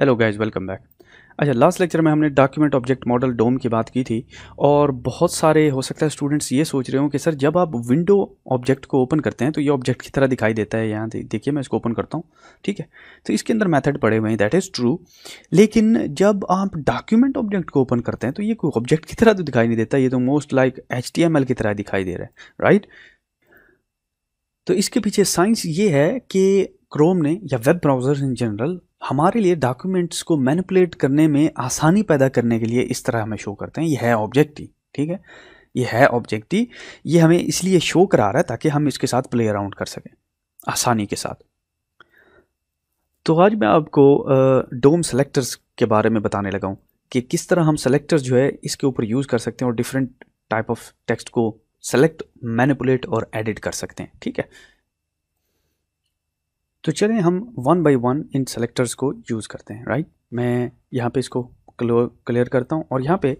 Hello guys welcome back अच्छा last lecture में हमने डॉक्यूमेंट ऑब्जेक्ट मॉडल डोम की बात की थी और बहुत सारे हो सकता है स्टूडेंट्स ये सोच रहे हो कि सर जब आप विंडो ऑब्जेक्ट को ओपन करते हैं तो ये ऑब्जेक्ट की तरह दिखाई देता है यहाँ देखिए मैं इसको ओपन करता हूँ ठीक है तो इसके अंदर मैथड पड़े हुए हैं दैट इज़ ट्रू लेकिन जब आप डॉक्यूमेंट ऑब्जेक्ट को ओपन करते हैं तो ये कोई ऑब्जेक्ट की तरह तो दिखाई नहीं देता ये तो मोस्ट लाइक एच की तरह दिखाई दे रहा है राइट तो इसके पीछे साइंस ये है कि क्रोम ने या वेब ब्राउज़र्स इन जनरल हमारे लिए डॉक्यूमेंट्स को मैनिपुलेट करने में आसानी पैदा करने के लिए इस तरह हमें शो करते हैं यह है ऑब्जेक्टिव ठीक है ये है ऑब्जेक्टिव ये हमें इसलिए शो करा रहा है ताकि हम इसके साथ प्ले अराउंड कर सकें आसानी के साथ तो आज मैं आपको डोम सेलेक्टर्स के बारे में बताने लगा हूँ कि किस तरह हम सेलेक्टर्स जो है इसके ऊपर यूज़ कर सकते हैं और डिफरेंट टाइप ऑफ टेक्स्ट को सेलेक्ट मैनिपुलेट और एडिट कर सकते हैं ठीक है तो चलें हम वन बाई वन इन सेलेक्टर्स को यूज़ करते हैं राइट मैं यहाँ पे इसको क्लियर करता हूँ और यहाँ पे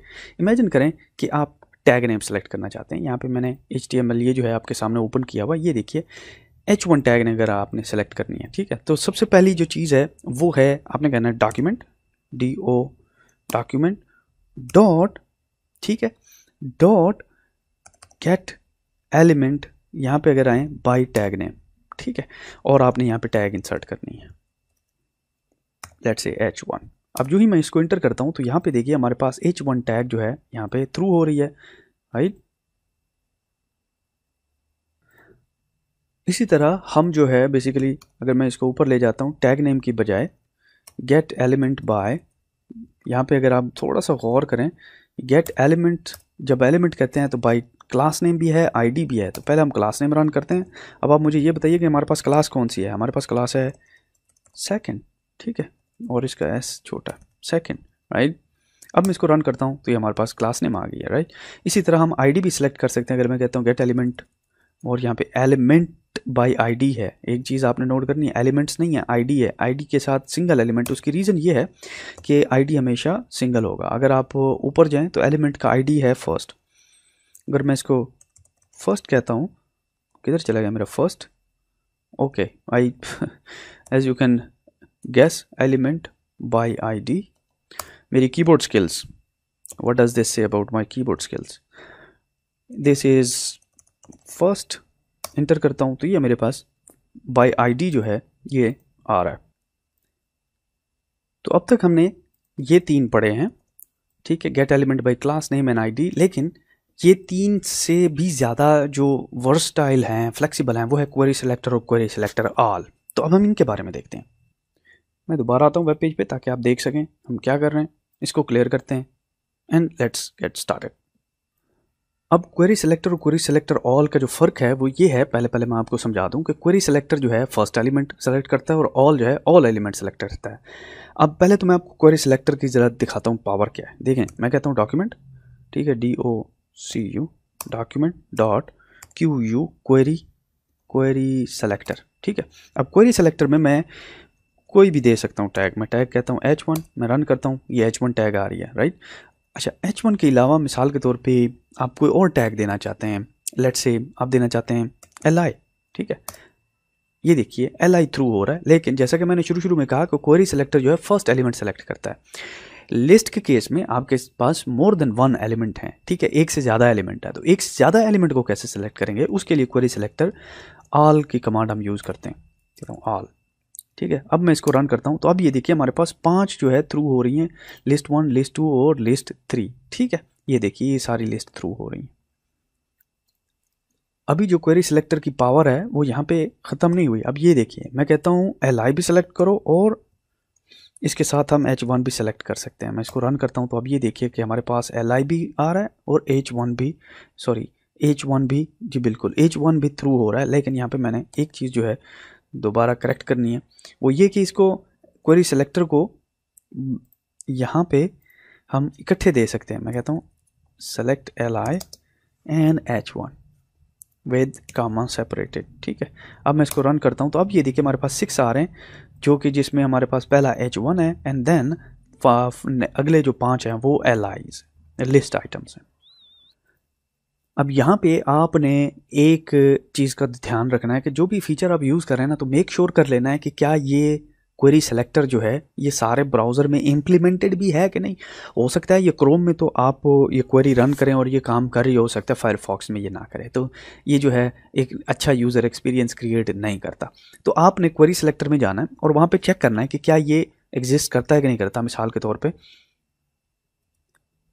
इमेजिन करें कि आप टैग नेम सेलेक्ट करना चाहते हैं यहाँ पे मैंने एच ये जो है आपके सामने ओपन किया हुआ ये देखिए एच वन टैग ने अगर आपने सेलेक्ट करनी है ठीक है तो सबसे पहली जो चीज़ है वो है आपने कहना है document D O document dot ठीक है डॉट गेट एलिमेंट यहाँ पे अगर आएँ बाई टैग नेम ठीक है और आपने यहाँ पे टैग इंसर्ट करनी है लेट्स से एच वन अब जो ही मैं इसको इंटर करता हूँ तो यहाँ पे देखिए हमारे पास एच वन टैग जो है यहाँ पे थ्रू हो रही है राइट इसी तरह हम जो है बेसिकली अगर मैं इसको ऊपर ले जाता हूँ टैग नेम की बजाय गेट एलिमेंट बाय यहाँ पे अगर आप थोड़ा सा गौर करें गेट एलिमेंट जब एलिमेंट कहते हैं तो बाई क्लास नेम भी है आईडी भी है तो पहले हम क्लास नेम रन करते हैं अब आप मुझे ये बताइए कि हमारे पास क्लास कौन सी है हमारे पास क्लास है सेकंड ठीक है और इसका एस छोटा सेकंड राइट अब मैं इसको रन करता हूँ तो ये हमारे पास क्लास नेम आ गई है राइट इसी तरह हम आईडी भी सिलेक्ट कर सकते हैं अगर मैं कहता हूँ गेट एलिमेंट और यहाँ पे एलिमेंट बाय आईडी है एक चीज़ आपने नोट करनी है एलिमेंट्स नहीं है आईडी है आईडी के साथ सिंगल एलिमेंट उसकी रीज़न ये है कि आईडी हमेशा सिंगल होगा अगर आप ऊपर जाएँ तो एलिमेंट का आई है फर्स्ट अगर मैं इसको फर्स्ट कहता हूँ किधर चला गया मेरा first okay I as you can guess element by ID मेरी keyboard skills what does this say about my keyboard skills this is first enter करता हूँ तो ये मेरे पास बाय आईडी जो है ये आ रहा है तो अब तक हमने ये तीन पढ़े हैं ठीक है get element by class name and I लेकिन ये तीन से भी ज़्यादा जो वर्सटाइल हैं फ्लेक्सिबल हैं वो है क्वेरी सेलेक्टर और क्वेरी सेलेक्टर आल तो अब हम इनके बारे में देखते हैं मैं दोबारा आता हूँ वेब पेज पे ताकि आप देख सकें हम क्या कर रहे हैं इसको क्लियर करते हैं एंड लेट्स गेट स्टार्टेड अब क्वेरी सेलेक्टर और क्वेरी सेलेक्टर ऑल का जो फ़र्क है वो ये है पहले पहले मैं आपको समझा दूं कि क्वेरी सेलेक्टर जो है फर्स्ट एलिमेंट सेलेक्ट करता है और ऑल जो है ऑल एलिमेंट सेलेक्ट करता है अब पहले तो मैं आपको क्वेरी सेलेक्टर की ज़रा दिखाता हूँ पावर क्या है देखें मैं कहता हूँ डॉक्यूमेंट ठीक है D O C U document dot Q U query query selector ठीक है अब क्वेरी सेलेक्टर में मैं कोई भी दे सकता हूँ टैग मैं टैग कहता हूँ एच वन मैं रन करता हूँ ये एच वन टैग आ रही है राइट अच्छा एच वन के अलावा मिसाल के तौर पे आप कोई और टैग देना चाहते हैं लेट से आप देना चाहते हैं एल आई ठीक है ये देखिए एल आई थ्रू हो रहा है लेकिन जैसा कि मैंने शुरू शुरू में कहा कि क्वेरी सेलेक्टर जो है फर्स्ट एलिमेंट सेलेक्ट करता है लिस्ट के केस में आपके पास मोर देन वन एलिमेंट है ठीक है एक से ज़्यादा एलिमेंट है तो एक से ज़्यादा एलिमेंट को कैसे सेलेक्ट करेंगे उसके लिए क्वेरी सेलेक्टर आल की कमांड हम यूज़ करते हैं कहता हूँ ऑल ठीक है अब मैं इसको रन करता हूँ तो अब ये देखिए हमारे पास पांच जो है थ्रू हो रही हैं लिस्ट वन लिस्ट टू और लिस्ट थ्री ठीक है ये देखिए ये सारी लिस्ट थ्रू हो रही है अभी जो क्वेरी सिलेक्टर की पावर है वो यहाँ पे ख़त्म नहीं हुई अब ये देखिए मैं कहता हूँ एल आई भी सिलेक्ट करो और इसके साथ हम एच वन भी सेलेक्ट कर सकते हैं मैं इसको रन करता हूँ तो अब ये देखिए कि हमारे पास एल आई भी आ रहा है और एच वन भी सॉरी एच वन भी जी बिल्कुल एच वन भी थ्रू हो रहा है लेकिन यहाँ पे मैंने एक चीज़ जो है दोबारा करेक्ट करनी है वो ये कि इसको क्वेरी सेलेक्टर को यहाँ पे हम इकट्ठे दे सकते हैं मैं कहता हूँ select L I and H one with comma separated ठीक है अब मैं इसको रन करता हूँ तो अब ये देखिए हमारे पास सिक्स आ रहे हैं जो कि जिसमें हमारे पास पहला एच वन है एंड देन अगले जो पांच हैं वो एल आईज लिस्ट आइटम्स हैं अब यहाँ पे आपने एक चीज़ का ध्यान रखना है कि जो भी फीचर आप यूज़ कर रहे हैं ना तो मेक श्योर sure कर लेना है कि क्या ये क्वेरी सेलेक्टर जो है ये सारे ब्राउज़र में इम्प्लीमेंटेड भी है कि नहीं हो सकता है ये क्रोम में तो आप ये क्वेरी रन करें और ये काम कर रही हो सकता है फायरफॉक्स में ये ना करें तो ये जो है एक अच्छा यूज़र एक्सपीरियंस क्रिएट नहीं करता तो आपने क्वेरी सेलेक्टर में जाना है और वहाँ पर चेक करना है कि क्या ये एग्जिस्ट करता है कि नहीं करता मिसाल के तौर पर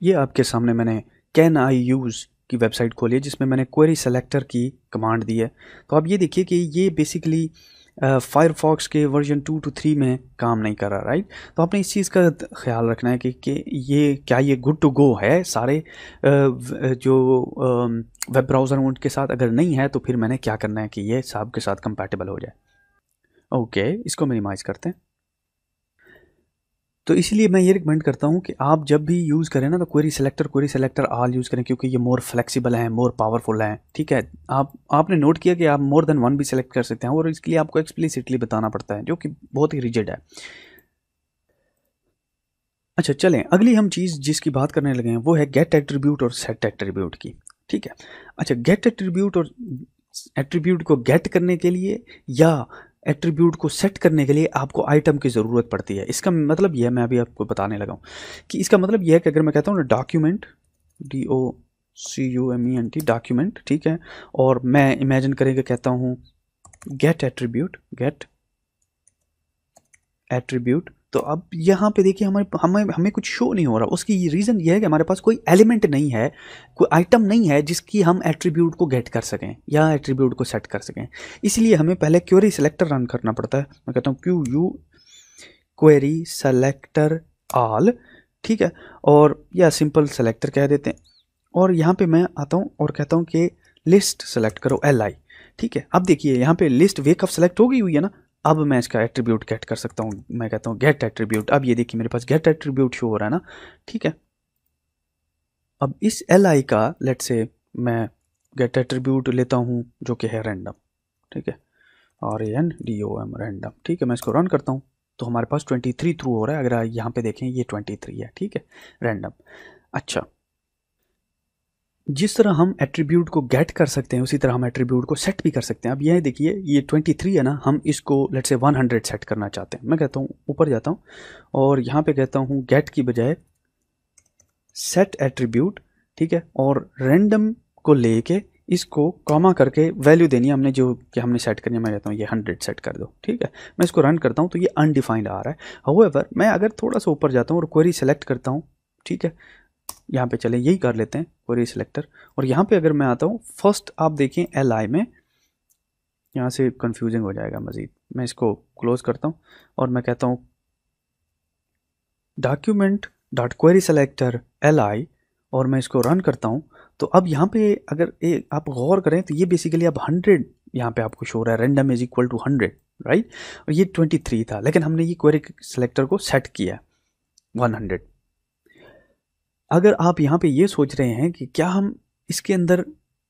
ये आपके सामने मैंने कैन आई यूज़ की वेबसाइट खोली है जिसमें मैंने क्वेरी सेलेक्टर की कमांड दी है तो आप ये देखिए कि ये बेसिकली फायरफॉक्स के वर्जन टू टू थ्री में काम नहीं कर रहा राइट तो आपने इस चीज़ का ख्याल रखना है कि, कि ये क्या ये गुड टू गो है सारे जो वेब ब्राउज़र उनके साथ अगर नहीं है तो फिर मैंने क्या करना है कि ये साहब के साथ कंपेटेबल हो जाए ओके इसको मिनिमाइज़ करते हैं तो इसलिए मैं ये रिकमेंड करता हूँ कि आप जब भी यूज़ करें ना तो query selector query selector all use करें क्योंकि ये मोर फ्लेक्सिबल है मोर पावरफुल है ठीक है आप आपने नोट किया कि आप मोर देन वन भी सेलेक्ट कर सकते हैं और इसके लिए आपको एक्सप्लिसिटली बताना पड़ता है जो कि बहुत ही रिजिड है अच्छा चलें अगली हम चीज़ जिसकी बात करने लगे हैं वो है गेट एट्रीब्यूट और सेट एट्रीब्यूट की ठीक है अच्छा गेट एट्रीब्यूट और एट्रीब्यूट को गेट करने के लिए या एट्रीब्यूट को सेट करने के लिए आपको आइटम की ज़रूरत पड़ती है इसका मतलब यह मैं अभी आपको बताने लगा हूँ कि इसका मतलब यह है कि अगर मैं कहता हूँ ना document D O C U M E N T document ठीक है और मैं इमेजिन करेंगे कहता हूँ गेट एट्रीब्यूट गेट एट्रीब्यूट तो अब यहाँ पे देखिए हमारे हमें हमें कुछ शो नहीं हो रहा उसकी रीज़न ये है कि हमारे पास कोई एलिमेंट नहीं है कोई आइटम नहीं है जिसकी हम एट्रीब्यूट को गेट कर सकें या एट्रीब्यूट को सेट कर सकें इसलिए हमें पहले क्वेरी सेलेक्टर रन करना पड़ता है मैं कहता हूँ Q U query selector all ठीक है और या सिंपल सेलेक्टर कह देते हैं और यहाँ पर मैं आता हूँ और कहता हूँ कि लिस्ट सेलेक्ट करो एल आई ठीक है अब देखिए यहाँ पे लिस्ट वेकअप सेलेक्ट हो गई हुई है ना अब मैं इसका एट्रीब्यूट गेट कर सकता हूँ मैं कहता हूँ गेट एट्रीब्यूट अब ये देखिए मेरे पास गेट एट्रीब्यूट शो हो रहा है ना ठीक है अब इस एल आई का लेट से मैं गेट एट्रीब्यूट लेता हूँ जो कि है रैंडम ठीक है R A N D O M random ठीक है मैं इसको रन करता हूँ तो हमारे पास थ्री थ्रू हो रहा है अगर यहाँ पे देखें ये थ्री है ठीक है रैंडम अच्छा जिस तरह हम एट्रीब्यूट को गेट कर सकते हैं उसी तरह हम एट्रीब्यूट को सेट भी कर सकते हैं अब यह देखिए ये 23 है ना हम इसको लेट से 100 सेट करना चाहते हैं मैं कहता हूँ ऊपर जाता हूँ और यहाँ पे कहता हूँ गेट की बजाय सेट एट्रीब्यूट ठीक है और रेंडम को लेके इसको कॉमा करके वैल्यू देनी है हमने जो कि हमने सेट करनी है मैं कहता हूँ ये हंड्रेड सेट कर दो ठीक है मैं इसको रन करता हूँ तो ये अनडिफाइंड आ रहा है हाउएवर मैं अगर थोड़ा सा ऊपर जाता हूँ और क्वेरी सेलेक्ट करता हूँ ठीक है यहाँ पे चले यही कर लेते हैं क्वेरी सिलेक्टर और यहाँ पे अगर मैं आता हूँ फर्स्ट आप देखें एल आई में यहाँ से कंफ्यूजिंग हो जाएगा मज़ीद मैं इसको क्लोज करता हूँ और मैं कहता हूँ document dot query selector L I और मैं इसको रन करता हूँ तो अब यहाँ पे अगर ए, आप गौर करें तो ये बेसिकली अब हंड्रेड यहाँ पे आपको शो रहा है random is equal to hundred right और ये ट्वेंटी थ्री था लेकिन हमने ये क्वेरी सेलेक्टर को सेट किया वन हंड्रेड अगर आप यहाँ पे ये सोच रहे हैं कि क्या हम इसके अंदर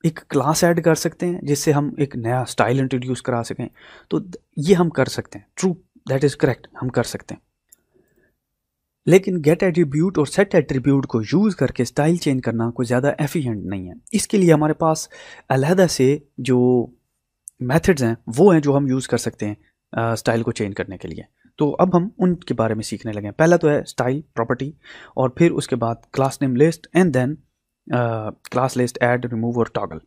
एक क्लास ऐड कर सकते हैं जिससे हम एक नया स्टाइल इंट्रोड्यूस करा सकें तो ये हम कर सकते हैं ट्रू दैट इज़ करेक्ट हम कर सकते हैं लेकिन गेट एट्रीब्यूट और सेट एट्रीब्यूट को यूज़ करके स्टाइल चेंज करना कोई ज़्यादा एफिशिएंट नहीं है इसके लिए हमारे पास अलहदा से जो मेथड्स हैं वो हैं जो हम यूज़ कर सकते हैं स्टाइल को चेंज करने के लिए तो अब हम उनके बारे में सीखने लगे पहला तो है स्टाइल प्रॉपर्टी और फिर उसके बाद class name list and then class list add remove और टॉगल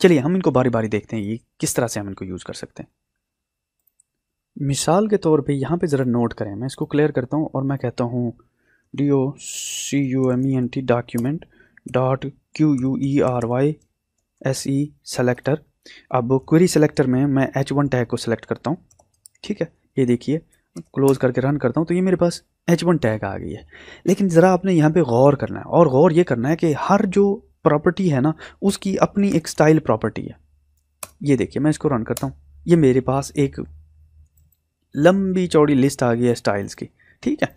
चलिए हम इनको बारी बारी देखते हैं ये किस तरह से हम इनको यूज़ कर सकते हैं मिसाल के तौर पे यहाँ पे ज़रा नोट करें मैं इसको क्लियर करता हूँ और मैं कहता हूँ D O C U M E N T document dot Q U E R Y S E selector अब क्वेरी सेलेक्टर में मैं एच वन टैग को सेलेक्ट करता हूँ ठीक है ये देखिए क्लोज़ करके रन करता हूँ तो ये मेरे पास एच वन टैग आ गई है लेकिन ज़रा आपने यहाँ पे गौर करना है और गौर ये करना है कि हर जो प्रॉपर्टी है ना उसकी अपनी एक स्टाइल प्रॉपर्टी है ये देखिए मैं इसको रन करता हूँ ये मेरे पास एक लंबी चौड़ी लिस्ट आ गई है स्टाइल्स की ठीक है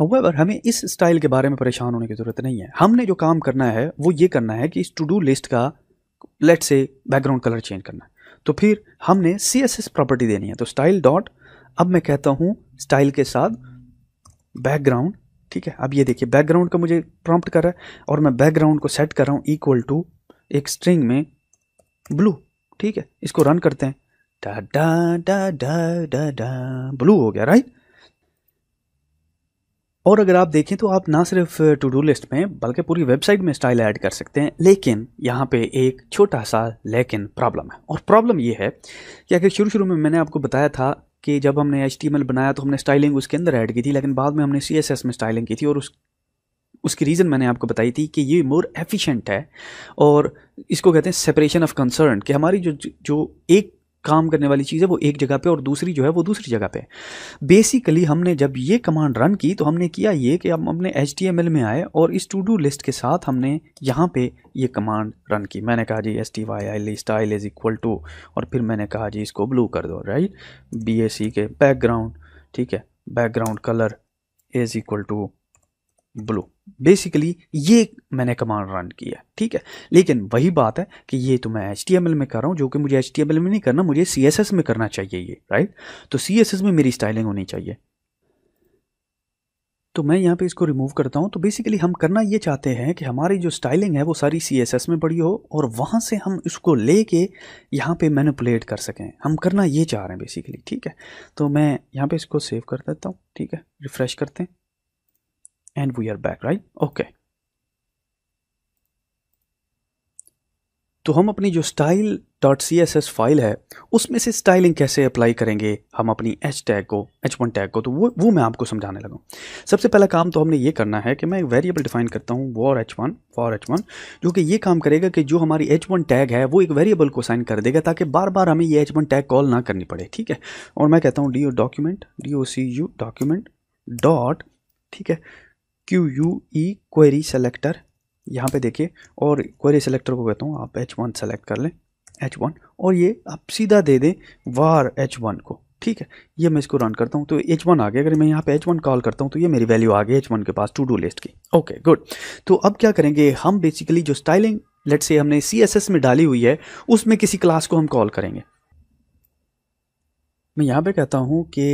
हुआ हमें इस स्टाइल के बारे में परेशान होने की ज़रूरत नहीं है हमने जो काम करना है वो ये करना है कि इस टू डू लिस्ट का let's say background colour change करना है तो फिर हमने सी एस एस प्रॉपर्टी देनी है तो स्टाइल डॉट अब मैं कहता हूँ स्टाइल के साथ बैकग्राउंड ठीक है अब ये देखिए बैकग्राउंड का मुझे प्रॉम्प्ट कर रहा है और मैं बैकग्राउंड को सेट कर रहा हूँ इक्वल टू एक स्ट्रिंग में ब्लू ठीक है इसको रन करते हैं डा डा डा डा डा डा ब्लू हो गया राइट और अगर आप देखें तो आप ना सिर्फ टू डू लिस्ट में बल्कि पूरी वेबसाइट में स्टाइल ऐड कर सकते हैं लेकिन यहाँ पे एक छोटा सा लेकिन प्रॉब्लम है और प्रॉब्लम ये है कि अगर शुरू शुरू में मैंने आपको बताया था कि जब हमने एच बनाया तो हमने स्टाइलिंग उसके अंदर ऐड की थी लेकिन बाद में हमने सी में स्टाइलिंग की थी और उस उसकी रीज़न मैंने आपको बताई थी कि ये मोर एफिशिएंट है और इसको कहते हैं सेपरेशन ऑफ कंसर्न कि हमारी जो जो एक काम करने वाली चीज़ है वो एक जगह पे और दूसरी जो है वो दूसरी जगह पे बेसिकली हमने जब ये कमांड रन की तो हमने किया ये कि हम अपने एच में आए और इस टू डू लिस्ट के साथ हमने यहाँ पे ये कमांड रन की मैंने कहा G S T Y I list style is equal to और फिर मैंने कहा जी इसको ब्लू कर दो राइट बी एस सी के बैकग्राउंड ठीक है background colour is equal to blue basically ये मैंने कमांड रन किया ठीक है लेकिन वही बात है कि ये तो मैं एच में कर रहा हूँ जो कि मुझे एच में नहीं करना मुझे सी में करना चाहिए ये राइट तो सी में मेरी स्टाइलिंग होनी चाहिए तो मैं यहाँ पे इसको रिमूव करता हूँ तो बेसिकली हम करना ये चाहते हैं कि हमारी जो स्टाइलिंग है वो सारी सी में पड़ी हो और वहाँ से हम इसको ले यहाँ पर मैनिपुलेट कर सकें हम करना ये चाह रहे हैं बेसिकली ठीक है तो मैं यहाँ पर इसको सेव कर देता हूँ ठीक है रिफ़्रेश करते हैं and we are back right okay okay. तो हम अपनी जो style dot C S S file है उसमें से स्टाइलिंग कैसे अप्लाई करेंगे हम अपनी एच टैग को एच वन टैग को तो वो वो मैं आपको समझाने लगा सबसे पहला काम तो हमने ये करना है कि मैं एक वेरिएबल डिफाइन करता हूँ var H one for H one जो कि ये काम करेगा कि जो हमारी एच वन टैग है वो एक वेरिएबल को साइन कर देगा ताकि बार बार हमें ये एच वन टैग कॉल ना करनी पड़े ठीक है और मैं कहता हूँ D O document D O C U document dot ठीक है Q U E query selector यहाँ पे देखिए और क्वेरी सेलेक्टर को कहता हूँ आप एच वन सेलेक्ट कर लें एच वन और ये आप सीधा दे दें वार एच वन को ठीक है ये मैं इसको रन करता हूँ तो एच वन आ गया अगर मैं यहाँ पे एच वन कॉल करता हूँ तो ये मेरी वैल्यू आ गई एच वन के पास टू डू लिस्ट की ओके गुड तो अब क्या करेंगे हम बेसिकली जो स्टाइलिंग लेट से हमने सी एस एस में डाली हुई है उसमें किसी क्लास को हम कॉल करेंगे मैं यहाँ पे कहता हूँ कि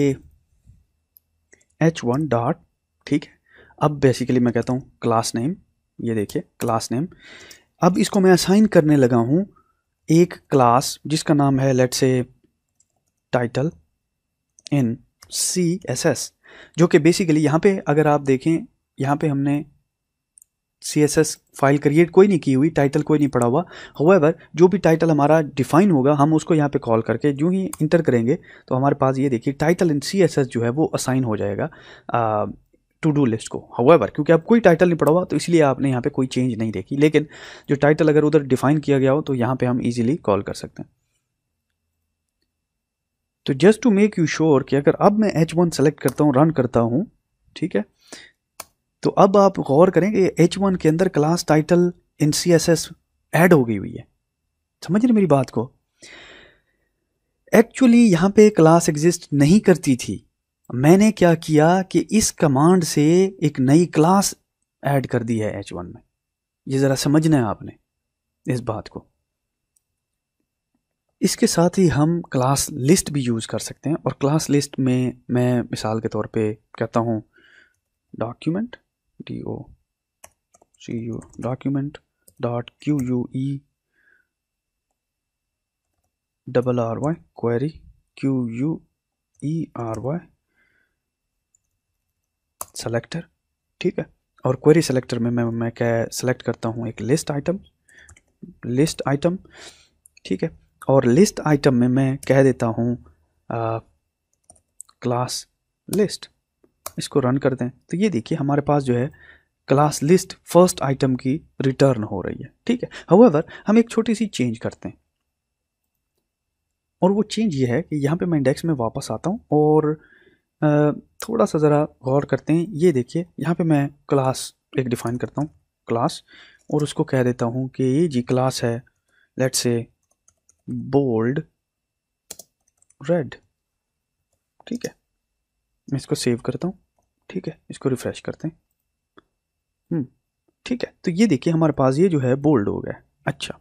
एच वन डॉट ठीक है अब बेसिकली मैं कहता हूँ क्लास नेम ये देखिए क्लास नेम अब इसको मैं असाइन करने लगा हूँ एक क्लास जिसका नाम है let's say title in C S S जो कि बेसिकली यहाँ पे अगर आप देखें यहाँ पे हमने C S S file create कोई नहीं की हुई टाइटल कोई नहीं पड़ा हुआ होवेवर जो भी टाइटल हमारा डिफाइन होगा हम उसको यहाँ पे कॉल करके जो ही इंटर करेंगे तो हमारे पास ये देखिए title in C S S जो है वो असाइन हो जाएगा आ, टू डू लिस्ट को हाउएवर क्योंकि आप कोई टाइटल नहीं पढ़ा हुआ तो इसलिए आपने यहाँ पे कोई चेंज नहीं देखी लेकिन जो टाइटल अगर उधर डिफाइन किया गया हो तो यहाँ पे हम इजीली कॉल कर सकते हैं तो just to make you sure कि अगर अब मैं एच वन सेलेक्ट करता हूँ रन करता हूँ ठीक है तो अब आप गौर करें कि एच वन के अंदर class title in C S S add हो गई हुई है समझ रहे मेरी बात को एक्चुअली यहाँ पे क्लास एग्जिस्ट नहीं करती थी मैंने क्या किया कि इस कमांड से एक नई क्लास ऐड कर दी है एच वन में ये ज़रा समझना है आपने इस बात को इसके साथ ही हम क्लास लिस्ट भी यूज़ कर सकते हैं और क्लास लिस्ट में मैं मिसाल के तौर पे कहता हूँ document D O C U document dot Q U E double R Y query Q U E R Y selector ठीक है और क्वेरी सेलेक्टर में मैं मैं क्या सेलेक्ट करता हूँ एक लिस्ट आइटम लिस्ट आइटम ठीक है और लिस्ट आइटम में मैं कह देता हूँ क्लास लिस्ट इसको रन कर दें तो ये देखिए हमारे पास जो है क्लास लिस्ट फर्स्ट आइटम की रिटर्न हो रही है ठीक है हवेवर हम एक छोटी सी चेंज करते हैं और वो चेंज ये है कि यहाँ पे मैं इंडेक्स में वापस आता हूँ और थोड़ा सा ज़रा गौर करते हैं ये देखिए यहाँ पे मैं क्लास एक डिफ़ाइन करता हूँ क्लास और उसको कह देता हूँ कि ये जी क्लास है लेट से बोल्ड रेड ठीक है मैं इसको सेव करता हूँ ठीक है इसको रिफ़्रेश करते हैं हम्म, ठीक है तो ये देखिए हमारे पास ये जो है बोल्ड हो गया अच्छा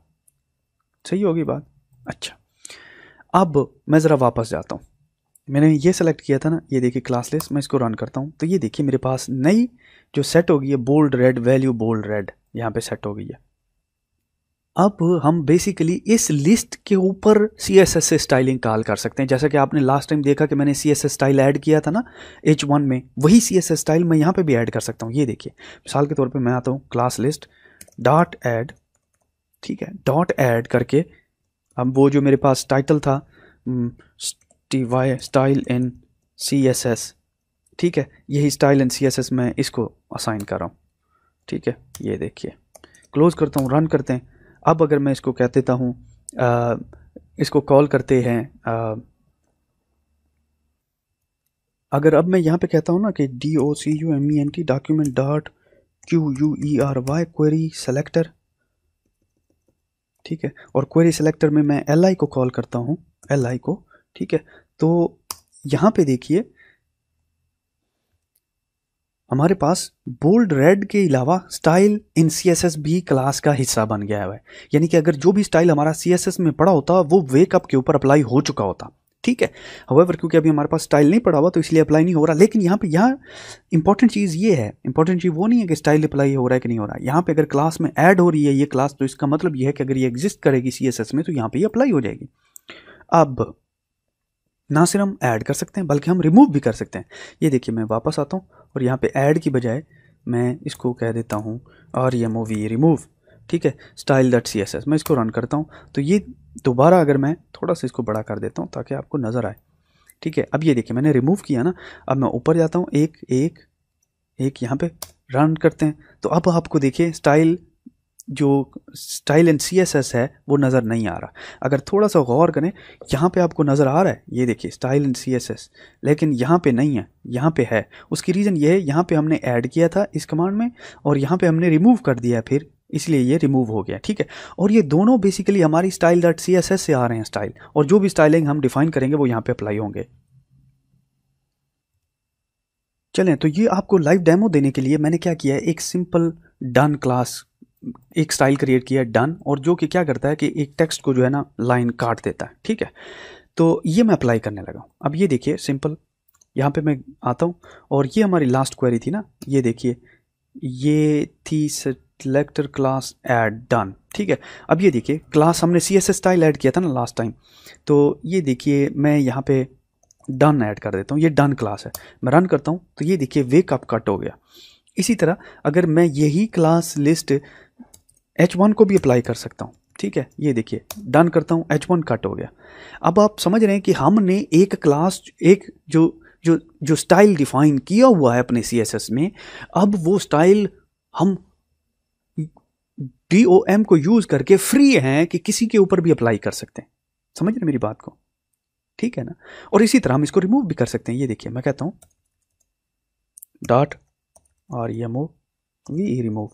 सही होगी बात अच्छा अब मैं ज़रा वापस जाता हूँ मैंने ये सेलेक्ट किया था ना ये देखिए क्लास लिस्ट मैं इसको रन करता हूँ तो ये देखिए मेरे पास नई जो सेट हो गई है bold red value bold red यहाँ पे सेट हो गई है अब हम बेसिकली इस लिस्ट के ऊपर सी एस एस से स्टाइलिंग कॉल कर सकते हैं जैसा कि आपने लास्ट टाइम देखा कि मैंने C S S style add किया था ना एच वन में वही सी एस एस स्टाइल मैं यहाँ पर भी ऐड कर सकता हूँ ये देखिए मिसाल के तौर पर मैं आता हूँ क्लास लिस्ट डॉट ऐड ठीक है डॉट ऐड करके अब वो जो मेरे पास टाइटल था Y style in C S S ठीक है यही style in C S S मैं इसको असाइन कर रहा हूँ ठीक है ये देखिए क्लोज़ करता हूँ रन करते हैं अब अगर मैं इसको कह देता हूँ इसको कॉल करते हैं आ, अगर अब मैं यहाँ पे कहता हूँ ना कि D O C U M E N T document dot Q U E R Y query selector ठीक है और क्वेरी सेलेक्टर में मैं एल आई को कॉल करता हूँ एल आई को ठीक है तो यहां पे देखिए हमारे पास बोल्ड रेड के अलावा style in C S S भी क्लास का हिस्सा बन गया है यानी कि अगर जो भी स्टाइल हमारा सी में पड़ा होता वो वेकअप के ऊपर अप्लाई हो चुका होता ठीक है हवेवर क्योंकि अभी हमारे पास स्टाइल नहीं पड़ा हुआ तो इसलिए अप्लाई नहीं हो रहा लेकिन यहाँ पे यहाँ इंपॉर्टेंट चीज़ ये है इंपॉर्टेंट चीज़ वो नहीं है कि स्टाइल अप्लाई हो रहा है कि नहीं हो रहा है यहाँ पे अगर क्लास में ऐड हो रही है ये क्लास तो इसका मतलब ये है कि अगर ये एग्जिस्ट करेगी सी में तो यहाँ पर ये अप्लाई हो जाएगी अब ना सिर्फ हम ऐड कर सकते हैं बल्कि हम रिमूव भी कर सकते हैं ये देखिए मैं वापस आता हूँ और यहाँ पे ऐड की बजाय मैं इसको कह देता हूँ R M O V remove ठीक है style dot C S S मैं इसको रन करता हूँ तो ये दोबारा अगर मैं थोड़ा सा इसको बड़ा कर देता हूँ ताकि आपको नज़र आए ठीक है अब ये देखिए मैंने रिमूव किया ना अब मैं ऊपर जाता हूँ एक एक एक यहाँ पर रन करते हैं तो अब आपको देखिए स्टाइल जो स्टाइल एंड सी है वो नज़र नहीं आ रहा अगर थोड़ा सा गौर करें यहाँ पे आपको नज़र आ रहा है ये देखिए स्टाइल एंड सी लेकिन यहाँ पे नहीं है यहाँ पे है उसकी रीज़न ये है यहाँ पे हमने ऐड किया था इस कमांड में और यहाँ पे हमने रिमूव कर दिया फिर इसलिए ये रिमूव हो गया ठीक है और ये दोनों बेसिकली हमारी स्टाइल डॉट सी से आ रहे हैं स्टाइल और जो भी स्टाइलिंग हम डिफाइन करेंगे वो यहाँ पर अप्लाई होंगे चलें तो ये आपको लाइव डेमो देने के लिए मैंने क्या किया है एक सिंपल डन क्लास एक स्टाइल क्रिएट किया डन और जो कि क्या करता है कि एक टेक्स्ट को जो है ना लाइन काट देता है ठीक है तो ये मैं अप्लाई करने लगा अब ये देखिए सिंपल यहाँ पे मैं आता हूँ और ये हमारी लास्ट क्वेरी थी ना ये देखिए ये थी सेलेक्टर क्लास एड डन ठीक है अब ये देखिए क्लास हमने सी एस स्टाइल ऐड किया था ना लास्ट टाइम तो ये देखिए मैं यहाँ पे डन ऐड कर देता हूँ ये डन क्लास है मैं रन करता हूँ तो ये देखिए वेकअप कट हो गया इसी तरह अगर मैं यही क्लास लिस्ट एच वन को भी अप्लाई कर सकता हूँ ठीक है ये देखिए डन करता हूँ एच वन कट हो गया अब आप समझ रहे हैं कि हमने एक क्लास एक जो जो जो स्टाइल डिफाइन किया हुआ है अपने सी एस एस में अब वो स्टाइल हम डी ओ एम को यूज़ करके फ्री हैं कि किसी के ऊपर भी अप्लाई कर सकते हैं समझ रहे मेरी बात को ठीक है ना और इसी तरह हम इसको रिमूव भी कर सकते हैं ये देखिए मैं कहता हूँ डॉट आर e ये मूव वी रिमूव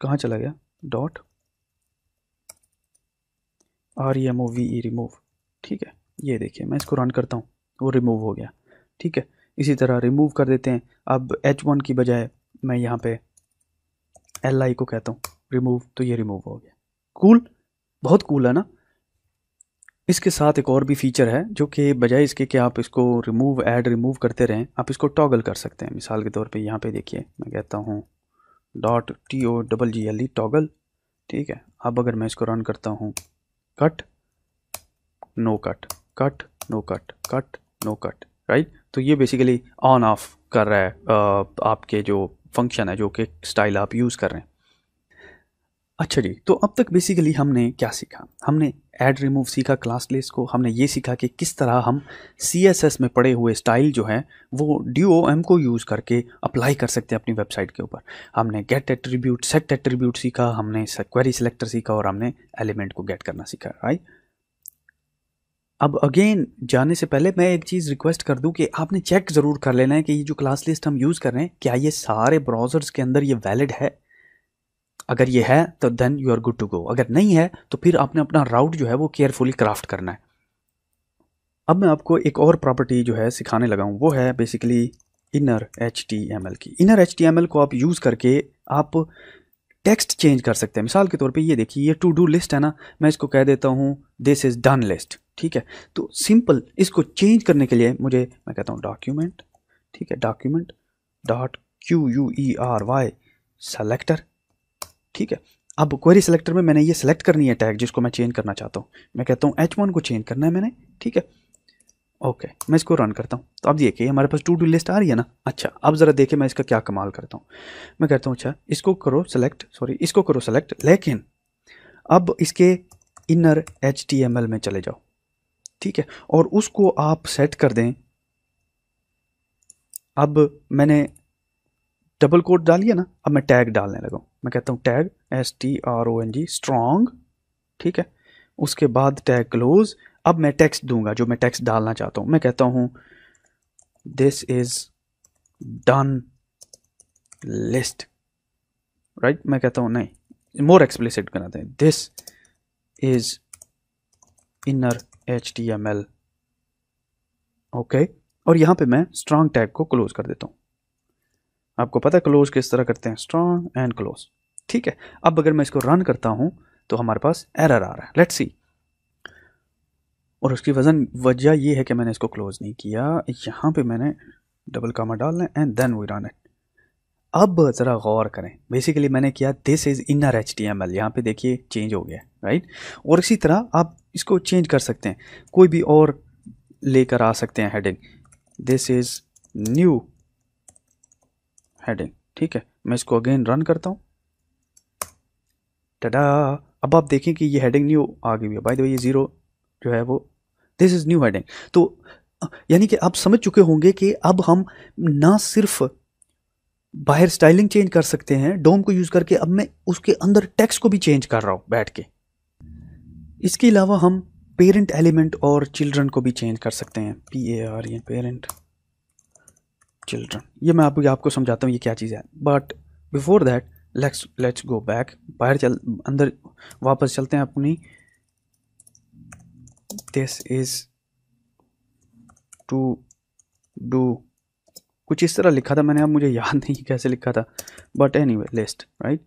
कहाँ चला गया dot R E M O V E remove ठीक है ये देखिए मैं इसको रन करता हूँ वो रिमूव हो गया ठीक है इसी तरह रिमूव कर देते हैं अब एच वन की बजाय मैं यहाँ पे एल आई को कहता हूँ रिमूव तो ये रिमूव हो गया कूल बहुत कूल है ना इसके साथ एक और भी फीचर है जो कि बजाय इसके कि आप इसको रिमूव ऐड रिमूव करते रहें आप इसको टॉगल कर सकते हैं मिसाल के तौर पे यहाँ पे देखिए मैं कहता हूँ dot T O double G L E toggle ठीक है अब अगर मैं इसको रन करता हूँ cut no cut cut no cut cut no cut right तो ये बेसिकली ऑन ऑफ कर रहा है आपके जो फंक्शन है जो कि स्टाइल आप यूज़ कर रहे हैं अच्छा जी तो अब तक बेसिकली हमने क्या सीखा हमने ऐड रिमूव सीखा क्लास लिस्ट को हमने ये सीखा कि किस तरह हम सी एस एस में पड़े हुए स्टाइल जो है वो डी ओ एम को यूज़ करके अप्लाई कर सकते हैं अपनी वेबसाइट के ऊपर हमने गेट एट्रीब्यूट सेट एट्रीब्यूट सीखा हमने क्वेरी सिलेक्टर सीखा और हमने एलिमेंट को गेट करना सीखा राइट अब अगेन जाने से पहले मैं एक चीज़ रिक्वेस्ट कर दूं कि आपने चेक ज़रूर कर लेना है कि ये जो क्लास लिस्ट हम यूज़ कर रहे हैं क्या ये सारे ब्राउज़र्स के अंदर ये वैलिड है अगर ये है तो then you are good to go अगर नहीं है तो फिर आपने अपना राउट जो है वो केयरफुली क्राफ्ट करना है अब मैं आपको एक और प्रॉपर्टी जो है सिखाने लगा हूँ वो है बेसिकली इनर एच की इनर एच को आप यूज़ करके आप टेक्स्ट चेंज कर सकते हैं मिसाल के तौर पे ये देखिए ये टू डू लिस्ट है ना मैं इसको कह देता हूँ दिस इज़ डन लिस्ट ठीक है तो सिंपल इसको चेंज करने के लिए मुझे मैं कहता हूँ डॉक्यूमेंट ठीक है document dot Q U E R Y selector ठीक है अब क्वेरी सेलेक्टर में मैंने ये सेलेक्ट करनी है टैग जिसको मैं चेंज करना चाहता हूँ मैं कहता हूँ एच वन को चेंज करना है मैंने ठीक है ओके मैं इसको रन करता हूँ तो अब देखिए हमारे पास टू डू लिस्ट आ रही है ना अच्छा अब ज़रा देखिए मैं इसका क्या कमाल करता हूँ मैं कहता हूँ अच्छा इसको करो सेलेक्ट सॉरी इसको करो सेलेक्ट लेकिन अब इसके इनर एच में चले जाओ ठीक है और उसको आप सेट कर दें अब मैंने डबल कोड डालिए ना अब मैं टैग डालने लगाऊँ मैं कहता हूँ tag S T R O N G strong ठीक है उसके बाद टैग क्लोज अब मैं टेक्स्ट दूंगा जो मैं टेक्स्ट डालना चाहता हूँ मैं कहता हूँ this is done list right मैं कहता हूँ नहीं मोर एक्सप्लिसिट करना हैं this is inner H T M L okay और यहाँ पे मैं स्ट्रांग टैग को क्लोज कर देता हूँ आपको पता है क्लोज किस तरह करते हैं स्ट्रॉन्ग एंड क्लोज ठीक है अब अगर मैं इसको रन करता हूँ तो हमारे पास एरर आ रहा है लेट्स सी और उसकी वजन वजह यह है कि मैंने इसको क्लोज नहीं किया यहाँ पे मैंने डबल कामा डालना and then we run it अब ज़रा गौर करें बेसिकली मैंने किया this is inner H D M L यहाँ पर देखिए चेंज हो गया राइट और इसी तरह आप इसको चेंज कर सकते हैं कोई भी और लेकर आ सकते हैं heading this is new heading ठीक है मैं इसको अगेन रन करता हूँ टडा अब आप देखें कि ये हेडिंग न्यू आ गई है भाई दो ये ज़ीरो जो है वो दिस इज़ न्यू हेडिंग तो यानी कि आप समझ चुके होंगे कि अब हम ना सिर्फ बाहर स्टाइलिंग चेंज कर सकते हैं डोम को यूज़ करके अब मैं उसके अंदर टेक्स को भी चेंज कर रहा हूँ बैठ के इसके अलावा हम पेरेंट एलिमेंट और चिल्ड्रन को भी चेंज कर सकते हैं पी ए आर ये पेरेंट चिल्ड्रन ये मैं आपको आपको समझाता हूँ ये क्या चीज़ है but before that let's let's go back बाहर चल अंदर वापस चलते हैं अपनी दिस इज़ टू डू कुछ इस तरह लिखा था मैंने अब मुझे याद नहीं कैसे लिखा था but anyway list right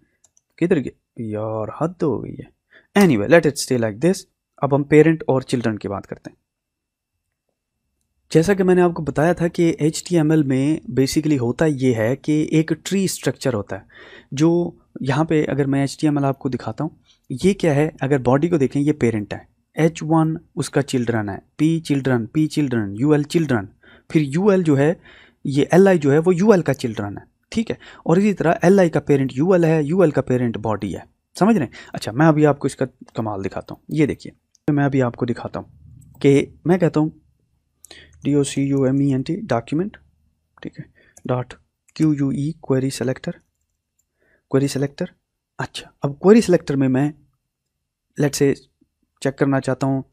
किधर गए यार हद हो गई है anyway let it stay like this अब हम पेरेंट और चिल्ड्रन की बात करते हैं जैसा कि मैंने आपको बताया था कि एच में बेसिकली होता ये है कि एक ट्री स्ट्रक्चर होता है जो यहाँ पे अगर मैं एच आपको दिखाता हूँ ये क्या है अगर बॉडी को देखें ये पेरेंट है एच वन उसका चिल्ड्रन है P children P children U L children फिर यू एल जो है ये एल आई जो है वो यू एल का चिल्ड्रन है ठीक है और इसी तरह एल आई का पेरेंट यू एल है यू एल का पेरेंट बॉडी है समझ रहे हैं अच्छा मैं अभी आपको इसका कमाल दिखाता हूँ ये देखिए मैं अभी आपको दिखाता हूँ कि मैं कहता हूँ D O C U M E N T document ठीक है dot Q U E query selector query selector अच्छा अब क्वेरी सेलेक्टर में मैं लेट से चेक करना चाहता हूँ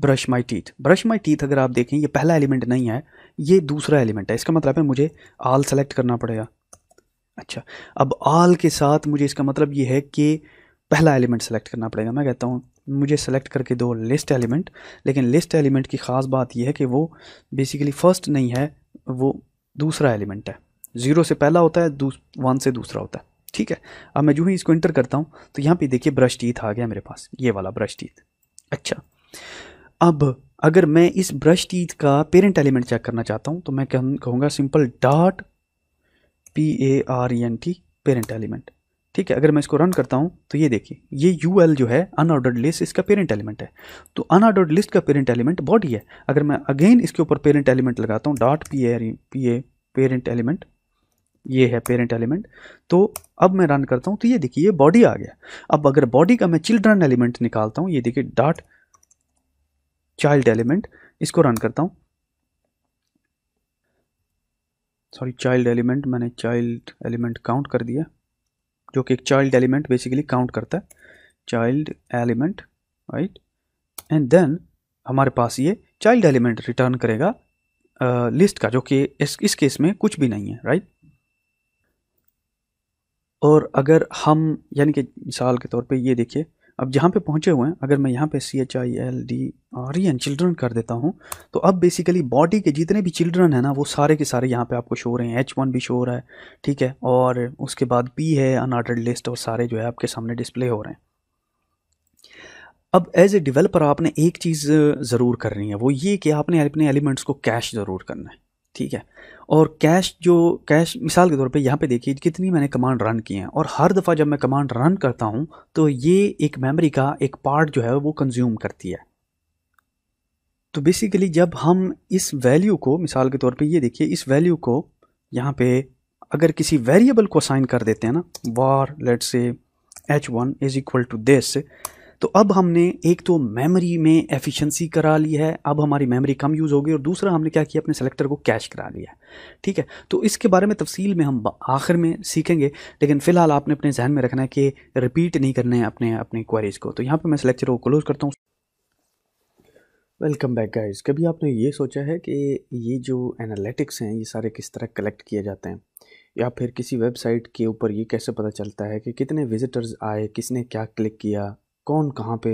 brush my teeth brush my teeth अगर आप देखें ये पहला एलिमेंट नहीं है ये दूसरा एलिमेंट है इसका मतलब है मुझे आल सेलेक्ट करना पड़ेगा अच्छा अब आल के साथ मुझे इसका मतलब ये है कि पहला एलिमेंट सेलेक्ट करना पड़ेगा मैं कहता हूँ मुझे सेलेक्ट करके दो लिस्ट एलिमेंट लेकिन लिस्ट एलिमेंट की ख़ास बात यह है कि वो बेसिकली फ़र्स्ट नहीं है वो दूसरा एलिमेंट है ज़ीरो से पहला होता है वन से दूसरा होता है ठीक है अब मैं जो ही इसको इंटर करता हूँ तो यहाँ पे देखिए ब्रश टीथ आ गया मेरे पास ये वाला ब्रश टीथ अच्छा अब अगर मैं इस ब्रश टीथ का पेरेंट एलिमेंट चेक करना चाहता हूँ तो मैं कहूँगा simple dot P A R E N T parent element ठीक है अगर मैं इसको रन करता हूँ तो ये देखिए ये यू एल जो है अनऑर्डर्ड लिस्ट इसका पेरेंट एलिमेंट है तो अनऑर्डर्ड लिस्ट का पेरेंट एलिमेंट बॉडी है अगर मैं अगेन इसके ऊपर पेरेंट एलिमेंट लगाता हूँ dot P A P A parent element ये है पेरेंट एलिमेंट तो अब मैं रन करता हूँ तो ये देखिए ये बॉडी आ गया अब अगर बॉडी का मैं चिल्ड्रन एलिमेंट निकालता हूँ ये देखिए डॉट चाइल्ड एलिमेंट इसको रन करता हूँ सॉरी चाइल्ड एलिमेंट मैंने चाइल्ड एलिमेंट काउंट कर दिया जो कि एक चाइल्ड एलिमेंट बेसिकली काउंट करता है child element right and then हमारे पास ये चाइल्ड एलिमेंट रिटर्न करेगा लिस्ट uh, का जो कि इस, इस केस में कुछ भी नहीं है राइट right? और अगर हम यानी कि मिसाल के तौर पे ये देखिए अब जहाँ पे पहुँचे हुए हैं अगर मैं यहाँ पे C H I L D R E N children कर देता हूँ तो अब बेसिकली बॉडी के जितने भी चिल्ड्रन हैं ना वो सारे के सारे यहाँ पे आपको शो हो रहे हैं एच वन भी शो हो रहा है ठीक है और उसके बाद पी है अनऑर्डर्ड लिस्ट और सारे जो है आपके सामने डिस्प्ले हो रहे हैं अब एज ए डिवेलपर आपने एक चीज़ ज़रूर करनी है वो ये कि आपने अपने एलिमेंट्स को कैश ज़रूर करना है ठीक है और कैश जो कैश मिसाल के तौर पे यहाँ पे देखिए कितनी मैंने कमांड रन की हैं और हर दफ़ा जब मैं कमांड रन करता हूँ तो ये एक मेमोरी का एक पार्ट जो है वो कंज्यूम करती है तो बेसिकली जब हम इस वैल्यू को मिसाल के तौर पे ये देखिए इस वैल्यू को यहाँ पे अगर किसी वेरिएबल को असाइन कर देते हैं ना var let say H one is equal to this तो अब हमने एक तो मेमोरी में एफिशिएंसी करा ली है अब हमारी मेमोरी कम यूज़ होगी और दूसरा हमने क्या किया अपने सेलेक्टर को कैश करा लिया ठीक है तो इसके बारे में तफसील में हम आखिर में सीखेंगे लेकिन फ़िलहाल आपने अपने जहन में रखना है कि रिपीट नहीं करना है अपने अपनी क्वारीज़ को तो यहाँ पर मैं सेलेक्चर को क्लोज़ करता हूँ वेलकम बैक गाइज़ कभी आपने ये सोचा है कि ये जो एनालिटिक्स हैं ये सारे किस तरह कलेक्ट किए जाते हैं या फिर किसी वेबसाइट के ऊपर ये कैसे पता चलता है कि कितने विजिटर्स आए किसने क्या क्लिक किया कौन कहाँ पे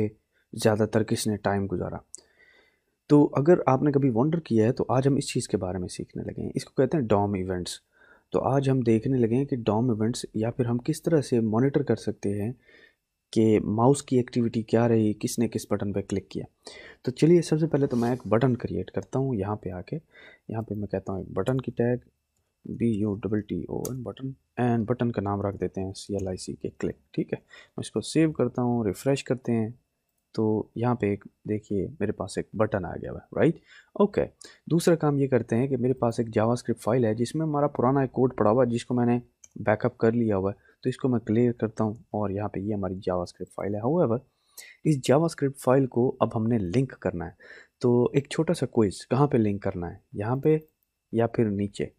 ज़्यादातर किसने टाइम गुजारा तो अगर आपने कभी वंडर किया है तो आज हम इस चीज़ के बारे में सीखने लगे हैं इसको कहते हैं डॉम इवेंट्स तो आज हम देखने लगे हैं कि डॉम इवेंट्स या फिर हम किस तरह से मॉनिटर कर सकते हैं कि माउस की एक्टिविटी क्या रही किसने किस बटन पर क्लिक किया तो चलिए सबसे पहले तो मैं एक बटन क्रिएट करता हूँ यहाँ पे आके यहाँ पे मैं कहता हूँ एक बटन की tag B U double T O N button and button का नाम रख देते हैं सी एल आई सी के क्लिक ठीक है मैं इसको सेव करता हूँ रिफ़्रेश करते हैं तो यहाँ पे एक देखिए मेरे पास एक बटन आ गया हुआ है राइट ओके दूसरा काम ये करते हैं कि मेरे पास एक जावा स्क्रिप्ट फाइल है जिसमें हमारा पुराना एक कोड पड़ा हुआ है जिसको मैंने बैकअप कर लिया हुआ है तो इसको मैं क्लियर करता हूँ और यहाँ पे ये हमारी जावा स्क्रिप्ट फाइल है हाउएवर इस जावा स्क्रिप्ट फाइल को अब हमने लिंक करना है तो एक छोटा सा क्विज कहाँ पर लिंक करना है यहाँ पर या फिर नीचे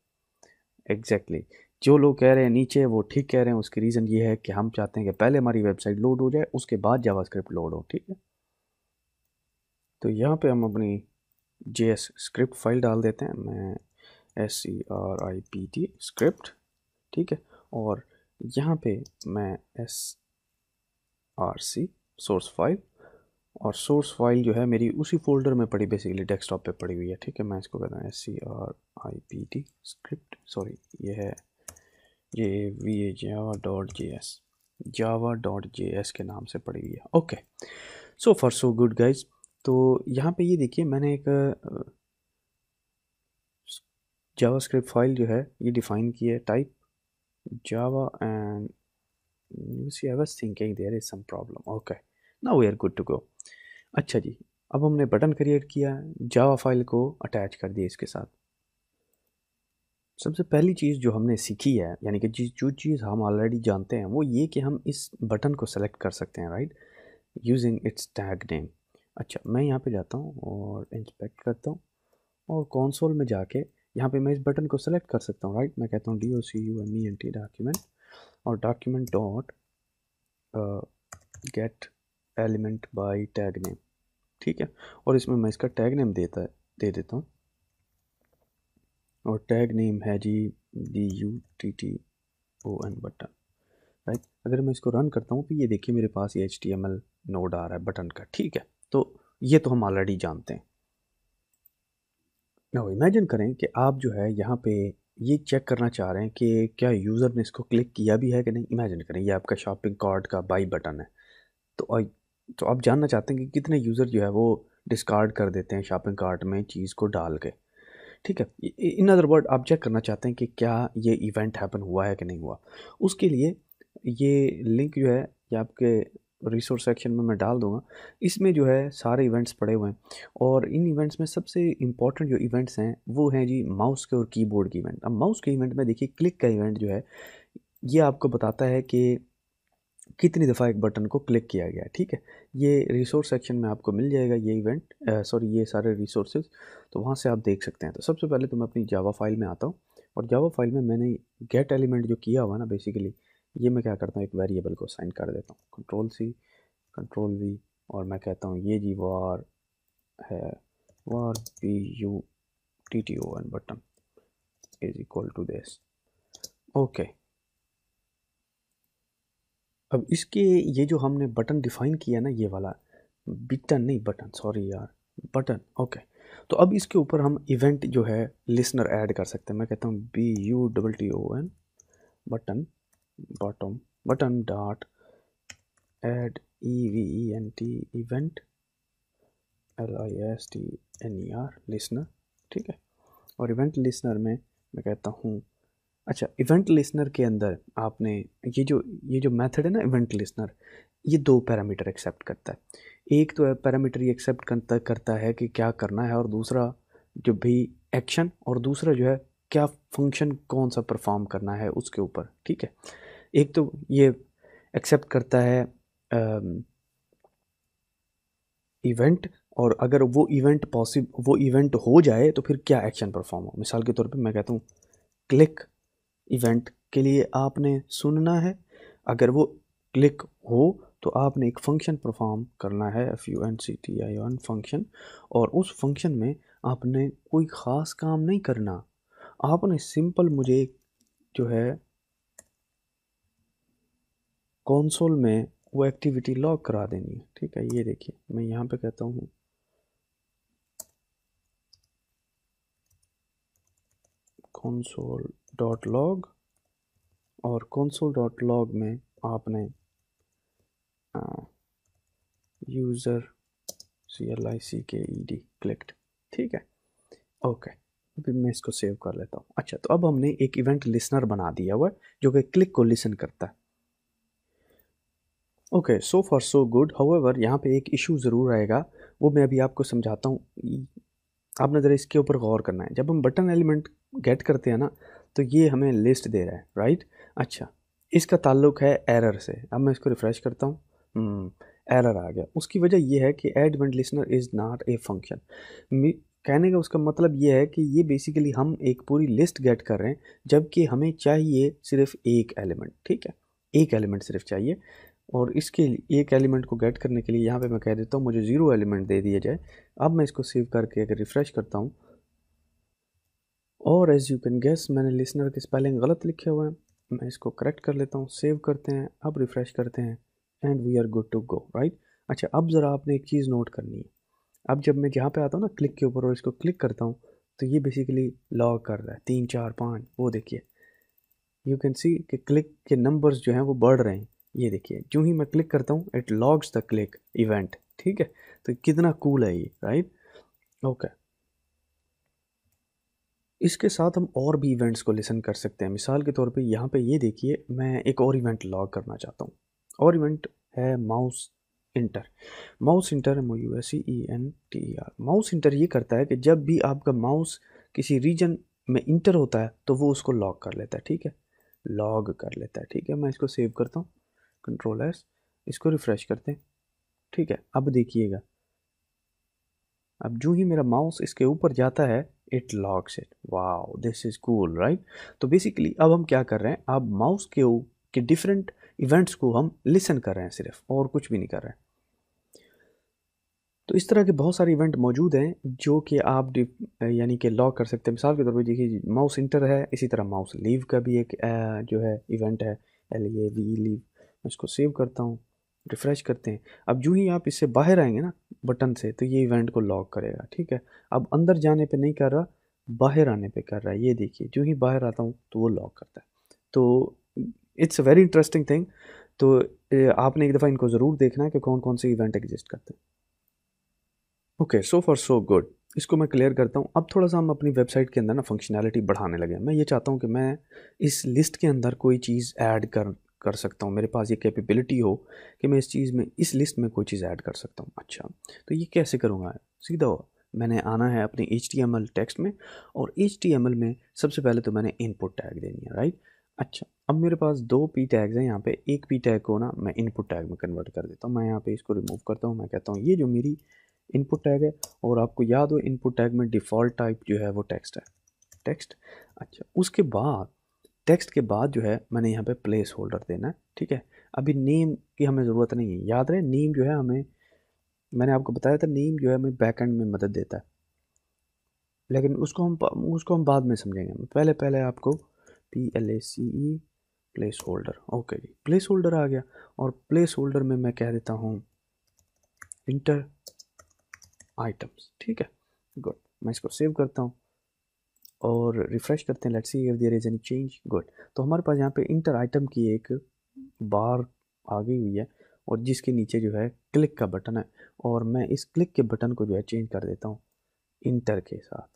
एग्जैक्टली exactly. जो लोग कह रहे हैं नीचे वो ठीक कह रहे हैं उसकी रीज़न ये है कि हम चाहते हैं कि पहले हमारी वेबसाइट लोड हो जाए उसके बाद जावास्क्रिप्ट लोड हो ठीक है तो यहाँ पे हम अपनी जे स्क्रिप्ट फाइल डाल देते हैं मैं S C R I P T script ठीक है और यहाँ पे मैं S R C source file और सोर्स फाइल जो है मेरी उसी फोल्डर में पड़ी बेसिकली डेस्कटॉप पे पड़ी हुई है ठीक है मैं इसको कहता हूँ S C R I P T script sorry ये है ये वी ए Java dot J S Java dot J S के नाम से पड़ी हुई है okay so far so good guys तो यहाँ पे ये देखिए मैंने एक जावा स्क्रिप्ट फाइल जो है ये डिफाइन की है type Java and C I was thinking there is some problem okay ना we are good to go अच्छा जी अब हमने बटन क्रिएट किया जावा फाइल को अटैच कर दिया इसके साथ सबसे पहली चीज़ जो हमने सीखी है यानी कि जिस जो चीज़ हम ऑलरेडी जानते हैं वो ये कि हम इस बटन को सेलेक्ट कर सकते हैं right using its tag name अच्छा मैं यहाँ पे जाता हूँ और इंस्पेक्ट करता हूँ और कौनसोल में जाके यहाँ पे मैं इस बटन को सेलेक्ट कर सकता हूँ राइट मैं कहता हूँ D O C U M E N T document और document dot get element by tag name ठीक है और इसमें मैं इसका टैग नेम देता है दे देता हूँ और टैग नेम है G D U T T O N button right अगर मैं इसको रन करता हूँ तो ये देखिए मेरे पास ये H T M L node आ रहा है बटन का ठीक है तो ये तो हम ऑलरेडी जानते हैं ना इमेजिन करें कि आप जो है यहाँ पे ये चेक करना चाह रहे हैं कि क्या यूज़र ने इसको क्लिक किया भी है कि नहीं इमेजिन करें ये आपका शॉपिंग कार्ट का बाई बटन है तो तो आप जानना चाहते हैं कि कितने यूज़र जो है वो डिस्कार्ड कर देते हैं शॉपिंग कार्ट में चीज़ को डाल के ठीक है इन अदर वर्ड आप चेक करना चाहते हैं कि क्या ये इवेंट हैपन हुआ है कि नहीं हुआ उसके लिए ये लिंक जो है ये आपके रिसोर्स सेक्शन में मैं डाल दूंगा इसमें जो है सारे इवेंट्स पड़े हुए हैं और इन इवेंट्स में सबसे इम्पॉर्टेंट जो इवेंट्स हैं वो हैं जी माउस के और कीबोर्ड के इवेंट अब माउस के इवेंट में देखिए क्लिक का इवेंट जो है ये आपको बताता है कि कितनी दफ़ा एक बटन को क्लिक किया गया ठीक है ये रिसोर्स सेक्शन में आपको मिल जाएगा ये इवेंट सॉरी ये सारे रिसोर्सेज तो वहाँ से आप देख सकते हैं तो सबसे पहले तो मैं अपनी जावा फाइल में आता हूँ और जावा फाइल में मैंने गेट एलिमेंट जो किया हुआ ना बेसिकली ये मैं क्या करता हूँ एक वेरिएबल को साइन कर देता हूँ कंट्रोल सी कंट्रोल वी और मैं कहता हूँ ये जी वार है var P U T T O N button is equal to this okay अब इसके ये जो हमने बटन डिफ़ाइन किया ना ये वाला बिटन नहीं बटन सॉरी यार बटन ओके तो अब इसके ऊपर हम इवेंट जो है लिसनर ऐड कर सकते हैं मैं कहता हूँ B U double T O N button bottom button dot add E V E N T event L I S T N E R listener ठीक है और इवेंट लिसनर में मैं कहता हूँ अच्छा इवेंट लिसनर के अंदर आपने ये जो ये जो मेथड है ना इवेंट लिसनर ये दो पैरामीटर एक्सेप्ट करता है एक तो पैरामीटर ये एक्सेप्ट करता करता है कि क्या करना है और दूसरा जो भी एक्शन और दूसरा जो है क्या फंक्शन कौन सा परफॉर्म करना है उसके ऊपर ठीक है एक तो ये एक्सेप्ट करता है इवेंट और अगर वो इवेंट पॉसिब वो इवेंट हो जाए तो फिर क्या एक्शन परफॉर्म हो मिसाल के तौर पे मैं कहता हूँ क्लिक इवेंट के लिए आपने सुनना है अगर वो क्लिक हो तो आपने एक फंक्शन परफॉर्म करना है F U N C T I N function और उस फंक्शन में आपने कोई ख़ास काम नहीं करना आपने सिंपल मुझे जो है कंसोल में वो एक्टिविटी लॉक करा देनी है ठीक है ये देखिए मैं यहाँ पे कहता हूँ console.log और console.log में आपने यूज़र सी एल आई सी के ई डी क्लिक्ड ठीक है ओके अभी मैं इसको सेव कर लेता हूँ अच्छा तो अब हमने एक इवेंट लिसनर बना दिया हुआ जो कि क्लिक को लिसन करता है okay so far so good however यहाँ पे एक इशू ज़रूर आएगा वो मैं अभी आपको समझाता हूँ आपने ज़रा इसके ऊपर गौर करना है जब हम बटन एलिमेंट गेट करते हैं ना तो ये हमें लिस्ट दे रहा है राइट अच्छा इसका ताल्लुक है एरर से अब मैं इसको रिफ़्रेश करता हूँ एरर हम्म, आ गया उसकी वजह यह है कि add event listener is not a function कहने का उसका मतलब ये है कि ये बेसिकली हम एक पूरी लिस्ट गेट कर रहे हैं जबकि हमें चाहिए सिर्फ एक एलिमेंट ठीक है एक एलिमेंट सिर्फ चाहिए और इसके एक एलिमेंट को गेट करने के लिए यहाँ पे मैं कह देता हूँ मुझे ज़ीरो एलिमेंट दे दिया जाए अब मैं इसको सेव करके अगर रिफ़्रेश करता हूँ और एज़ यू कैन गेस मैंने लिसनर के स्पेलिंग गलत लिखे हुए हैं मैं इसको करेक्ट कर लेता हूँ सेव करते हैं अब रिफ़्रेश करते हैं and we are good to go right अच्छा अब ज़रा आपने एक चीज़ नोट करनी है अब जब मैं जहाँ पे आता हूँ ना क्लिक के ऊपर और इसको क्लिक करता हूँ तो ये बेसिकली लॉग कर रहा है तीन चार पाँच वो देखिए यू कैन सी कि क्लिक के नंबर्स जो हैं वो बढ़ रहे हैं ये देखिए जो ही मैं क्लिक करता हूँ it logs the click event ठीक है तो कितना कूल है ये राइट ओके इसके साथ हम और भी इवेंट्स को लिसन कर सकते हैं मिसाल के तौर पे यहाँ पे ये देखिए मैं एक और इवेंट लॉग करना चाहता हूँ और इवेंट है mouse enter mouse enter M U S E N T E R mouse enter ये करता है कि जब भी आपका माउस किसी रीजन में इंटर होता है तो वो उसको लॉग कर लेता है ठीक है लॉग कर लेता है ठीक है मैं इसको सेव करता हूँ कंट्रोल एस इसको रिफ़्रेश करते हैं ठीक है अब देखिएगा अब जो ही मेरा माउस इसके ऊपर जाता है it logs it wow this is cool right तो बेसिकली अब हम क्या कर रहे हैं अब माउस के के डिफरेंट इवेंट्स को हम लिसन कर रहे हैं सिर्फ और कुछ भी नहीं कर रहे हैं तो इस तरह के बहुत सारे इवेंट मौजूद हैं जो कि आप यानी कि लॉक कर सकते हैं मिसाल के तौर पर देखिए माउस इंटर है इसी तरह माउस लीव का भी एक जो है इवेंट है एल ए वी लीव मैं इसको सेव करता हूँ रिफ़्रेश करते हैं अब जो ही आप इससे बाहर आएंगे ना बटन से तो ये इवेंट को लॉक करेगा ठीक है अब अंदर जाने पे नहीं कर रहा बाहर आने पे कर रहा है ये देखिए जो ही बाहर आता हूँ तो वो लॉक करता है तो it's a very interesting thing तो आपने एक दफ़ा इनको ज़रूर देखना है कि कौन कौन से इवेंट एग्जिस्ट करते हैं okay so far so good इसको मैं क्लियर करता हूँ अब थोड़ा सा हम अपनी वेबसाइट के अंदर ना फंक्शनैलिटी बढ़ाने लगे मैं ये चाहता हूँ कि मैं इस लिस्ट के अंदर कोई चीज़ ऐड कर कर सकता हूँ मेरे पास ये कैपेबिलिटी हो कि मैं इस चीज़ में इस लिस्ट में कोई चीज़ ऐड कर सकता हूँ अच्छा तो ये कैसे करूँगा सीधा हो मैंने आना है अपने एच टी टेक्स्ट में और एच टी में सबसे पहले तो मैंने इनपुट टैग देनी है राइट अच्छा अब मेरे पास दो पी टैग्स हैं यहाँ पे एक पी टैग को ना मैं इनपुट टैग में कन्वर्ट कर देता हूँ मैं यहाँ पे इसको रिमूव करता हूँ मैं कहता हूँ ये जो मेरी इनपुट टैग है और आपको याद हो इनपुट टैग में डिफ़ॉल्ट टाइप जो है वो टेक्स्ट है टेक्स्ट अच्छा उसके बाद टेक्स्ट के बाद जो है मैंने यहाँ पे प्लेस होल्डर देना है ठीक है अभी नेम की हमें ज़रूरत नहीं है याद रहे नेम जो है हमें मैंने आपको बताया था नेम जो है हमें बैक एंड में मदद देता है लेकिन उसको हम उसको हम बाद में समझेंगे पहले पहले आपको P L A C E placeholder okay जी प्लेस होल्डर आ गया और प्लेस होल्डर में मैं कह देता हूँ इंटर आइटम्स ठीक है गुड मैं इसको सेव करता हूँ और रिफ़्रेश करते हैं let's see if there is any change good तो हमारे पास यहाँ पे इंटर आइटम की एक बार आ गई हुई है और जिसके नीचे जो है क्लिक का बटन है और मैं इस क्लिक के बटन को जो है चेंज कर देता हूँ इंटर के साथ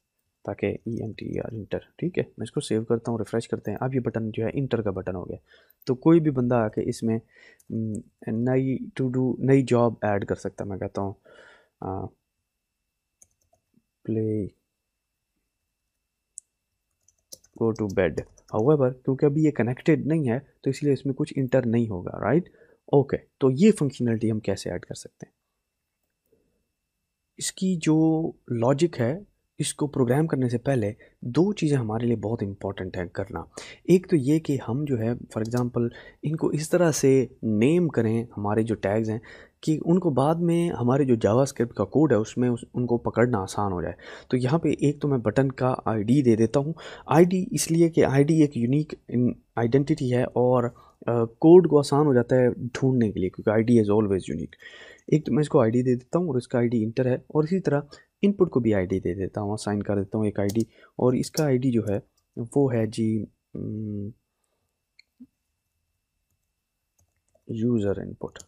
ताकि E M T R enter ठीक है मैं इसको सेव करता हूँ रिफ़्रेश करते हैं अब ये बटन जो है इंटर का बटन हो गया तो कोई भी बंदा आके इसमें हम्म, नई टू डू नई जॉब ऐड कर सकता मैं कहता हूँ play go to bed however क्योंकि अभी ये कनेक्टेड नहीं है तो इसलिए इसमें कुछ इंटर नहीं होगा राइट ओके तो ये फंक्शनलिटी हम कैसे ऐड कर सकते हैं इसकी जो लॉजिक है इसको प्रोग्राम करने से पहले दो चीज़ें हमारे लिए बहुत इंपॉर्टेंट हैं करना एक तो ये कि हम जो है फॉर एग्ज़ाम्पल इनको इस तरह से नेम करें हमारे जो टैग्स हैं कि उनको बाद में हमारे जो जावास्क्रिप्ट का कोड है उसमें उस, उनको पकड़ना आसान हो जाए तो यहाँ पे एक तो मैं बटन का आईडी दे देता हूँ आईडी इसलिए कि आईडी एक यूनिक आइडेंटिटी है और कोड को आसान हो जाता है ढूंढने के लिए क्योंकि आईडी इज़ ऑलवेज यूनिक एक तो मैं इसको आईडी दे देता हूँ और इसका आईडी इंटर है और इसी तरह इनपुट को भी आईडी दे देता हूँ साइन कर देता हूँ एक आईडी और इसका आईडी जो है वो है जी यूज़र इनपुट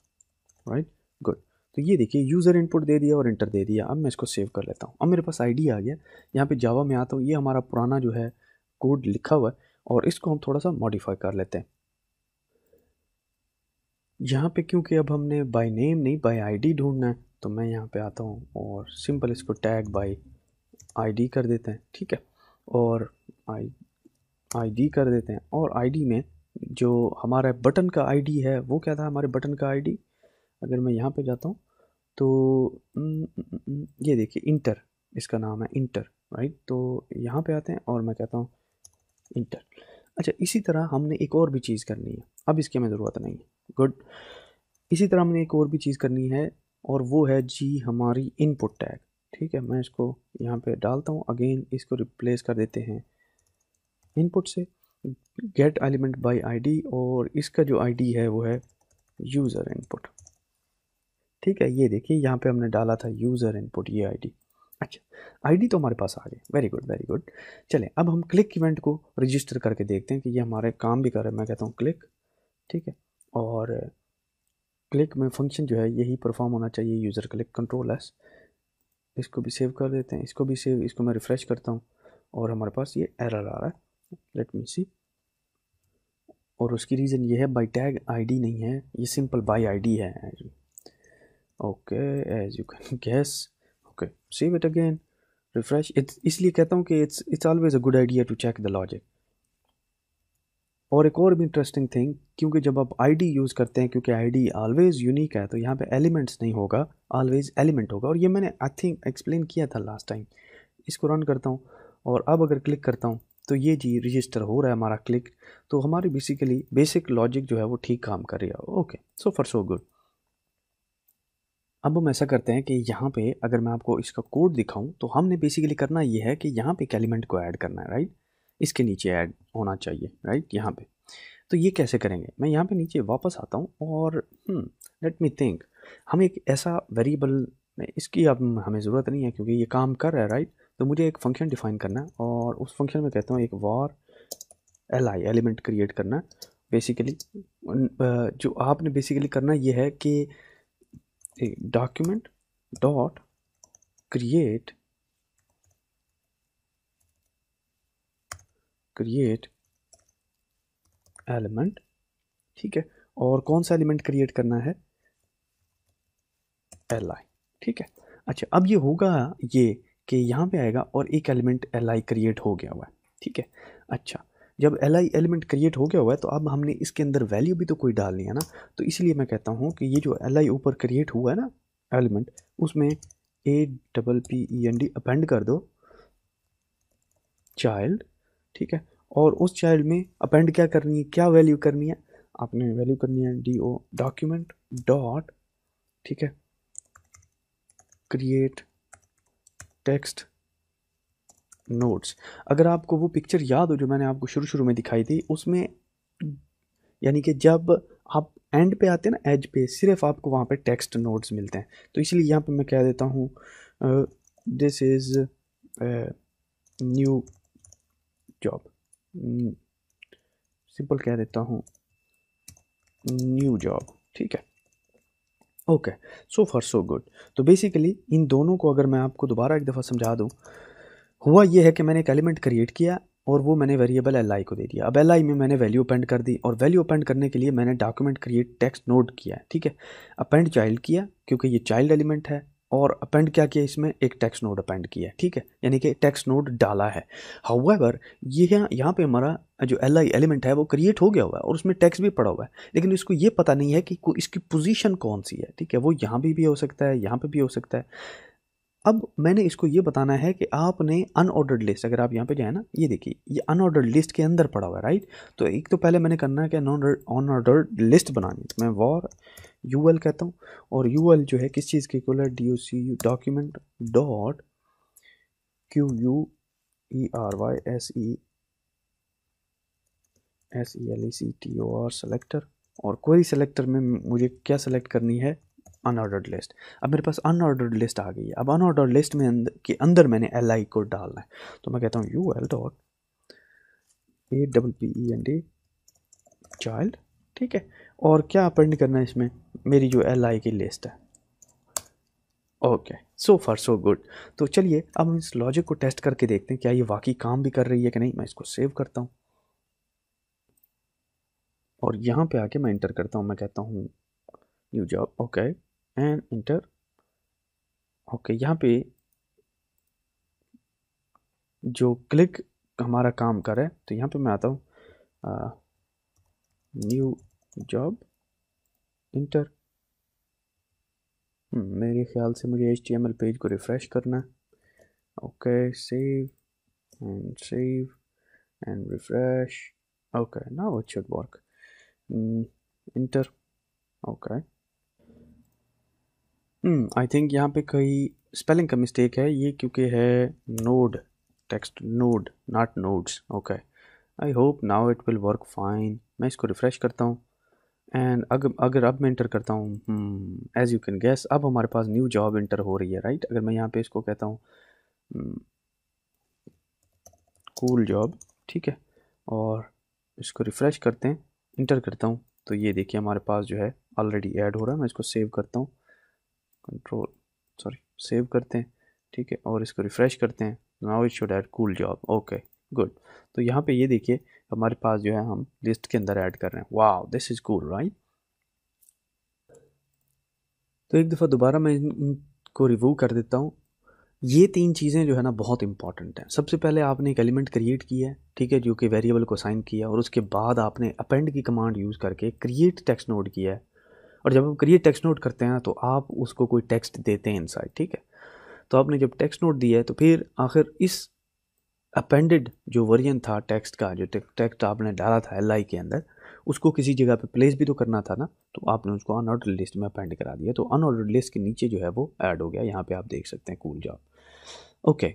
राइट गुड तो ये देखिए यूज़र इनपुट दे दिया और इंटर दे दिया अब मैं इसको सेव कर लेता हूँ अब मेरे पास आईडी आ गया यहाँ पे जावा में आता हूँ ये हमारा पुराना जो है कोड लिखा हुआ है और इसको हम थोड़ा सा मॉडिफाई कर लेते हैं यहाँ पे क्योंकि अब हमने बाय नेम नहीं बाय आईडी ढूंढना है तो मैं यहाँ पे आता हूँ और सिंपल इसको टैग बाय आईडी कर देते हैं ठीक है और आई आईडी कर देते हैं और आईडी में जो हमारा बटन का आईडी है वो क्या था हमारे बटन का आईडी अगर मैं यहाँ पे जाता हूँ तो ये देखिए इंटर इसका नाम है इंटर राइट तो यहाँ पे आते हैं और मैं कहता हूँ इंटर अच्छा इसी तरह हमने एक और भी चीज़ करनी है अब इसकी हमें ज़रूरत नहीं है गुड इसी तरह हमने एक और भी चीज़ करनी है और वो है जी हमारी इनपुट टैग ठीक है मैं इसको यहाँ पे डालता हूँ अगेन इसको रिप्लेस कर देते हैं इनपुट से गेट एलिमेंट बाय आईडी और इसका जो आईडी है वो है यूज़र इनपुट ठीक है ये देखिए यहाँ पे हमने डाला था यूज़र इनपुट ये आईडी अच्छा आईडी तो हमारे पास आ गई वेरी गुड वेरी गुड चलें अब हम क्लिक इवेंट को रजिस्टर करके देखते हैं कि ये हमारे काम भी कर मैं कहता हूँ क्लिक ठीक है और क्लिक में फंक्शन जो है यही परफॉर्म होना चाहिए यूज़र क्लिक कंट्रोल एस इसको भी सेव कर देते हैं इसको भी सेव इसको मैं रिफ़्रेश करता हूँ और हमारे पास ये एरर आ रहा है लेट मी सी और उसकी रीज़न ये है बाई टैग आईडी नहीं है ये सिंपल बाई आईडी है okay as you can guess okay save it again refresh इसलिए कहता हूँ कि it's it's always a good idea to check the logic और एक और भी इंटरेस्टिंग थिंग क्योंकि जब आप आईडी यूज़ करते हैं क्योंकि आईडी ऑलवेज़ यूनिक है तो यहाँ पे एलिमेंट्स नहीं होगा ऑलवेज़ एलिमेंट होगा और ये मैंने आई थिंक एक्सप्लेन किया था लास्ट टाइम इसको रन करता हूँ और अब अगर क्लिक करता हूँ तो ये जी रजिस्टर हो रहा है हमारा क्लिक तो हमारी बेसिकली बेसिक लॉजिक जो है वो ठीक काम कर रहा है okay so far so good अब हम ऐसा करते हैं कि यहाँ पे अगर मैं आपको इसका कोड दिखाऊं तो हमने बेसिकली करना ये है कि यहाँ पे एक एलिमेंट को ऐड करना है राइट इसके नीचे ऐड होना चाहिए राइट यहाँ पे तो ये कैसे करेंगे मैं यहाँ पे नीचे वापस आता हूँ और लेट मी थिंक हम एक ऐसा वेरिएबल इसकी अब हमें ज़रूरत नहीं है क्योंकि ये काम कर रहा है राइट तो मुझे एक फंक्शन डिफाइन करना है और उस फंक्शन में कहता हूँ एक var L I element create करना बेसिकली जो आपने बेसिकली करना ये है कि document dot create create element ठीक है और कौन सा एलिमेंट क्रिएट करना है एल आई ठीक है अच्छा अब ये होगा ये कि यहाँ पे आएगा और एक एलिमेंट एल आई क्रिएट हो गया हुआ है ठीक है अच्छा जब एल आई एलिमेंट क्रिएट हो गया हुआ है तो अब हमने इसके अंदर वैल्यू भी तो कोई डालनी है ना तो इसलिए मैं कहता हूँ कि ये जो एल आई ऊपर क्रिएट हुआ है ना एलिमेंट उसमें A double P E N D append कर दो चाइल्ड ठीक है और उस चाइल्ड में अपेंड क्या करनी है क्या वैल्यू करनी है आपने वैल्यू करनी है डी ओ डॉक्यूमेंट डॉट ठीक है क्रिएट टेक्स्ट नोट्स अगर आपको वो पिक्चर याद हो जो मैंने आपको शुरू शुरू में दिखाई थी उसमें यानी कि जब आप एंड पे आते हैं ना एज पे सिर्फ आपको वहाँ पे टेक्स्ट नोट्स मिलते हैं तो इसलिए यहाँ पे मैं कह देता हूँ this is new job simple hmm. कह देता हूँ न्यू जॉब ठीक है okay so far so good तो बेसिकली इन दोनों को अगर मैं आपको दोबारा एक दफ़ा समझा दूँ हुआ ये है कि मैंने एक एलिमेंट क्रिएट किया और वो मैंने वेरिएबल एल को दे दिया अब एल में मैंने वैल्यू अपेंड कर दी और वैल्यू अपेंड करने के लिए मैंने डॉक्यूमेंट क्रिएट टेक्स्ट नोट किया ठीक है अपेंड चाइल्ड किया क्योंकि ये चाइल्ड एलिमेंट है और अपेंड क्या किया इसमें एक टेक्स्ट नोड अपेंड किया है ठीक है यानी कि टेक्स्ट नोड डाला है हाउएवर ये यहाँ यहाँ पर हमारा जो एल आई एलिमेंट है वो क्रिएट हो गया हुआ है और उसमें टैक्स भी पड़ा हुआ है लेकिन इसको ये पता नहीं है कि इसकी पोजीशन कौन सी है ठीक है वो यहाँ भी, भी हो सकता है यहाँ पर भी हो सकता है अब मैंने इसको ये बताना है कि आपने अनऑर्डर्ड लिस्ट अगर आप यहाँ पे जाए ना ये देखिए ये अनऑर्डर्ड लिस्ट के अंदर पड़ा हुआ है राइट तो एक तो पहले मैंने करना है कि अनऑर्डर्ड लिस्ट बनानी तो मैं वॉर यू कहता हूँ और यू जो है किस चीज़ के इक्वल है D O C U document dot Q U E R Y S E S E L E C T O R selector और क्वेरी सेलेक्टर में मुझे क्या सेलेक्ट करनी है अनऑर्डर्ड लिस्ट अब मेरे पास अनऑर्डर्ड लिस्ट आ गई है अब अनऑर्डर्ड लिस्ट में अंदर, के अंदर मैंने एल आई को डालना है तो मैं कहता हूँ U L dot A double P E N D child ठीक है और क्या प्रिंट करना है इसमें मेरी जो एल आई की लिस्ट है okay so far so good तो चलिए अब हम इस लॉजिक को टेस्ट करके देखते हैं क्या ये वाकई काम भी कर रही है कि नहीं मैं इसको सेव करता हूँ और यहाँ पे आके मैं इंटर करता हूँ मैं कहता हूँ new job okay and enter okay यहाँ पे जो क्लिक हमारा काम करे तो यहाँ पे मैं आता हूँ न्यू जॉब इंटर मेरे ख्याल से मुझे एच पेज को रिफ़्रेश करना है okay save and save and refresh okay now it should work enter okay I hmm, think यहाँ पे कई स्पेलिंग का मिस्टेक है ये क्योंकि है node text node not nodes okay I hope now it will work fine मैं इसको रिफ़्रेश करता हूँ एंड अगर अगर अब मैं इंटर करता हूँ एज़ यू कैन गैस अब हमारे पास न्यू जॉब इंटर हो रही है राइट अगर मैं यहाँ पे इसको कहता हूँ कूल hmm, जॉब ठीक है और इसको रिफ़्रेश करते हैं इंटर करता हूँ तो ये देखिए हमारे पास जो है ऑलरेडी ऐड हो रहा है मैं इसको सेव करता हूँ कंट्रोल सॉरी सेव करते हैं ठीक है और इसको रिफ़्रेश करते हैं now it should add cool job okay good तो यहाँ पे ये देखिए हमारे पास जो है हम लिस्ट के अंदर ऐड कर रहे हैं वाह दिस इज़ कूल राइट तो एक दफ़ा दोबारा मैं इनको रिव्यू कर देता हूँ ये तीन चीज़ें जो है ना बहुत इंपॉर्टेंट हैं सबसे पहले आपने एक एलिमेंट क्रिएट किया है ठीक है जो कि वेरिएबल को साइन किया और उसके बाद आपने अपेंड की कमांड यूज़ करके क्रिएट टेक्स्ट नोड किया है और जब आप करिए टेक्स्ट नोट करते हैं तो आप उसको कोई टेक्स्ट देते हैं इनसाइड ठीक है तो आपने जब टेक्स्ट नोट दिया है तो फिर आखिर इस अपेंडेड जो वर्जन था टेक्स्ट का जो टेक्स्ट आपने डाला था एल के अंदर उसको किसी जगह पे प्लेस भी तो करना था ना तो आपने उसको अनऑर्डर लिस्ट में अपेंड करा दिया तो अनऑर्डर लिस्ट के नीचे जो है वो ऐड हो गया यहाँ पे आप देख सकते हैं कूल जॉब ओके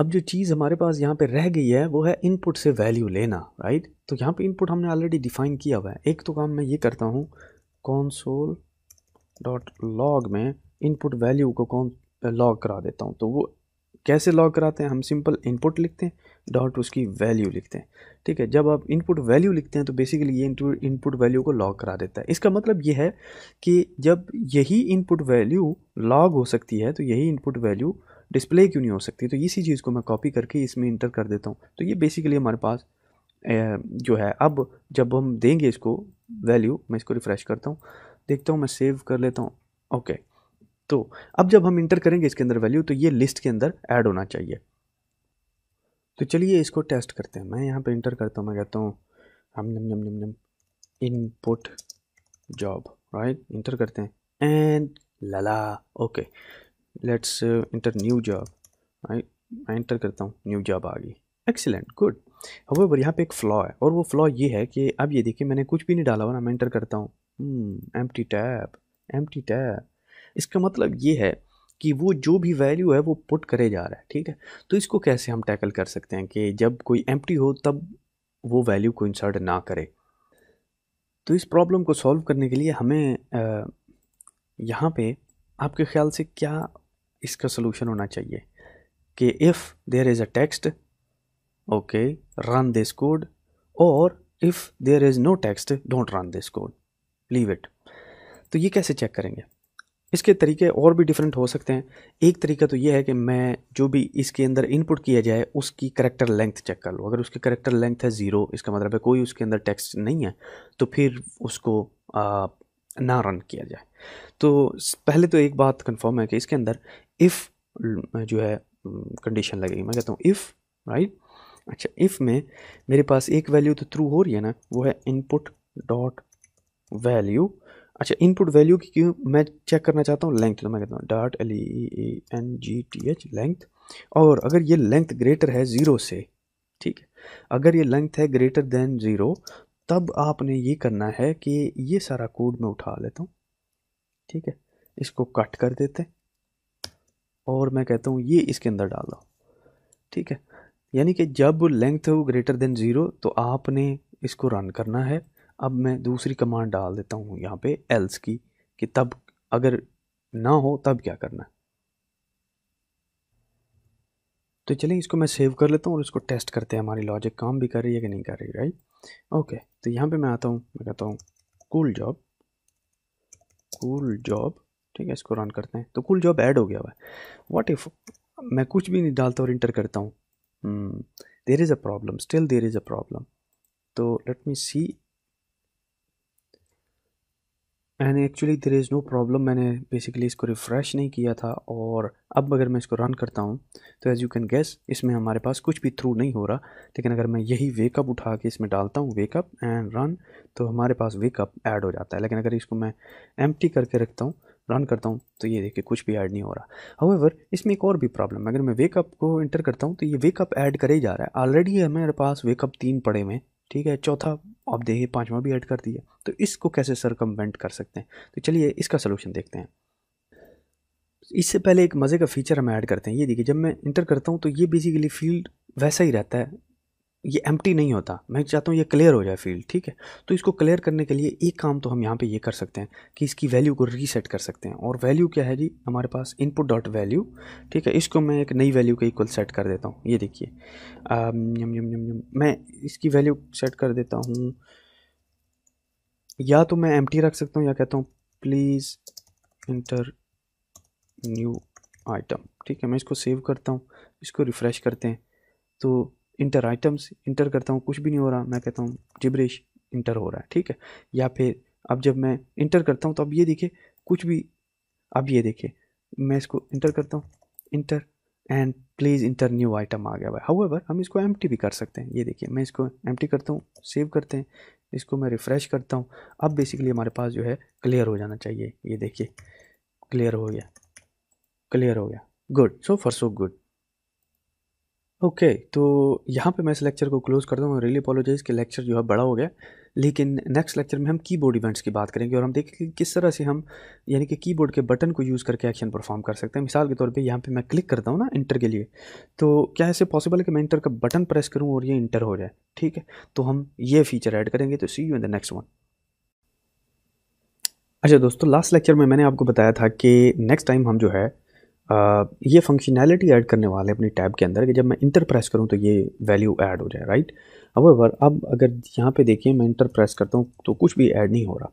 अब जो चीज़ हमारे पास यहाँ पे रह गई है वो है इनपुट से वैल्यू लेना राइट तो यहाँ पे इनपुट हमने ऑलरेडी डिफाइन किया हुआ है एक तो काम मैं ये करता हूँ कॉन्सोल डॉट लॉग में इनपुट वैल्यू को कौन लॉग करा देता हूँ तो वो कैसे लॉग कराते हैं हम सिंपल इनपुट लिखते हैं डॉट उसकी वैल्यू लिखते हैं ठीक है जब आप इनपुट वैल्यू लिखते हैं तो बेसिकली ये इनपुट वैल्यू को लॉग करा देता है इसका मतलब ये है कि जब यही इनपुट वैल्यू लॉग हो सकती है तो यही इनपुट वैल्यू डिस्प्ले क्यों नहीं हो सकती तो इसी चीज़ को मैं कॉपी करके इसमें इंटर कर देता हूँ तो ये बेसिकली हमारे पास जो है अब जब हम देंगे इसको वैल्यू मैं इसको रिफ़्रेश करता हूँ देखता हूँ मैं सेव कर लेता हूँ ओके तो अब जब हम इंटर करेंगे इसके अंदर वैल्यू तो ये लिस्ट के अंदर ऐड होना चाहिए तो चलिए इसको टेस्ट करते हैं मैं यहाँ पर इंटर करता हूँ मैं कहता हूँ हम नम नम नम नम इनपुट जॉब राइट इंटर करते हैं एंड लला okay let's enter new job मैं इंटर करता हूँ न्यू जॉब आ गई एक्सीलेंट गुड हवेवर यहाँ पे एक फ्लॉ है और वो फ्लॉ ये है कि अब ये देखिए मैंने कुछ भी नहीं डाला हुआ ना मैं इंटर करता हूँ empty tap empty tap इसका मतलब ये है कि वो जो भी वैल्यू है वो पुट करे जा रहा है ठीक है तो इसको कैसे हम टैकल कर सकते हैं कि जब कोई एम हो तब वो वैल्यू को इंसर्ट ना करे तो इस प्रॉब्लम को सॉल्व करने के लिए हमें यहाँ पे आपके ख्याल से क्या इसका सोलूशन होना चाहिए कि if there is a text okay run this code और if there is no text don't run this code leave it तो ये कैसे चेक करेंगे इसके तरीके और भी डिफरेंट हो सकते हैं एक तरीका तो ये है कि मैं जो भी इसके अंदर इनपुट किया जाए उसकी करेक्टर लेंथ चेक कर लूँ अगर उसकी करेक्टर लेंथ है ज़ीरो इसका मतलब है कोई उसके अंदर टेक्स्ट नहीं है तो फिर उसको आ, ना रन किया जाए तो पहले तो एक बात कंफर्म है कि इसके अंदर इफ़ जो है कंडीशन लगेगी मैं कहता हूँ इफ़ राइट अच्छा इफ़ में मेरे पास एक वैल्यू तो थ्रू हो रही है ना वो है इनपुट डॉट वैल्यू अच्छा इनपुट वैल्यू की क्यों मैं चेक करना चाहता हूँ लेंथ तो मैं कहता हूँ dot L E N G T H length और अगर ये लेंथ ग्रेटर है ज़ीरो से ठीक है अगर ये लेंथ है ग्रेटर देन ज़ीरो तब आपने ये करना है कि ये सारा कोड मैं उठा लेता हूँ ठीक है इसको कट कर देते हैं और मैं कहता हूँ ये इसके अंदर डाल दो ठीक है यानी कि जब लेंथ हो ग्रेटर देन ज़ीरो तो आपने इसको रन करना है अब मैं दूसरी कमांड डाल देता हूँ यहाँ पे एल्स की कि तब अगर ना हो तब क्या करना है तो चलें इसको मैं सेव कर लेता हूँ और इसको टेस्ट करते हैं हमारी लॉजिक काम भी कर रही है कि नहीं कर रही राइट ओके तो यहाँ पे मैं आता हूँ मैं कहता हूँ कूल जॉब कूल जॉब ठीक है इसको रन करते हैं तो कुल जॉब ऐड हो गया हुआ है इफ़ मैं कुछ भी नहीं डालता और इंटर करता हूँ there is a problem still there is a problem तो let me see and actually there is no problem मैंने बेसिकली इसको रिफ़्रेश नहीं किया था और अब अगर मैं इसको रन करता हूँ तो एज़ यू कैन गेस इसमें हमारे पास कुछ भी थ्रू नहीं हो रहा लेकिन अगर मैं यही वेकअप उठा के इसमें डालता हूँ वेकअप एंड रन तो हमारे पास वेकअप ऐड हो जाता है लेकिन अगर इसको मैं एम्प्टी करके रखता हूँ रन करता हूँ तो ये देखिए कुछ भी ऐड नहीं हो रहा हाउएवर इसमें एक और भी प्रॉब्लम है अगर मैं वेकअप को इंटर करता हूँ तो ये वेकअप ऐड करे जा रहा है ऑलरेडी हमारे पास वेकअप तीन पड़े हुए हैं ठीक है चौथा आप देखिए पाँचवा भी ऐड कर दिया तो इसको कैसे सरकमवेंट कर सकते हैं तो चलिए इसका सोल्यूशन देखते हैं इससे पहले एक मज़े का फीचर हम ऐड करते हैं ये देखिए जब मैं इंटर करता हूँ तो ये बेसिकली फील्ड वैसा ही रहता है ये एम नहीं होता मैं चाहता हूँ ये क्लियर हो जाए फील्ड ठीक है तो इसको क्लियर करने के लिए एक काम तो हम यहाँ पे ये कर सकते हैं कि इसकी वैल्यू को रीसेट कर सकते हैं और वैल्यू क्या है जी हमारे पास इनपुट डॉट वैल्यू ठीक है इसको मैं एक नई वैल्यू के इक्वल सेट कर देता हूँ ये देखिए मैं इसकी वैल्यू सेट कर देता हूँ या तो मैं एम रख सकता हूँ या कहता हूँ प्लीज़ इंटर न्यू आइटम ठीक है मैं इसको सेव करता हूँ इसको रिफ़्रेश करते हैं तो इंटर आइटम्स इंटर करता हूँ कुछ भी नहीं हो रहा मैं कहता हूँ जिब्रिश इंटर हो रहा है ठीक है या फिर अब जब मैं इंटर करता हूँ तो अब ये देखिए कुछ भी अब ये देखिए मैं इसको इंटर करता हूँ enter and please enter new item आ गया भाई हाउ एवर हम इसको एम भी कर सकते हैं ये देखिए मैं इसको एम करता हूँ सेव करते हैं इसको मैं रिफ़्रेश करता हूँ अब बेसिकली हमारे पास जो है क्लियर हो जाना चाहिए ये देखिए क्लियर हो गया क्लियर हो गया good so far so good okay okay, तो यहाँ पे मैं इस लेक्चर को क्लोज़ कर दूँ रियली अपोलोजाइज के लेक्चर जो है बड़ा हो गया लेकिन नेक्स्ट लेक्चर में हम कीबोर्ड इवेंट्स की बात करेंगे और हम देखेंगे कि किस तरह से हम यानी कि कीबोर्ड के बटन को यूज़ करके एक्शन परफॉर्म कर सकते हैं मिसाल के तौर पे यहाँ पे मैं क्लिक करता हूँ ना इंटर के लिए तो क्या ऐसे पॉसिबल है कि मैं इंटर का बटन प्रेस करूँ और ये इंटर हो जाए ठीक है तो हम ये फीचर ऐड करेंगे तो see you in the next one अच्छा दोस्तों लास्ट लेक्चर में मैंने आपको बताया था कि नेक्स्ट टाइम हम जो है ये फंक्शनैलिटी ऐड करने वाले अपनी टैब के अंदर कि जब मैं इंटर प्रेस करूँ तो ये वैल्यू ऐड हो जाए राइट अब अब अगर यहाँ पे देखिए मैं इंटर प्रेस करता हूँ तो कुछ भी ऐड नहीं हो रहा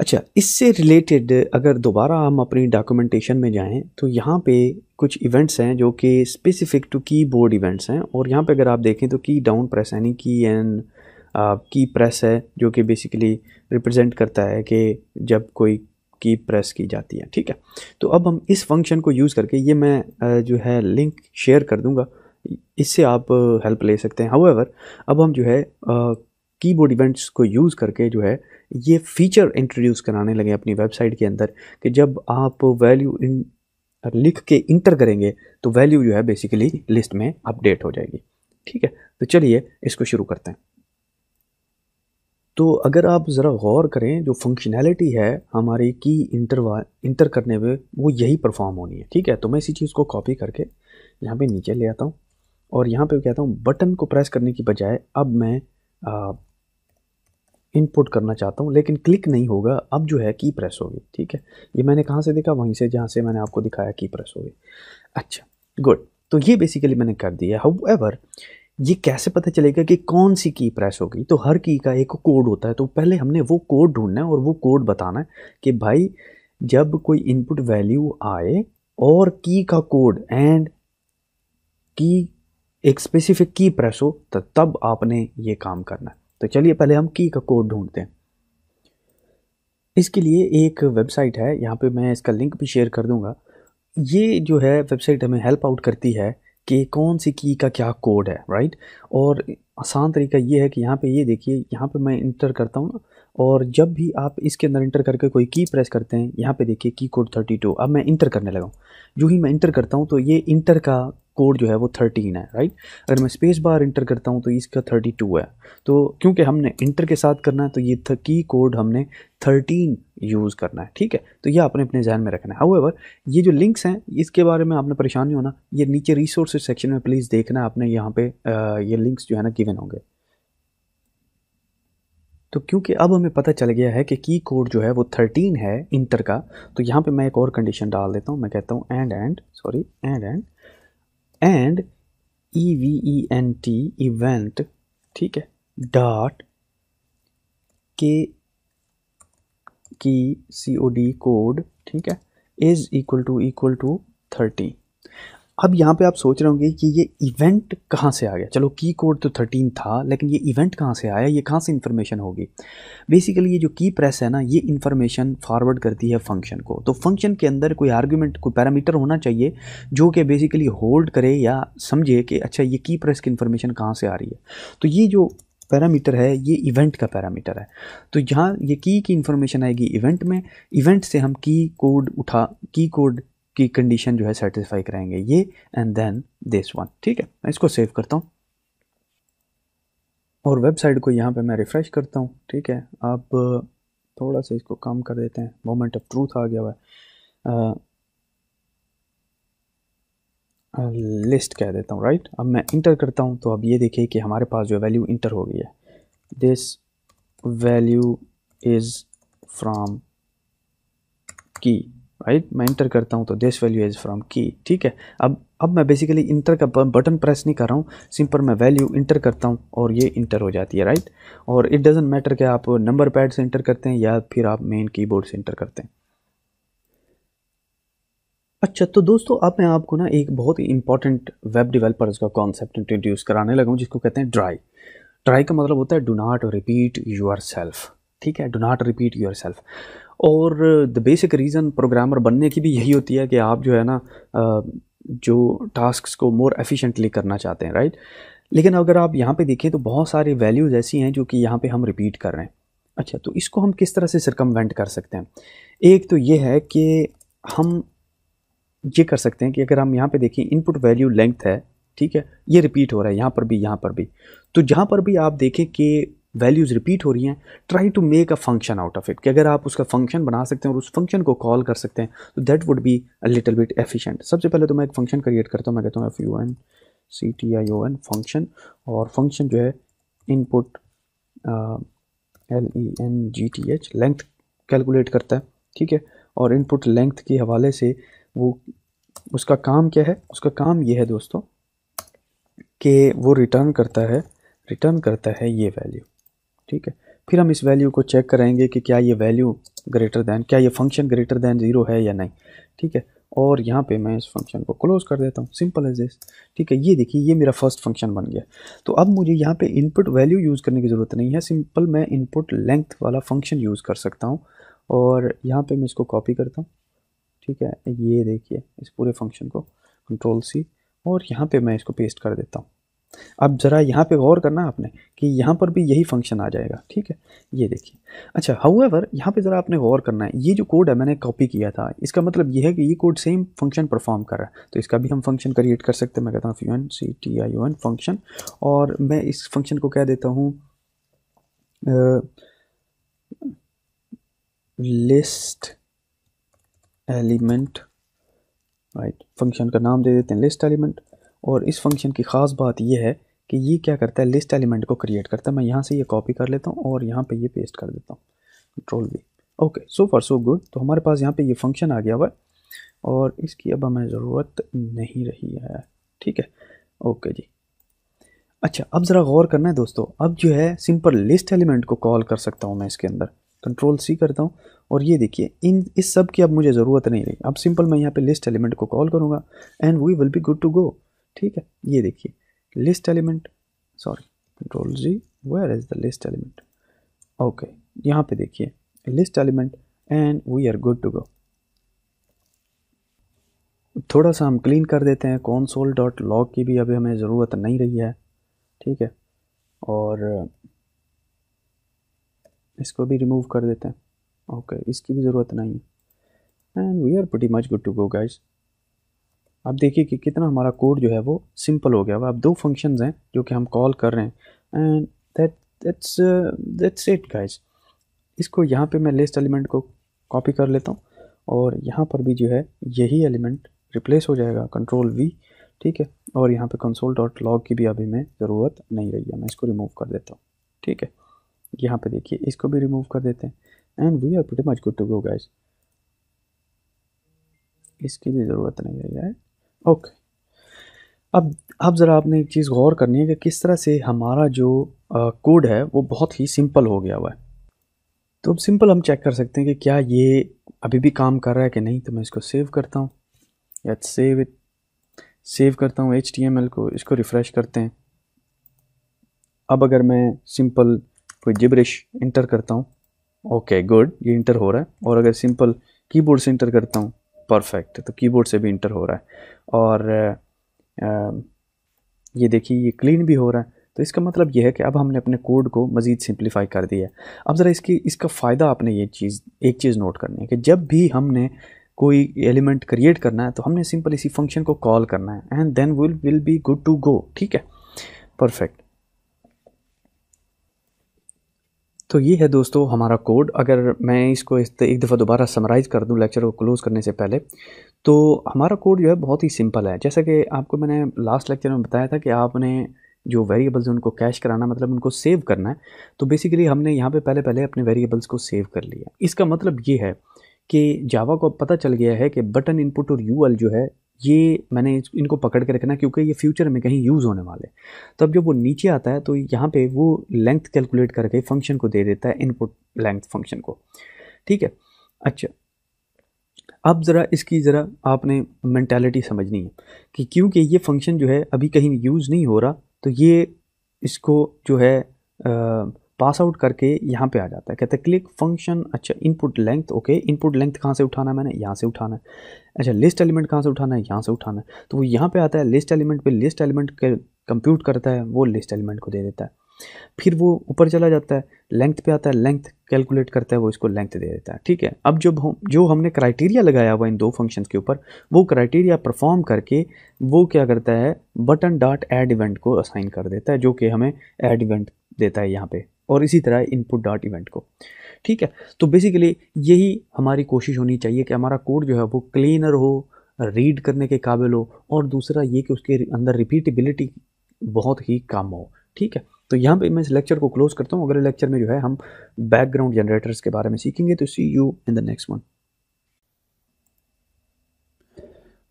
अच्छा इससे रिलेटेड अगर दोबारा हम अपनी डॉक्यूमेंटेशन में जाएं तो यहाँ पे कुछ इवेंट्स हैं जो कि specific to keyboard events हैं और यहाँ पे अगर आप देखें तो की डाउन प्रेस यानी की एंड की प्रेस है जो कि बेसिकली रिप्रेजेंट करता है कि जब कोई की प्रेस की जाती है ठीक है तो अब हम इस फंक्शन को यूज़ करके ये मैं जो है लिंक शेयर कर दूंगा इससे आप हेल्प ले सकते हैं हाउएवर अब हम जो है कीबोर्ड इवेंट्स को यूज़ करके जो है ये फीचर इंट्रोड्यूस कराने लगे अपनी वेबसाइट के अंदर कि जब आप वैल्यू इन लिख के इंटर करेंगे तो वैल्यू जो है बेसिकली लिस्ट में अपडेट हो जाएगी ठीक है तो चलिए इसको शुरू करते हैं तो अगर आप ज़रा गौर करें जो फंक्शनैलिटी है हमारी की इंटरवा इंटर करने में वो यही परफॉर्म होनी है ठीक है तो मैं इसी चीज़ को कॉपी करके यहाँ पे नीचे ले आता हूँ और यहाँ पे कहता हूँ बटन को प्रेस करने की बजाय अब मैं इनपुट करना चाहता हूँ लेकिन क्लिक नहीं होगा अब जो है की प्रेस होगी ठीक है ये मैंने कहाँ से देखा वहीं से जहाँ से मैंने आपको दिखाया की प्रेस होगी अच्छा गुड तो ये बेसिकली मैंने कर दिया हाउ एवर ये कैसे पता चलेगा कि कौन सी की प्रेस हो गई तो हर की का एक कोड होता है तो पहले हमने वो कोड ढूंढना है और वो कोड बताना है कि भाई जब कोई इनपुट वैल्यू आए और की का कोड एंड की एक स्पेसिफिक की प्रेस हो तो तब आपने ये काम करना है तो चलिए पहले हम की का कोड ढूंढते हैं इसके लिए एक वेबसाइट है यहाँ पे मैं इसका लिंक भी शेयर कर दूंगा ये जो है वेबसाइट हमें हेल्प आउट करती है कि कौन सी की का क्या कोड है राइट और आसान तरीका ये है कि यहाँ पे ये देखिए यहाँ पे मैं इंटर करता हूँ और जब भी आप इसके अंदर इंटर करके कोई की प्रेस करते हैं यहाँ पे देखिए की कोड 32 अब मैं इंटर करने लगा हूँ जो ही मैं इंटर करता हूँ तो ये इंटर का कोड जो है वो थर्टीन है राइट अगर मैं स्पेस बार इंटर करता हूँ तो इसका थर्टी टू है तो क्योंकि हमने इंटर के साथ करना है तो ये की कोड हमने थर्टीन यूज़ करना है ठीक है तो ये आपने अपने जहन में रखना है हाउएवर ये जो लिंक्स हैं इसके बारे में आपने परेशान नहीं होना ये नीचे रिसोर्स सेक्शन में प्लीज़ देखना आपने यहाँ पे ये लिंक्स जो है ना गिवन होंगे तो क्योंकि अब हमें पता चल गया है कि की कोड जो है वो थर्टीन है इंटर का तो यहाँ पे मैं एक और कंडीशन डाल देता हूँ मैं कहता हूँ and and sorry and and and E V E N T event ठीक है डॉट के की सी ओ डी कोड ठीक है is equal to equal to thirty अब यहाँ पे आप सोच रहे होंगे कि ये इवेंट कहाँ से आ गया चलो की कोड तो थर्टीन था लेकिन ये इवेंट कहाँ से आया ये कहाँ से इन्फॉर्मेशन होगी बेसिकली ये जो की प्रेस है ना ये इन्फॉर्मेशन फॉरवर्ड करती है फंक्शन को तो फंक्शन के अंदर कोई आर्ग्यूमेंट कोई पैरामीटर होना चाहिए जो कि बेसिकली होल्ड करे या समझे कि अच्छा ये की प्रेस की इन्फॉर्मेशन कहाँ से आ रही है तो ये जो पैरामीटर है ये इवेंट का पैरामीटर है तो यहाँ ये की की इन्फॉर्मेशन आएगी इवेंट में इवेंट से हम की कोड उठा की कोड की कंडीशन जो है सेटिस्फाई कराएंगे ये एंड देन दिस वन ठीक है मैं इसको सेव करता हूँ और वेबसाइट को यहाँ पे मैं रिफ़्रेश करता हूँ ठीक है अब थोड़ा सा इसको कम कर देते हैं मोमेंट ऑफ ट्रूथ आ गया हुआ है लिस्ट कह देता हूँ राइट अब मैं इंटर करता हूँ तो अब ये देखिए कि हमारे पास जो वैल्यू इंटर हो गई है this value is from key right मैं इंटर करता हूँ तो दिस वैल्यू इज़ फ्रॉम की ठीक है अब अब मैं बेसिकली इंटर का बटन प्रेस नहीं कर रहा हूँ सिंपल मैं वैल्यू इंटर करता हूँ और ये इंटर हो जाती है राइट और इट डजेंट मैटर कि आप नंबर पैड से इंटर करते हैं या फिर आप मेन कीबोर्ड से इंटर करते हैं अच्छा तो दोस्तों अब मैं आपको ना एक बहुत ही इंपॉर्टेंट वेब डिवेलपर्स का कॉन्सेप्ट इंट्रोड्यूस कराने लगा हूँ जिसको कहते हैं ड्राई ड्राई का मतलब होता है do not repeat yourself ठीक है do not repeat yourself और द बेसिक रीज़न प्रोग्रामर बनने की भी यही होती है कि आप जो है ना जो टास्क को मोर एफिशिएंटली करना चाहते हैं राइट लेकिन अगर आप यहाँ पे देखें तो बहुत सारे वैल्यूज़ ऐसी हैं जो कि यहाँ पे हम रिपीट कर रहे हैं अच्छा तो इसको हम किस तरह से सरकमवेंट कर सकते हैं एक तो ये है कि हम ये कर सकते हैं कि अगर हम यहाँ पे देखें इनपुट वैल्यू लेंथ है ठीक है ये रिपीट हो रहा है यहाँ पर भी यहाँ पर भी तो जहाँ पर भी आप देखें कि वैल्यूज़ रिपीट हो रही हैं try to make a function out of it कि अगर आप उसका फंक्शन बना सकते हैं और उस फंक्शन को कॉल कर सकते हैं तो that would be a little bit efficient सबसे पहले तो मैं एक फंक्शन क्रिएट करता हूँ मैं कहता हूँ F U N C T I O N function और फंक्शन जो है input L E N G T H length calculate करता है ठीक है और इनपुट लेंथ के हवाले से वो उसका काम क्या है उसका काम ये है दोस्तों कि वो रिटर्न करता है रिटर्न करता है ये वैल्यू ठीक है फिर हम इस वैल्यू को चेक करेंगे कि क्या ये वैल्यू ग्रेटर दैन क्या ये फंक्शन ग्रेटर दैन ज़ीरो है या नहीं ठीक है और यहाँ पे मैं इस फंक्शन को क्लोज़ कर देता हूँ सिंपल एज दिस ठीक है ये देखिए ये मेरा फर्स्ट फंक्शन बन गया तो अब मुझे यहाँ पे इनपुट वैल्यू यूज़ करने की ज़रूरत नहीं है सिंपल मैं इनपुट लेंथ वाला फंक्शन यूज़ कर सकता हूँ और यहाँ पे मैं इसको कॉपी करता हूँ ठीक है ये देखिए इस पूरे फंक्शन को कंट्रोल सी और यहाँ पर मैं इसको पेस्ट कर देता हूँ अब ज़रा यहाँ पे गौर करना आपने कि यहाँ पर भी यही फंक्शन आ जाएगा ठीक है ये देखिए अच्छा हाउ एवर यहाँ पर ज़रा आपने गौर करना है ये जो कोड है मैंने कॉपी किया था इसका मतलब ये है कि ये कोड सेम फंक्शन परफॉर्म कर रहा है तो इसका भी हम फंक्शन क्रिएट कर सकते हैं मैं कहता हूँ F U N C T I U N function और मैं इस फंक्शन को कह देता हूँ लिस्ट एलिमेंट राइट फंक्शन का नाम दे देते हैं लिस्ट एलिमेंट और इस फंक्शन की ख़ास बात यह है कि ये क्या करता है लिस्ट एलिमेंट को क्रिएट करता है मैं यहाँ से ये कॉपी कर लेता हूँ और यहाँ पे ये पेस्ट कर देता हूँ कंट्रोल भी okay so far so good तो हमारे पास यहाँ पे ये फंक्शन आ गया हुआ है और इसकी अब हमें ज़रूरत नहीं रही है ठीक है ओके जी अच्छा अब ज़रा गौर करना है दोस्तों अब जो है सिंपल लिस्ट एलिमेंट को कॉल कर सकता हूँ मैं इसके अंदर कंट्रोल सी करता हूँ और ये देखिए इन इस सब की अब मुझे ज़रूरत नहीं रही अब सिंपल मैं यहाँ पे लिस्ट एलिमेंट को कॉल करूँगा and we will be good to go ठीक है ये देखिए list element sorry control G where is the list element okay यहाँ पे देखिए list element and we are good to go थोड़ा सा हम क्लीन कर देते हैं कॉन्सोल डॉट लॉग की भी अभी हमें ज़रूरत नहीं रही है ठीक है और इसको भी रिमूव कर देते हैं ओके okay, इसकी भी ज़रूरत नहीं है एंड वी आर वेटी much good to go guys आप देखिए कि कितना हमारा कोड जो है वो सिंपल हो गया अब आप दो फंक्शंस हैं जो कि हम कॉल कर रहे हैं and that that's that's it guys इसको यहाँ पे मैं लिस्ट एलिमेंट को कॉपी कर लेता हूँ और यहाँ पर भी जो है यही एलिमेंट रिप्लेस हो जाएगा कंट्रोल वी ठीक है और यहाँ पे कंसोल डॉट लॉग की भी अभी मैं ज़रूरत नहीं रही है मैं इसको रिमूव कर देता हूँ ठीक है यहाँ पे देखिए इसको भी रिमूव कर देते हैं and we are pretty much good to go guys इसकी भी ज़रूरत नहीं रही है ओके अब अब ज़रा आपने एक चीज़ गौर करनी है कि किस तरह से हमारा जो कोड है वो बहुत ही सिंपल हो गया हुआ है तो अब सिंपल हम चेक कर सकते हैं कि क्या ये अभी भी काम कर रहा है कि नहीं तो मैं इसको सेव करता हूँ या सेव इट सेव करता हूँ एच को इसको रिफ़्रेश करते हैं अब अगर मैं सिंपल कोई जिब्रिश इंटर करता हूँ ओके गुड ये इंटर हो रहा है और अगर सिंपल कीबोर्ड से इंटर करता हूँ परफेक्ट तो कीबोर्ड से भी इंटर हो रहा है और आ, ये देखिए ये क्लीन भी हो रहा है तो इसका मतलब यह है कि अब हमने अपने कोड को मज़ीद सिंप्लीफाई कर दिया है अब ज़रा इसकी इसका फ़ायदा आपने ये चीज़ एक चीज़ नोट करनी है कि जब भी हमने कोई एलिमेंट क्रिएट करना है तो हमने सिंपल इसी फंक्शन को कॉल करना है and then will will be good to go ठीक है परफेक्ट तो ये है दोस्तों हमारा कोड अगर मैं इसको इस एक दफ़ा दोबारा समराइज़ कर दूं लेक्चर को क्लोज़ करने से पहले तो हमारा कोड जो है बहुत ही सिंपल है जैसा कि आपको मैंने लास्ट लेक्चर में बताया था कि आपने जो वेरिएबल्स हैं उनको कैश कराना मतलब उनको सेव करना है तो बेसिकली हमने यहाँ पे पहले पहले अपने वेरिएबल्स को सेव कर लिया इसका मतलब ये है कि जावा को पता चल गया है कि बटन इनपुट और यू जो है ये मैंने इनको पकड़ के रखना क्योंकि ये फ्यूचर में कहीं यूज़ होने वाले तो अब जब वो नीचे आता है तो यहाँ पे वो लेंथ कैलकुलेट करके फंक्शन को दे देता है इनपुट लेंथ फंक्शन को ठीक है अच्छा अब ज़रा इसकी ज़रा आपने मैंटेलिटी समझनी है कि क्योंकि ये फंक्शन जो है अभी कहीं यूज़ नहीं हो रहा तो ये इसको जो है आ, पास आउट करके यहाँ पे आ जाता है कहते हैं क्लिक फंक्शन अच्छा input length okay input length कहाँ से उठाना है मैंने यहाँ से उठाना है अच्छा लिस्ट एलिमेंट कहाँ से उठाना है यहाँ से उठाना है तो वो यहाँ पे आता है लिस्ट एलिमेंट पे लिस्ट एलिमेंट के कंप्यूट करता है वो लिस्ट एलिमेंट को दे देता है फिर वो ऊपर चला जाता है लेंथ पे आता है लेंथ कैलकुलेट करता है वो इसको लेंथ दे देता है ठीक है अब जब हम जो हमने क्राइटेरिया लगाया हुआ इन दो फंक्शंस के ऊपर वो क्राइटेरिया परफॉर्म करके वो क्या करता है बटन डॉट एड इवेंट को असाइन कर देता है जो कि हमें एड इवेंट देता है यहाँ पे और इसी तरह इनपुट डॉट इवेंट को ठीक है तो बेसिकली यही हमारी कोशिश होनी चाहिए कि हमारा कोड जो है वो क्लीनर हो रीड करने के काबिल हो और दूसरा ये कि उसके अंदर रिपीटेबिलिटी बहुत ही कम हो ठीक है तो यहाँ पे मैं इस लेक्चर को क्लोज़ करता हूँ अगले लेक्चर में जो है हम बैकग्राउंड जनरेटर्स के बारे में सीखेंगे तो see you in the next one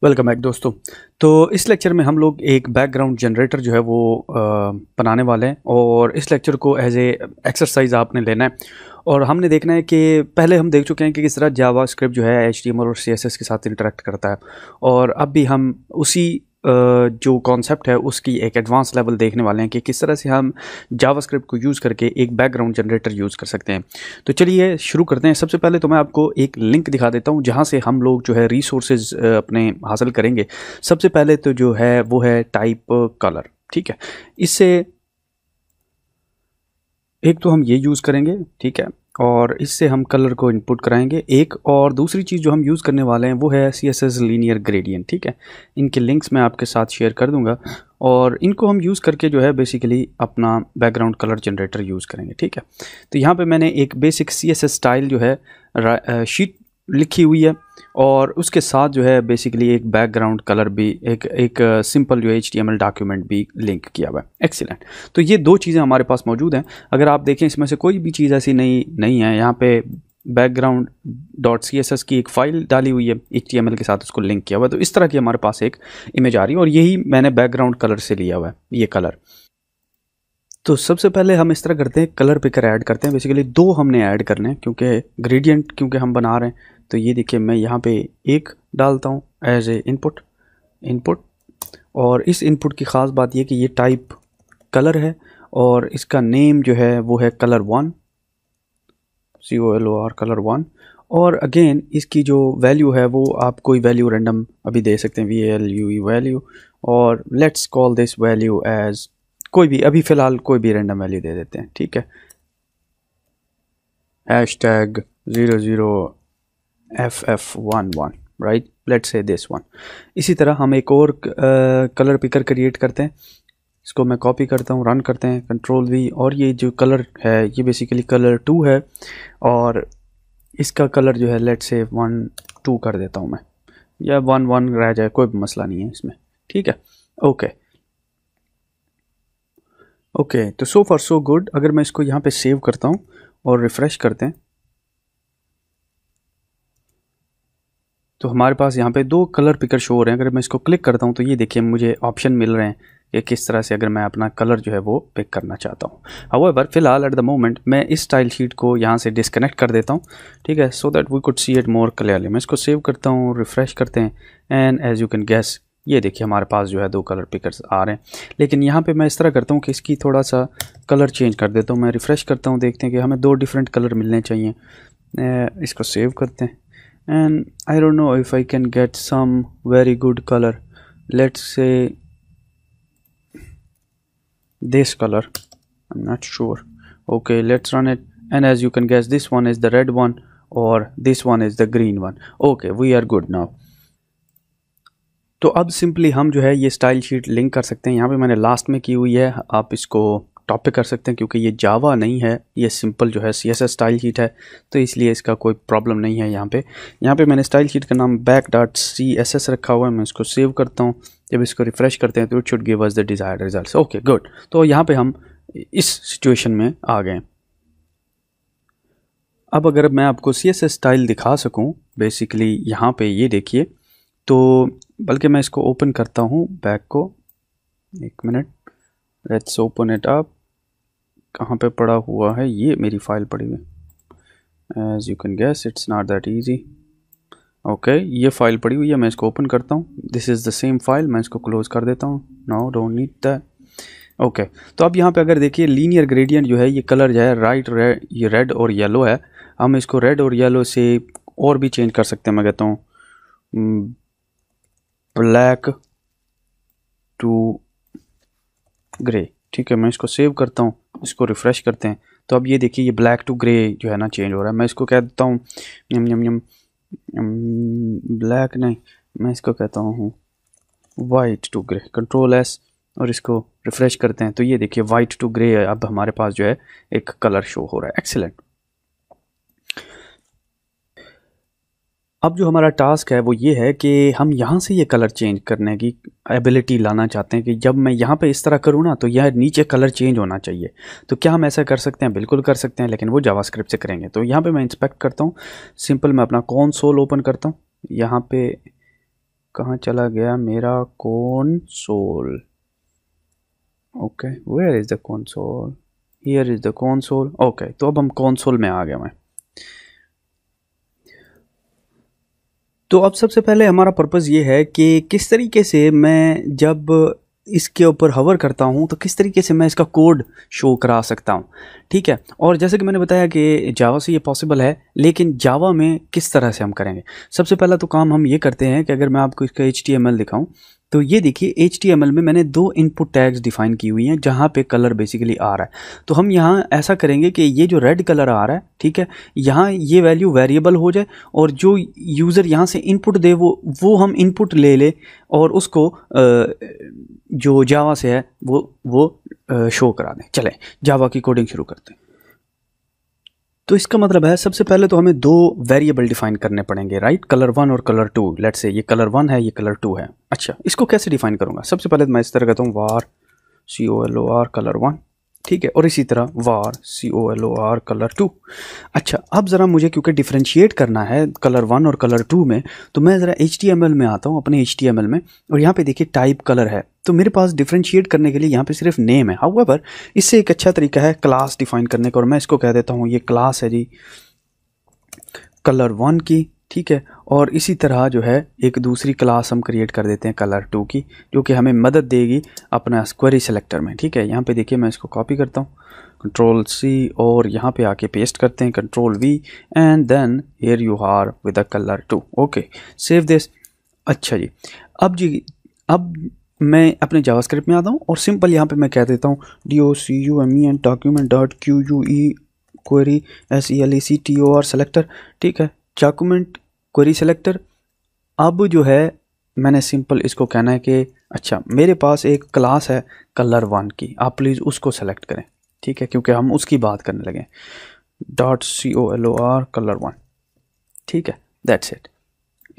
welcome back दोस्तों तो इस लेक्चर में हम लोग एक बैकग्राउंड जनरेटर जो है वो बनाने वाले हैं और इस लेक्चर को एज ए एक्सरसाइज आपने लेना है और हमने देखना है कि पहले हम देख चुके हैं कि किस तरह जावा स्क्रिप्ट जो है एच और सी के साथ इंटरेक्ट करता है और अब भी हम उसी जो कॉन्सेप्ट है उसकी एक एडवांस लेवल देखने वाले हैं कि किस तरह से हम जावास्क्रिप्ट को यूज़ करके एक बैकग्राउंड जनरेटर यूज़ कर सकते हैं तो चलिए शुरू करते हैं सबसे पहले तो मैं आपको एक लिंक दिखा देता हूँ जहाँ से हम लोग जो है रिसोर्सेज अपने हासिल करेंगे सबसे पहले तो जो है वो है टाइप कलर ठीक है इससे एक तो हम ये यूज़ करेंगे ठीक है और इससे हम कलर को इनपुट कराएंगे एक और दूसरी चीज़ जो हम यूज़ करने वाले हैं वो है C S S linear gradient ठीक है इनके लिंक्स मैं आपके साथ शेयर कर दूंगा और इनको हम यूज़ करके जो है बेसिकली अपना बैकग्राउंड कलर जनरेटर यूज़ करेंगे ठीक है तो यहाँ पे मैंने एक basic C S S style जो है शीट लिखी हुई है और उसके साथ जो है बेसिकली एक बैकग्राउंड कलर भी एक एक सिंपल uh, जो है एच डॉक्यूमेंट भी लिंक किया हुआ है एक्सीलेंट तो ये दो चीज़ें हमारे पास मौजूद हैं अगर आप देखें इसमें से कोई भी चीज़ ऐसी नहीं नहीं है यहाँ पे background dot C S S की एक फ़ाइल डाली हुई है एच टी एम एल के साथ उसको लिंक किया हुआ है तो इस तरह की हमारे पास एक इमेज आ रही है और यही मैंने बैकग्राउंड कलर से लिया हुआ है ये कलर तो सबसे पहले हम इस तरह करते हैं कलर पिकर ऐड करते हैं बेसिकली दो हमने ऐड करने हैं क्योंकि ग्रेडियंट क्योंकि हम बना रहे हैं तो ये देखिए मैं यहाँ पे एक डालता हूँ एज ए इनपुट इनपुट और इस इनपुट की ख़ास बात यह कि ये टाइप कलर है और इसका नेम जो है वो है colour one C O L O R colour one और अगेन इसकी जो वैल्यू है वो आप कोई वैल्यू रैंडम अभी दे सकते हैं V L U E value और let's call this value as कोई भी अभी फ़िलहाल कोई भी रेंडम वैल्यू दे देते हैं ठीक है hash tag zero zero F F one one right let say this one इसी तरह हम एक और कलर पिकर क्रिएट करते हैं इसको मैं कॉपी करता हूँ रन करते हैं कंट्रोल वी और ये जो कलर है ये बेसिकली कलर टू है और इसका कलर जो है लेट से वन टू कर देता हूँ मैं या वन वन रह जाए कोई भी मसला नहीं है इसमें ठीक है ओके ओके okay, तो सो फॉर सो गुड अगर मैं इसको यहाँ पे सेव करता हूँ और रिफ़्रेश करते हैं तो हमारे पास यहाँ पे दो कलर पिकर शो हो रहे हैं अगर मैं इसको क्लिक करता हूँ तो ये देखिए मुझे ऑप्शन मिल रहे हैं कि किस तरह से अगर मैं अपना कलर जो है वो पिक करना चाहता हूँ हाउएवर फिलहाल एट द मोमेंट मैं इस स्टाइल शीट को यहाँ से डिसकनेक्ट कर देता हूँ ठीक है so that we could see it more clearly मैं इसको सेव करता हूँ रिफ़्रेश करते हैं and as you can guess ये देखिए हमारे पास जो है दो कलर पिकर्स आ रहे हैं लेकिन यहाँ पे मैं इस तरह करता हूँ कि इसकी थोड़ा सा कलर चेंज कर देता हूँ मैं रिफ़्रेश करता हूँ देखते हैं कि हमें दो डिफरेंट कलर मिलने चाहिए इसको सेव करते हैं and I don't know if I can get some very good colour let's say colour I am not sure okay let's run it and as you can get this one is the red one और this one is the green one okay we are good now तो अब simply हम जो है ये style sheet link कर सकते हैं यहाँ पे मैंने लास्ट में की हुई है आप इसको पे कर सकते हैं क्योंकि ये जावा नहीं है ये सिंपल जो है C S S style sheet है तो इसलिए इसका कोई प्रॉब्लम नहीं है यहाँ पे यहाँ पे मैंने स्टाइल शीट का नाम back dot C S S रखा हुआ है मैं इसको सेव करता हूँ जब इसको रिफ़्रेश करते हैं तो it should give us the desired result okay good तो यहाँ पर हम इस सिचुएशन में आ गए अब अगर मैं आपको सी एस एस स्टाइल दिखा सकूँ बेसिकली यहाँ पर ये देखिए तो बल्कि मैं इसको ओपन करता हूँ बैग को एक minute let's open it up कहाँ पे पड़ा हुआ है ये मेरी फाइल पड़ी हुई as you can guess it's not that easy okay ये फाइल पड़ी हुई है मैं इसको ओपन करता हूँ this is the same file मैं इसको क्लोज़ कर देता हूँ no don't need that okay okay, तो अब यहाँ पे अगर देखिए लीनियर ग्रेडियंट जो है ये कलर जो है राइट रेड ये रेड और येलो है हम इसको रेड और येलो से और भी चेंज कर सकते हैं मैं कहता हूँ hmm, ब्लैक टू ग्रे ठीक है मैं इसको सेव करता हूँ इसको रिफ़्रेश करते हैं तो अब ये देखिए ये ब्लैक टू ग्रे जो है ना चेंज हो रहा है मैं इसको कह देता हूँ यम यम यम ब्लैक नहीं मैं इसको कहता हूँ white to grey control S और इसको रिफ़्रेश करते हैं तो ये देखिए वाइट टू ग्रे अब हमारे पास जो है एक कलर शो हो रहा है एक्सेलेंट अब जो हमारा टास्क है वो ये है कि हम यहाँ से ये कलर चेंज करने की एबिलिटी लाना चाहते हैं कि जब मैं यहाँ पे इस तरह करूँ ना तो यह नीचे कलर चेंज होना चाहिए तो क्या हम ऐसा कर सकते हैं बिल्कुल कर सकते हैं लेकिन वो जावास्क्रिप्ट से करेंगे तो यहाँ पे मैं इंस्पेक्ट करता हूँ सिंपल मैं अपना कौन सोल ओपन करता हूँ यहाँ पर कहाँ चला गया मेरा console okay where is the console here is the console okay तो अब हम कौन सोल में आ गए मैं तो अब सबसे पहले हमारा पर्पज़ ये है कि किस तरीके से मैं जब इसके ऊपर हवर करता हूँ तो किस तरीके से मैं इसका कोड शो करा सकता हूँ ठीक है और जैसे कि मैंने बताया कि जावा से ये पॉसिबल है लेकिन जावा में किस तरह से हम करेंगे सबसे पहला तो काम हम ये करते हैं कि अगर मैं आपको इसका एच टी एम एल दिखाऊँ तो ये देखिए एच में मैंने दो इनपुट टैग्स डिफाइन की हुई हैं जहाँ पे कलर बेसिकली आ रहा है तो हम यहाँ ऐसा करेंगे कि ये जो रेड कलर आ रहा है ठीक है यहाँ ये वैल्यू वेरिएबल हो जाए और जो यूज़र यहाँ से इनपुट दे वो वो हम इनपुट ले ले और उसको जो जावा से है वो वो शो करा दें चलें जावा की कोडिंग शुरू करते हैं तो इसका मतलब है सबसे पहले तो हमें दो वेरिएबल डिफाइन करने पड़ेंगे राइट कलर वन और कलर टू लेट से ये कलर वन है ये कलर टू है अच्छा इसको कैसे डिफाइन करूँगा सबसे पहले तो मैं इस तरह कहता हूँ var C O L O R colour one ठीक है और इसी तरह var C O L O R colour two अच्छा अब ज़रा मुझे क्योंकि डिफ्रेंशिएट करना है कलर वन और कलर टू में तो मैं ज़रा एच टी एम एल में आता हूँ अपने एच टी एम एल में और यहाँ पे देखिए टाइप कलर है तो मेरे पास डिफ्रेंशिएट करने के लिए यहाँ पे सिर्फ नेम है हाउ एवर इससे एक अच्छा तरीका है क्लास डिफाइन करने का और मैं इसको कह देता हूँ ये क्लास है जी कलर वन की ठीक है और इसी तरह जो है एक दूसरी क्लास हम क्रिएट कर देते हैं कलर टू की जो कि हमें मदद देगी अपना क्वेरी सेलेक्टर में ठीक है यहाँ पे देखिए मैं इसको कॉपी करता हूँ कंट्रोल सी और यहाँ पे आके पेस्ट करते हैं control V and then here you are with a colour two okay save this अच्छा जी अब जी अब मैं अपने जावास्क्रिप्ट में आता हूँ और सिंपल यहाँ पर मैं कह देता हूँ D O C U M E N document dot Q U E query S E L E C T O R selector ठीक है डॉक्यूमेंट क्वेरी सेलेक्टर अब जो है मैंने सिंपल इसको कहना है कि अच्छा मेरे पास एक क्लास है कलर वन की आप प्लीज़ उसको सेलेक्ट करें ठीक है क्योंकि हम उसकी बात करने लगे dot C O L O R colour one ठीक है दैट्स इट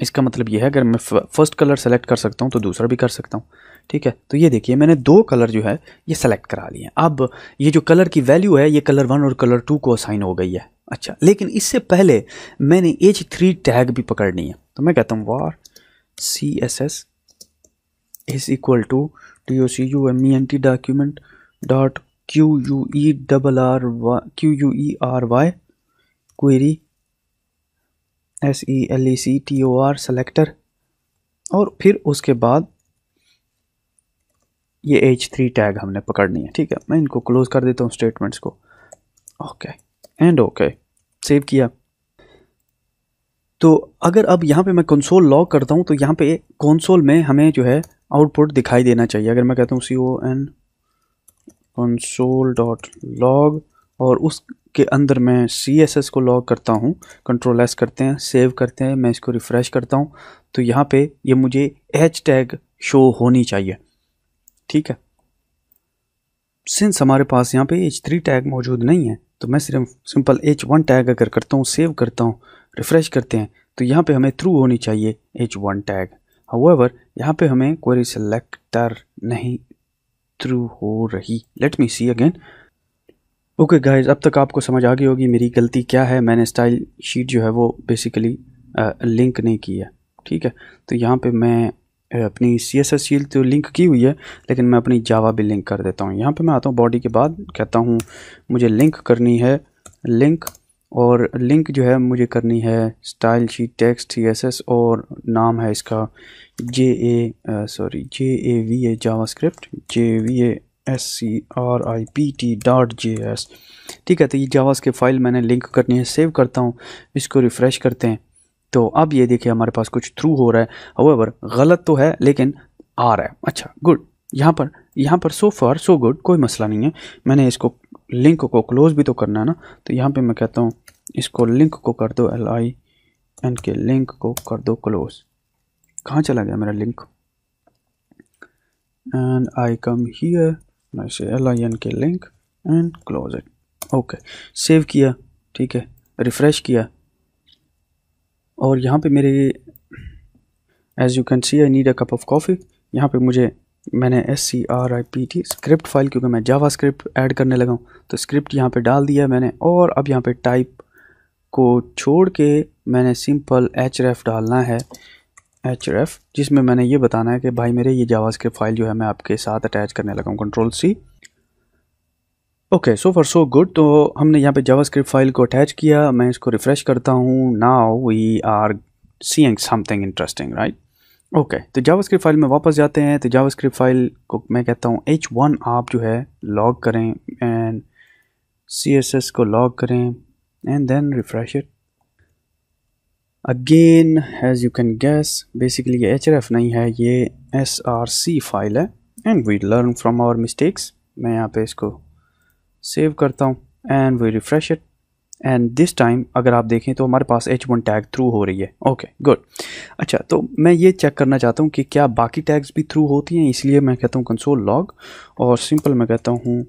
इसका मतलब ये है अगर मैं फर्स्ट कलर सेलेक्ट कर सकता हूँ तो दूसरा भी कर सकता हूँ ठीक है तो ये देखिए मैंने दो कलर जो है ये सेलेक्ट करा लिए अब ये जो कलर की वैल्यू है ये कलर वन और कलर टू को असाइन हो गई है अच्छा लेकिन इससे पहले मैंने एच थ्री टैग भी पकड़नी है तो मैं कहता हूँ var C S S is equal to T O C U M E N T document dot Q U E double R Y Q U E R Y query S E L E C T O R selector और फिर उसके बाद ये H three tag हमने पकड़नी है ठीक है मैं इनको क्लोज कर देता हूँ स्टेटमेंट्स को okay okay. And okay save किया तो अगर अब यहाँ पे मैं कंसोल लॉक करता हूँ तो यहाँ पे कंसोल में हमें जो है आउटपुट दिखाई देना चाहिए अगर मैं कहता हूँ C O N console dot log और उसके अंदर मैं सी एस एस को लॉग करता हूँ कंट्रोल एस करते हैं सेव करते हैं मैं इसको रिफ़्रेश करता हूँ तो यहाँ पे ये मुझे एच टैग शो होनी चाहिए ठीक है सिंस हमारे पास यहाँ पे एच थ्री टैग मौजूद नहीं है तो मैं सिर्फ सिंपल एच वन टैग अगर करता हूँ सेव करता हूँ रिफ़्रेश करते हैं तो यहाँ पे हमें थ्रू होनी चाहिए एच वन टैग हाउएवर यहाँ पे हमें क्वेरी सेलेक्टर नहीं थ्रू हो रही let me see again okay guys अब तक आपको समझ आ गई होगी मेरी गलती क्या है मैंने स्टाइल शीट जो है वो बेसिकली लिंक uh, नहीं की है ठीक है तो यहाँ पे मैं अपनी सी एस एस सील तो लिंक की हुई है लेकिन मैं अपनी जावा भी लिंक कर देता हूँ यहाँ पे मैं आता हूँ बॉडी के बाद कहता हूँ मुझे लिंक करनी है लिंक और लिंक जो है मुझे करनी है style sheet text C S S और नाम है इसका J A sorry J A V A JavaScript J V A S C R I P T dot J S ठीक है तो ये जावास के फाइल मैंने लिंक करनी है सेव करता हूँ इसको रिफ़्रेश करते हैं तो अब ये देखिए हमारे पास कुछ थ्रू हो रहा है होवेवर गलत तो है लेकिन आ रहा है अच्छा गुड यहाँ पर यहाँ पर सो फार सो गुड कोई मसला नहीं है मैंने इसको लिंक को क्लोज भी तो करना है ना तो यहाँ पे मैं कहता हूँ इसको लिंक को कर दो L I N K link को कर दो क्लोज कहाँ चला गया मेरा link and I come here say L I N K link and close it okay save किया ठीक है रिफ़्रेश किया और यहाँ पे मेरे as you can see I need a cup of coffee यहाँ पे मुझे मैंने S C R I P T script file क्योंकि मैं जावा स्क्रिप्ट ऐड करने लगा हूँ तो स्क्रिप्ट यहाँ पे डाल दिया मैंने और अब यहाँ पे टाइप को छोड़ के मैंने सिंपल एच रेफ डालना है एच रेफ जिसमें मैंने ये बताना है कि भाई मेरे ये जावा स्क्रिप्ट फाइल जो है मैं आपके साथ अटैच करने लगा हूँ control C okay so far so good तो हमने यहाँ पे जावास्क्रिप्ट फाइल को अटैच किया मैं इसको रिफ़्रेश करता हूँ now we are seeing something interesting right okay तो जावास्क्रिप्ट फाइल में वापस जाते हैं तो जावास्क्रिप्ट फाइल को मैं कहता हूँ एच वन आप जो है लॉग करें एंड सी एस एस को लॉग करें and then refresh it again as you can guess basically ये एच नहीं है ये एस आर सी फाइल है and we learn from our mistakes मैं यहाँ पे इसको सेव करता हूँ and we refresh it and this time अगर आप देखें तो हमारे पास एच वन टैग थ्रू हो रही है ओके okay, गुड अच्छा तो मैं ये चेक करना चाहता हूँ कि क्या बाकी टैग्स भी थ्रू होती हैं इसलिए मैं कहता हूँ कंसोल लॉग और सिंपल मैं कहता हूँ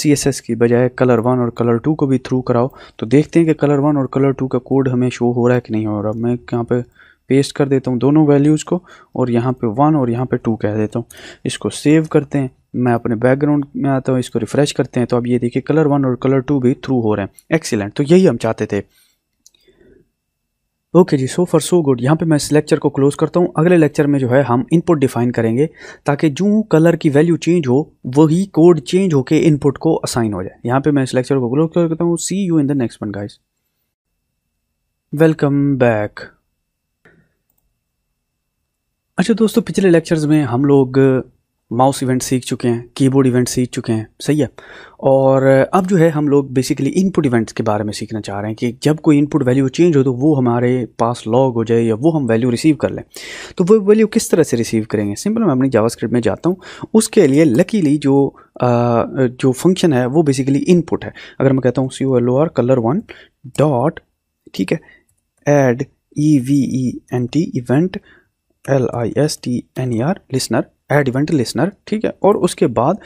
सी एस एस की बजाय कलर वन और कलर टू को भी थ्रू कराओ तो देखते हैं कि कलर वन और कलर टू का कोड हमें शो हो रहा है कि नहीं हो रहा मैं यहाँ पर पेस्ट कर देता हूँ दोनों वैल्यूज़ को और यहाँ पर वन और यहाँ पर टू कह देता हूँ इसको सेव करते हैं मैं अपने बैकग्राउंड में आता हूँ इसको रिफ़्रेश करते हैं तो अब ये देखिए कलर वन और कलर टू भी थ्रू हो रहे हैं एक्सीलेंट तो यही हम चाहते थे ओके जी सो फॉर सो गुड यहाँ पे मैं इस लेक्चर को क्लोज़ करता हूँ अगले लेक्चर में जो है हम इनपुट डिफाइन करेंगे ताकि जो कलर की वैल्यू चेंज हो वही कोड चेंज होके इनपुट को असाइन हो जाए यहाँ पे मैं इस लेक्चर को क्लोज करता हूँ see you in the next one guys welcome back अच्छा दोस्तों पिछले लेक्चर्स में हम लोग माउस इवेंट सीख चुके हैं कीबोर्ड इवेंट सीख चुके हैं सही है और अब जो है हम लोग बेसिकली इनपुट इवेंट्स के बारे में सीखना चाह रहे हैं कि जब कोई इनपुट वैल्यू चेंज हो तो वो हमारे पास लॉग हो जाए या वो हम वैल्यू रिसीव कर लें तो वो वैल्यू किस तरह से रिसीव करेंगे सिंपल मैं अपनी जावास्क्रिप्ट में जाता हूँ उसके लिए लकीली जो आ, जो फंक्शन है वो बेसिकली इनपुट है अगर मैं कहता हूँ C O L O R colour one dot ठीक है add E V E N T event L I S T N E R listener add event listener ठीक है और उसके बाद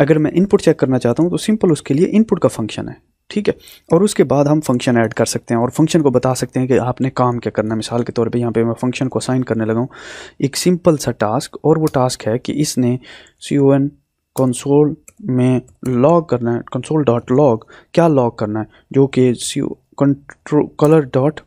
अगर मैं इनपुट चेक करना चाहता हूँ तो सिंपल उसके लिए इनपुट का फंक्शन है ठीक है और उसके बाद हम फंक्शन ऐड कर सकते हैं और फंक्शन को बता सकते हैं कि आपने काम क्या करना है मिसाल के तौर पे यहाँ पे मैं फंक्शन को साइन करने लगा एक सिंपल सा टास्क और वो टास्क है कि इसने सी ओ एन कंसोल में लॉग करना है कंसोल डॉट लॉग क्या लॉग करना है जो कि सी कंट्रो colour dot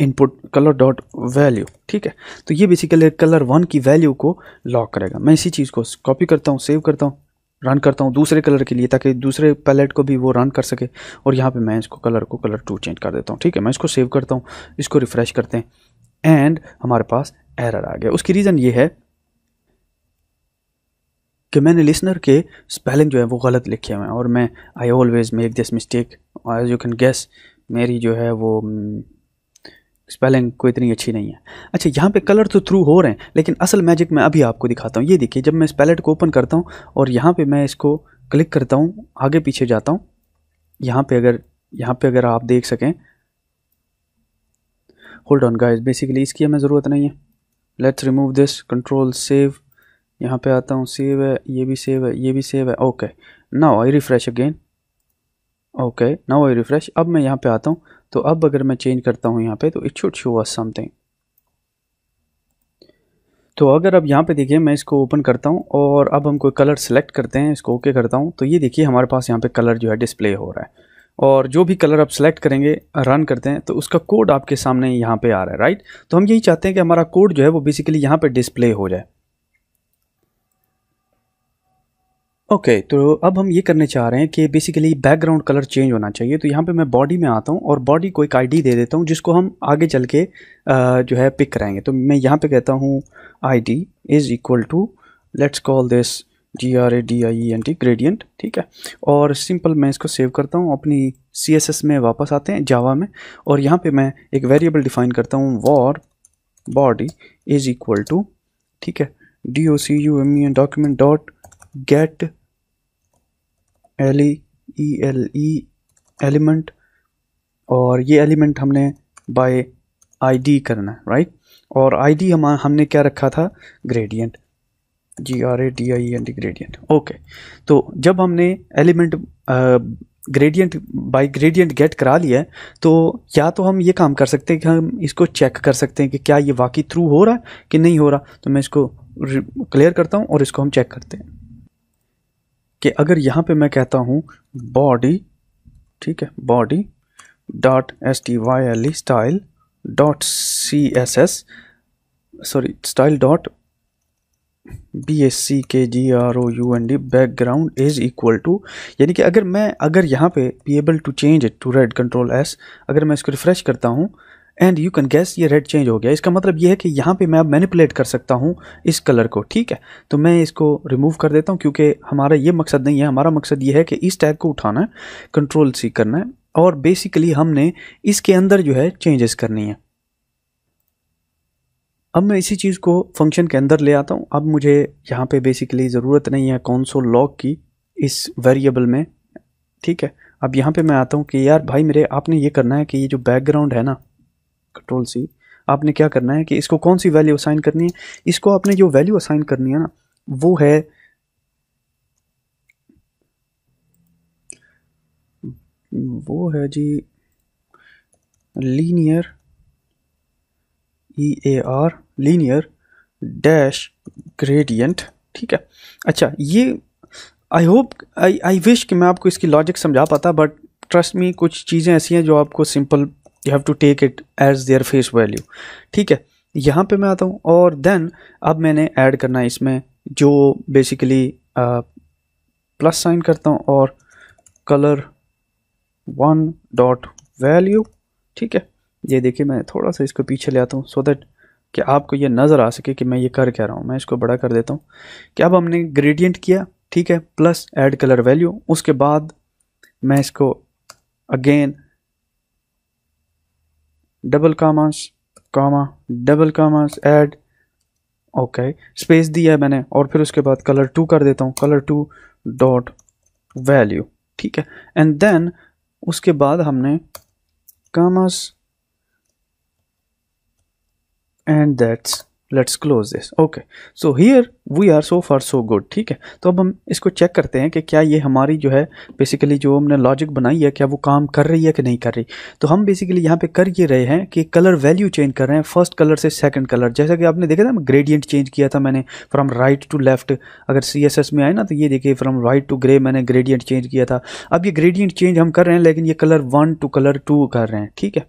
input colour dot value ठीक है तो ये बेसिकली कलर वन की वैल्यू को लॉक करेगा मैं इसी चीज़ को कॉपी करता हूँ सेव करता हूँ रन करता हूँ दूसरे कलर के लिए ताकि दूसरे पैलेट को भी वो रन कर सके और यहाँ पे मैं इसको कलर को कलर टू चेंज कर देता हूँ ठीक है मैं इसको सेव करता हूँ इसको रिफ़्रेश करते हैं एंड हमारे पास एरर आ गया उसकी रीज़न ये है कि मैंने लिसनर के स्पेलिंग जो है वो गलत लिखे हुए हैं और मैं I always make this mistake as you can guess मेरी जो है वो स्पेलिंग कोई इतनी अच्छी नहीं है अच्छा यहाँ पे कलर तो थ्रू हो रहे हैं लेकिन असल मैजिक मैं अभी आपको दिखाता हूँ ये देखिए जब मैं इस पैलेट को ओपन करता हूँ और यहाँ पे मैं इसको क्लिक करता हूँ आगे पीछे जाता हूँ यहाँ पे अगर यहाँ पे अगर आप देख सकें होल्ड ऑन गाइस बेसिकली इसकी हमें ज़रूरत नहीं है let's remove this control save यहाँ पे आता हूँ सेव है ये भी सेव है ये भी सेव है ओके ना आई रिफ़्रेश अगेन ओके ना आई रिफ़्रेश अब मैं यहाँ पे आता हूँ तो अब अगर मैं चेंज करता हूँ यहाँ पे तो it should show us something तो अगर अब यहाँ पे देखिए मैं इसको ओपन करता हूँ और अब हम कोई कलर सेलेक्ट करते हैं इसको ओके करता हूँ तो ये देखिए हमारे पास यहाँ पे कलर जो है डिस्प्ले हो रहा है और जो भी कलर आप सेलेक्ट करेंगे रन करते हैं तो उसका कोड आपके सामने यहाँ पे आ रहा है राइट तो हम यही चाहते हैं कि हमारा कोड जो है वो बेसिकली यहाँ पे डिस्प्ले हो जाए ओके okay, तो अब हम ये करने चाह रहे हैं कि बेसिकली बैकग्राउंड कलर चेंज होना चाहिए तो यहाँ पे मैं बॉडी में आता हूँ और बॉडी को एक आईडी दे देता हूँ जिसको हम आगे चल के जो है पिक कराएंगे तो मैं यहाँ पे कहता हूँ ID is equal to let's call this G R A D I N T gradient ठीक है और सिंपल मैं इसको सेव करता हूँ अपनी सी एस एस में वापस आते हैं जावा में और यहाँ पर मैं एक वेरिएबल डिफाइन करता हूँ var body is equal to ठीक है D O C U M E N document dot get L E E L E element और ये एलिमेंट हमने बाय आईडी करना है राइट और आईडी हम हमने क्या रखा था gradient G R A D I N D gradient okay तो जब हमने element gradient by gradient get करा लिया है तो या तो हम ये काम कर सकते हैं कि हम इसको चेक कर सकते हैं कि क्या ये वाकई थ्रू हो रहा है कि नहीं हो रहा तो मैं इसको क्लियर करता हूँ और इसको हम चेक करते हैं कि अगर यहाँ पे मैं कहता हूँ बॉडी ठीक है body dot S T Y L E style dot C S S sorry style dot B S C K G R O U N D background is equal to यानी कि अगर मैं अगर यहाँ पे be able to change it to red control S अगर मैं इसको रिफ़्रेश करता हूँ एंड यू कैन गैस ये रेड चेंज हो गया इसका मतलब ये है कि यहाँ पे मैं अब मैनिपुलेट कर सकता हूँ इस कलर को ठीक है तो मैं इसको रिमूव कर देता हूँ क्योंकि हमारा ये मकसद नहीं है हमारा मकसद ये है कि इस टैग को उठाना है कंट्रोल सी करना है और बेसिकली हमने इसके अंदर जो है चेंजेस करनी है अब मैं इसी चीज़ को फंक्शन के अंदर ले आता हूँ अब मुझे यहाँ पर बेसिकली ज़रूरत नहीं है कौनसो लॉक की इस वेरिएबल में ठीक है अब यहाँ पर मैं आता हूँ कि यार भाई मेरे आपने ये करना है कि ये जो बैकग्राउंड है ना कंट्रोल सी आपने क्या करना है कि इसको कौन सी वैल्यू असाइन करनी है इसको आपने जो वैल्यू असाइन करनी है ना वो है वो है G linear E A R linear dash gradient ठीक है अच्छा ये I hope I I wish कि मैं आपको इसकी लॉजिक समझा पाता बट ट्रस्ट में कुछ चीज़ें ऐसी हैं जो आपको simple you have to take it as their face value ठीक है यहाँ पे मैं आता हूँ और देन अब मैंने ऐड करना है इसमें जो बेसिकली प्लस साइन करता हूँ और कलर वन डॉट वैल्यू ठीक है ये देखिए मैं थोड़ा सा इसको पीछे ले आता हूँ सो दैट कि आपको ये नज़र आ सके कि मैं ये कर क्या रहा हूँ मैं इसको बड़ा कर देता हूँ कि अब हमने ग्रेडियंट किया ठीक है प्लस ऐड कलर वैल्यू उसके बाद मैं इसको again double commas comma double commas add okay space दिया है मैंने और फिर उसके बाद कलर टू कर देता हूँ कलर टू डॉट वैल्यू ठीक है एंड देन उसके बाद हमने commas and that's let's close this okay so here we are so far so good ठीक है तो अब हम इसको चेक करते हैं कि क्या ये हमारी जो है बेसिकली जो हमने लॉजिक बनाई है क्या वो काम कर रही है कि नहीं कर रही तो हम बेसिकली यहाँ पे कर ये रहे हैं कि कलर वैल्यू चेंज कर रहे हैं फर्स्ट कलर से सेकंड कलर जैसा कि आपने देखा था ग्रेडियंट चेंज किया था मैंने फ्राम राइट टू लेफ्ट अगर सी में आए ना तो ये देखिए फ्राम राइट टू ग्रे मैंने ग्रेडियंट चेंज किया था अब ये ग्रेडियंट चेंज हम कर रहे हैं लेकिन ये colour one to colour two कर रहे हैं ठीक है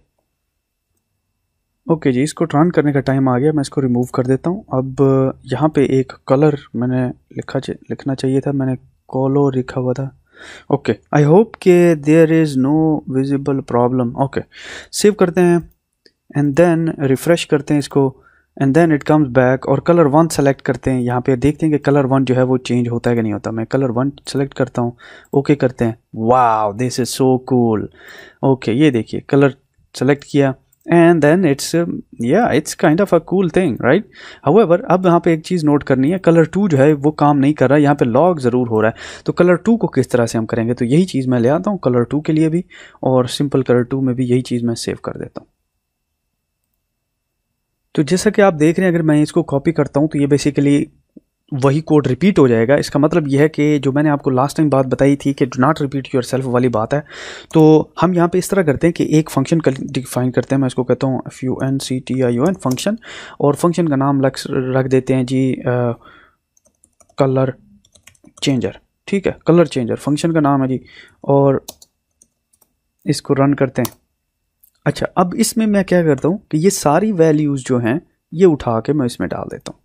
ओके जी इसको ट्रान करने का टाइम आ गया मैं इसको रिमूव कर देता हूँ अब यहाँ पे एक कलर मैंने लिखा लिखना चाहिए था मैंने कॉलो लिखा हुआ था ओके आई होप के there is no visible problem okay save करते हैं एंड देन रिफ़्रेश करते हैं इसको and then it comes back और कलर वन सेलेक्ट करते हैं यहाँ पे देखते हैं कि कलर वन जो है वो चेंज होता है कि नहीं होता मैं कलर वन सेलेक्ट करता हूँ ओके okay करते हैं वाह this is so cool okay ये देखिए कलर सेलेक्ट किया एंड देन इट्स या it's kind of a cool thing right however अब यहाँ पे एक चीज़ नोट करनी है कलर टू जो है वो काम नहीं कर रहा है यहाँ पे लॉग ज़रूर हो रहा है तो कलर टू को किस तरह से हम करेंगे तो यही चीज़ मैं ले आता हूँ कलर टू के लिए भी और सिंपल कलर टू में भी यही चीज़ मैं सेव कर देता हूँ तो जैसा कि आप देख रहे हैं अगर मैं इसको कॉपी करता हूँ तो ये बेसिकली वही कोड रिपीट हो जाएगा इसका मतलब यह है कि जो मैंने आपको लास्ट टाइम बात बताई थी कि do not repeat yourself वाली बात है तो हम यहाँ पे इस तरह करते हैं कि एक फंक्शन डिफाइन करते हैं मैं इसको कहता हूँ F U N C T I U N function और फंक्शन का नाम रख देते हैं जी कलर चेंजर ठीक है कलर चेंजर फंक्शन का नाम है जी और इसको रन करते हैं अच्छा अब इसमें मैं क्या करता हूँ कि ये सारी वैल्यूज़ जो हैं ये उठा के मैं इसमें डाल देता हूँ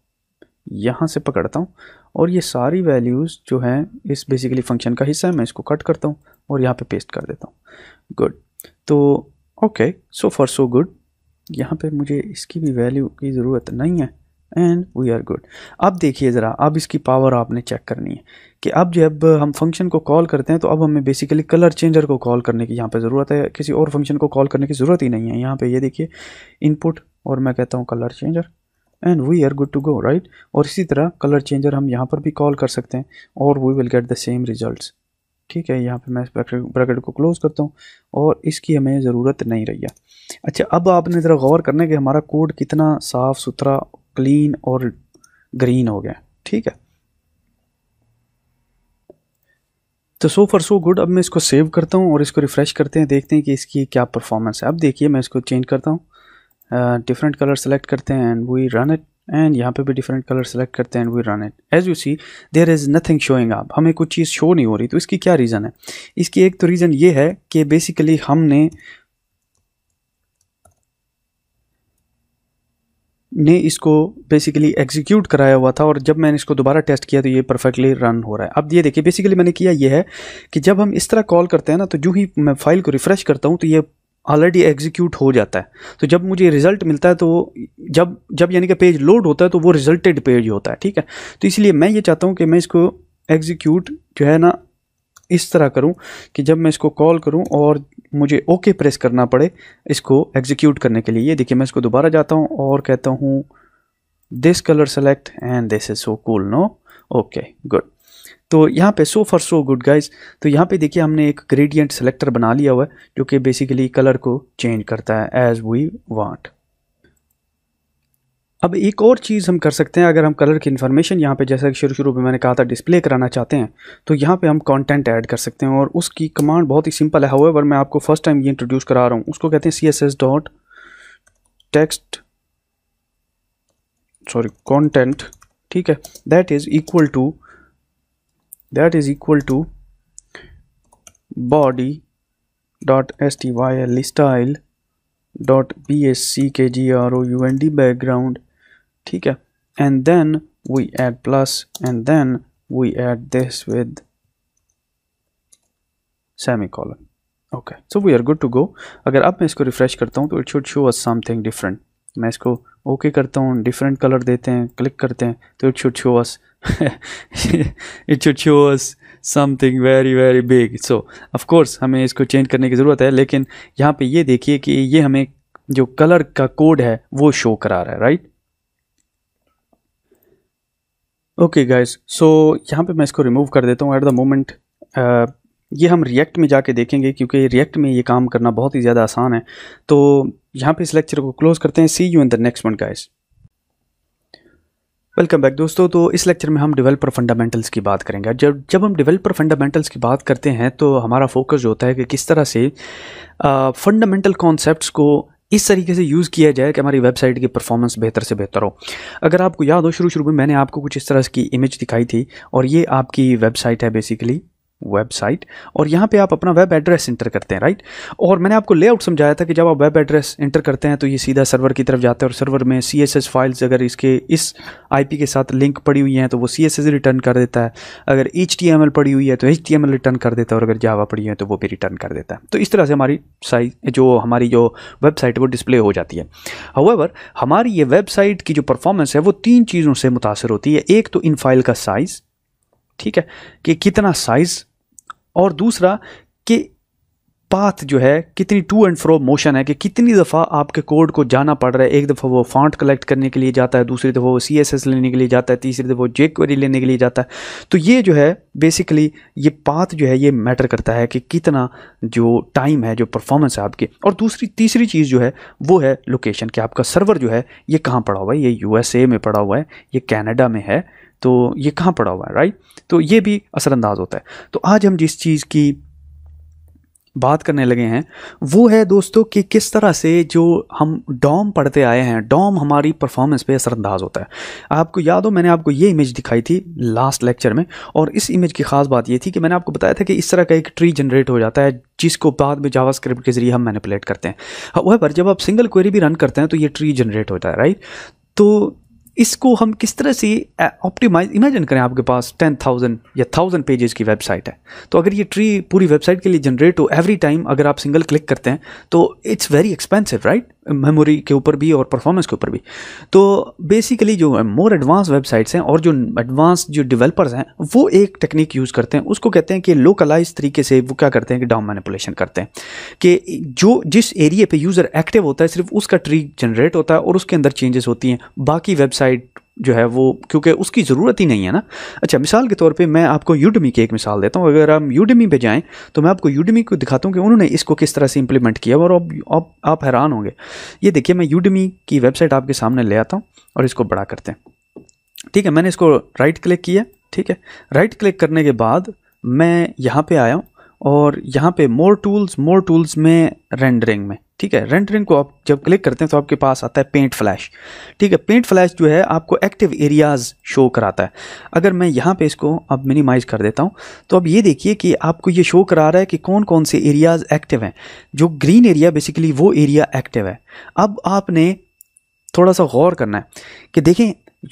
यहाँ से पकड़ता हूँ और ये सारी वैल्यूज़ जो हैं इस बेसिकली फंक्शन का हिस्सा है मैं इसको कट करता हूँ और यहाँ पे पेस्ट कर देता हूँ गुड तो okay so far so good यहाँ पे मुझे इसकी भी वैल्यू की ज़रूरत नहीं है एंड वी आर गुड अब देखिए ज़रा अब इसकी पावर आपने चेक करनी है कि अब जब हम फंक्शन को कॉल करते हैं तो अब हमें बेसिकली कलर चेंजर को कॉल करने की यहाँ पे ज़रूरत है किसी और फंक्शन को कॉल करने की ज़रूरत ही नहीं है यहाँ पे ये देखिए इनपुट और मैं कहता हूँ colour changer and we are good to go right और इसी तरह कलर चेंजर हम यहाँ पर भी कॉल कर सकते हैं और we will get the same result ठीक है यहाँ पे मैं इस ब्रैकेट को क्लोज करता हूँ और इसकी हमें ज़रूरत नहीं रही है अच्छा अब आपने ज़रा गौर करना है कि हमारा कोड कितना साफ़ सुथरा क्लीन और ग्रीन हो गया ठीक है तो सो फॉर सो गुड अब मैं इसको सेव करता हूँ और इसको रिफ़्रेश करते हैं देखते हैं कि इसकी क्या परफॉर्मेंस है अब देखिए मैं इसको चेंज करता हूँ डिफरेंट कलर सेलेक्ट करते हैं and we run it and यहाँ पे भी डिफरेंट कलर सेलेक्ट करते हैं and we run it as you see there is nothing showing आप हमें कुछ चीज़ शो नहीं हो रही तो इसकी क्या रीज़न है इसकी एक तो रीज़न ये है कि बेसिकली हमने ने इसको बेसिकली एग्जीक्यूट कराया हुआ था और जब मैंने इसको दोबारा टेस्ट किया तो ये परफेक्टली रन हो रहा है अब ये देखिए बेसिकली मैंने किया ये है कि जब हम इस तरह कॉल करते हैं ना तो जो ही मैं फाइल को रिफ़्रेश करता हूँ तो ये ऑलरेडी एग्जीक्यूट हो जाता है तो जब मुझे रिज़ल्ट मिलता है तो जब जब यानी कि पेज लोड होता है तो वो रिजल्टेड पेज होता है ठीक है तो इसलिए मैं ये चाहता हूँ कि मैं इसको एग्जीक्यूट जो है ना इस तरह करूँ कि जब मैं इसको कॉल करूँ और मुझे ओके okay प्रेस करना पड़े इसको एग्जीक्यूट करने के लिए ये देखिए मैं इसको दोबारा जाता हूँ और कहता हूँ this colour select and this is so cool no okay good तो यहाँ पे so far so good guys तो यहाँ पे देखिए हमने एक ग्रेडियंट सेलेक्टर बना लिया हुआ है जो कि बेसिकली कलर को चेंज करता है एज वी वांट अब एक और चीज़ हम कर सकते हैं अगर हम कलर की इन्फॉर्मेशन यहाँ पे जैसा कि शुरू शुरू में मैंने कहा था डिस्प्ले कराना चाहते हैं तो यहाँ पे हम कंटेंट ऐड कर सकते हैं और उसकी कमांड बहुत ही सिंपल है हुआ मैं आपको फर्स्ट टाइम ये इंट्रोड्यूस करा रहा हूँ उसको कहते हैं C S S dot text sorry content ठीक है that is equal to that is equal to body dot styl style dot bsckground background ठीक है and then we add plus and then we add this with semicolon okay so we are good to go अगर अब मैं इसको refresh करता हूँ तो it should show us something different मैं इसको ओके okay करता हूँ डिफरेंट कलर देते हैं क्लिक करते हैं तो it should show us it should show us something very very big so of course हमें इसको चेंज करने की ज़रूरत है लेकिन यहाँ पे ये देखिए कि ये हमें जो कलर का कोड है वो शो करा रहा है राइट ओके गाइस सो यहाँ पे मैं इसको रिमूव कर देता हूँ एट द मोमेंट ये हम रिएक्ट में जाके देखेंगे क्योंकि रिएक्ट में ये काम करना बहुत ही ज़्यादा आसान है तो यहाँ पे इस लेक्चर को क्लोज़ करते हैं see you in the next one guys welcome back दोस्तों तो इस लेक्चर में हम डेवलपर फंडामेंटल्स की बात करेंगे जब जब हम डेवलपर फंडामेंटल्स की बात करते हैं तो हमारा फोकस जो होता है कि किस तरह से फंडामेंटल कॉन्सेप्ट्स को इस तरीके से यूज़ किया जाए कि हमारी वेबसाइट की परफॉर्मेंस बेहतर से बेहतर हो अगर आपको याद हो शुरू शुरू में मैंने आपको कुछ इस तरह की इमेज दिखाई थी और ये आपकी वेबसाइट है बेसिकली वेबसाइट और यहाँ पे आप अपना वेब एड्रेस इंटर करते हैं राइट और मैंने आपको लेआउट समझाया था कि जब आप वेब एड्रेस इंटर करते हैं तो ये सीधा सर्वर की तरफ जाता है और सर्वर में सी एस एस फाइल्स अगर इसके इस आईपी के साथ लिंक पड़ी हुई हैं तो वो सी एस एस रिटर्न कर देता है अगर एच टी एम एल पड़ी हुई है तो H T M L return कर देता है और अगर जावा पड़ी हुई है तो वो भी रिटर्न कर देता है तो इस तरह से हमारी साइज जो हमारी जो वेबसाइट वो डिस्प्ले हो जाती है हाउएवर हमारी ये वेबसाइट की जो परफॉर्मेंस है वो तीन चीज़ों से मुतासर होती है एक तो इन फाइल का साइज़ ठीक है कि कितना साइज़ और दूसरा कि पाथ जो है कितनी टू एंड फ्रो मोशन है कि कितनी दफ़ा आपके कोड को जाना पड़ रहा है एक दफ़ा वो फॉन्ट कलेक्ट करने के लिए जाता है दूसरी दफ़ा वो सी लेने के लिए जाता है तीसरी दफ़ा वो जे क्वेरी लेने के लिए जाता है तो ये जो है बेसिकली ये पाथ जो है ये मैटर करता है कि कितना जो टाइम है जो परफॉर्मेंस है आपकी और दूसरी तीसरी चीज़ जो है वो है लोकेशन कि आपका सर्वर जो है ये कहाँ पड़ा हुआ है ये यू में पड़ा हुआ है ये कैनेडा में है तो ये कहाँ पड़ा हुआ है राइट तो ये भी असरअंदाज होता है तो आज हम जिस चीज़ की बात करने लगे हैं वो है दोस्तों कि किस तरह से जो हम डॉम पढ़ते आए हैं डॉम हमारी परफॉर्मेंस पे असरअंदाज होता है आपको याद हो मैंने आपको ये इमेज दिखाई थी लास्ट लेक्चर में और इस इमेज की ख़ास बात ये थी कि मैंने आपको बताया था कि इस तरह का एक ट्री जनरेट हो जाता है जिसको बाद में जावा के ज़रिए हम मैनिपुलेट करते हैं वह पर जब आप सिंगल क्वेरी भी रन करते हैं तो ये ट्री जनरेट होता है राइट तो इसको हम किस तरह से ऑप्टिमाइज इमेजिन करें आपके पास टेन थाउजेंड या थाउजेंड पेजेस की वेबसाइट है तो अगर ये ट्री पूरी वेबसाइट के लिए जनरेट हो एवरी टाइम अगर आप सिंगल क्लिक करते हैं तो it's very expensive right memory के ऊपर भी और परफॉर्मेंस के ऊपर भी तो बेसिकली जो मोर एडवांस वेबसाइट्स हैं और जो एडवांस जो डेवलपर्स हैं वो एक टेक्निक यूज़ करते हैं उसको कहते हैं कि लोकलाइज तरीके से वो क्या करते हैं कि डाउन मैनिपुलेशन करते हैं कि जो जिस एरिए पे यूज़र एक्टिव होता है सिर्फ उसका ट्री जनरेट होता है और उसके अंदर चेंजेस होती हैं बाकी वेबसाइट जो है वो क्योंकि उसकी ज़रूरत ही नहीं है ना अच्छा मिसाल के तौर पे मैं आपको यूडमी की एक मिसाल देता हूँ अगर हम यूडमी पे जाएं तो मैं आपको यूडमी को दिखाता हूँ कि उन्होंने इसको किस तरह से इंप्लीमेंट किया और अब आप, आप हैरान होंगे ये देखिए मैं यूडमी की वेबसाइट आपके सामने ले आता हूँ और इसको बड़ा करते हैं ठीक है मैंने इसको राइट क्लिक किया ठीक है राइट क्लिक करने के बाद मैं यहाँ पर आया हूँ और यहाँ पे मोर टूल्स मोर टूल्स में रेंडरिंग में ठीक है रेंडरिंग को आप जब क्लिक करते हैं तो आपके पास आता है पेंट फ्लैश ठीक है पेंट फ्लैश जो है आपको एक्टिव एरियाज शो कराता है अगर मैं यहाँ पे इसको अब मिनिमाइज कर देता हूँ तो अब ये देखिए कि आपको ये शो करा रहा है कि कौन कौन से एरियाज एक्टिव हैं जो ग्रीन एरिया बेसिकली वो एरिया एक्टिव है अब आपने थोड़ा सा गौर करना है कि देखें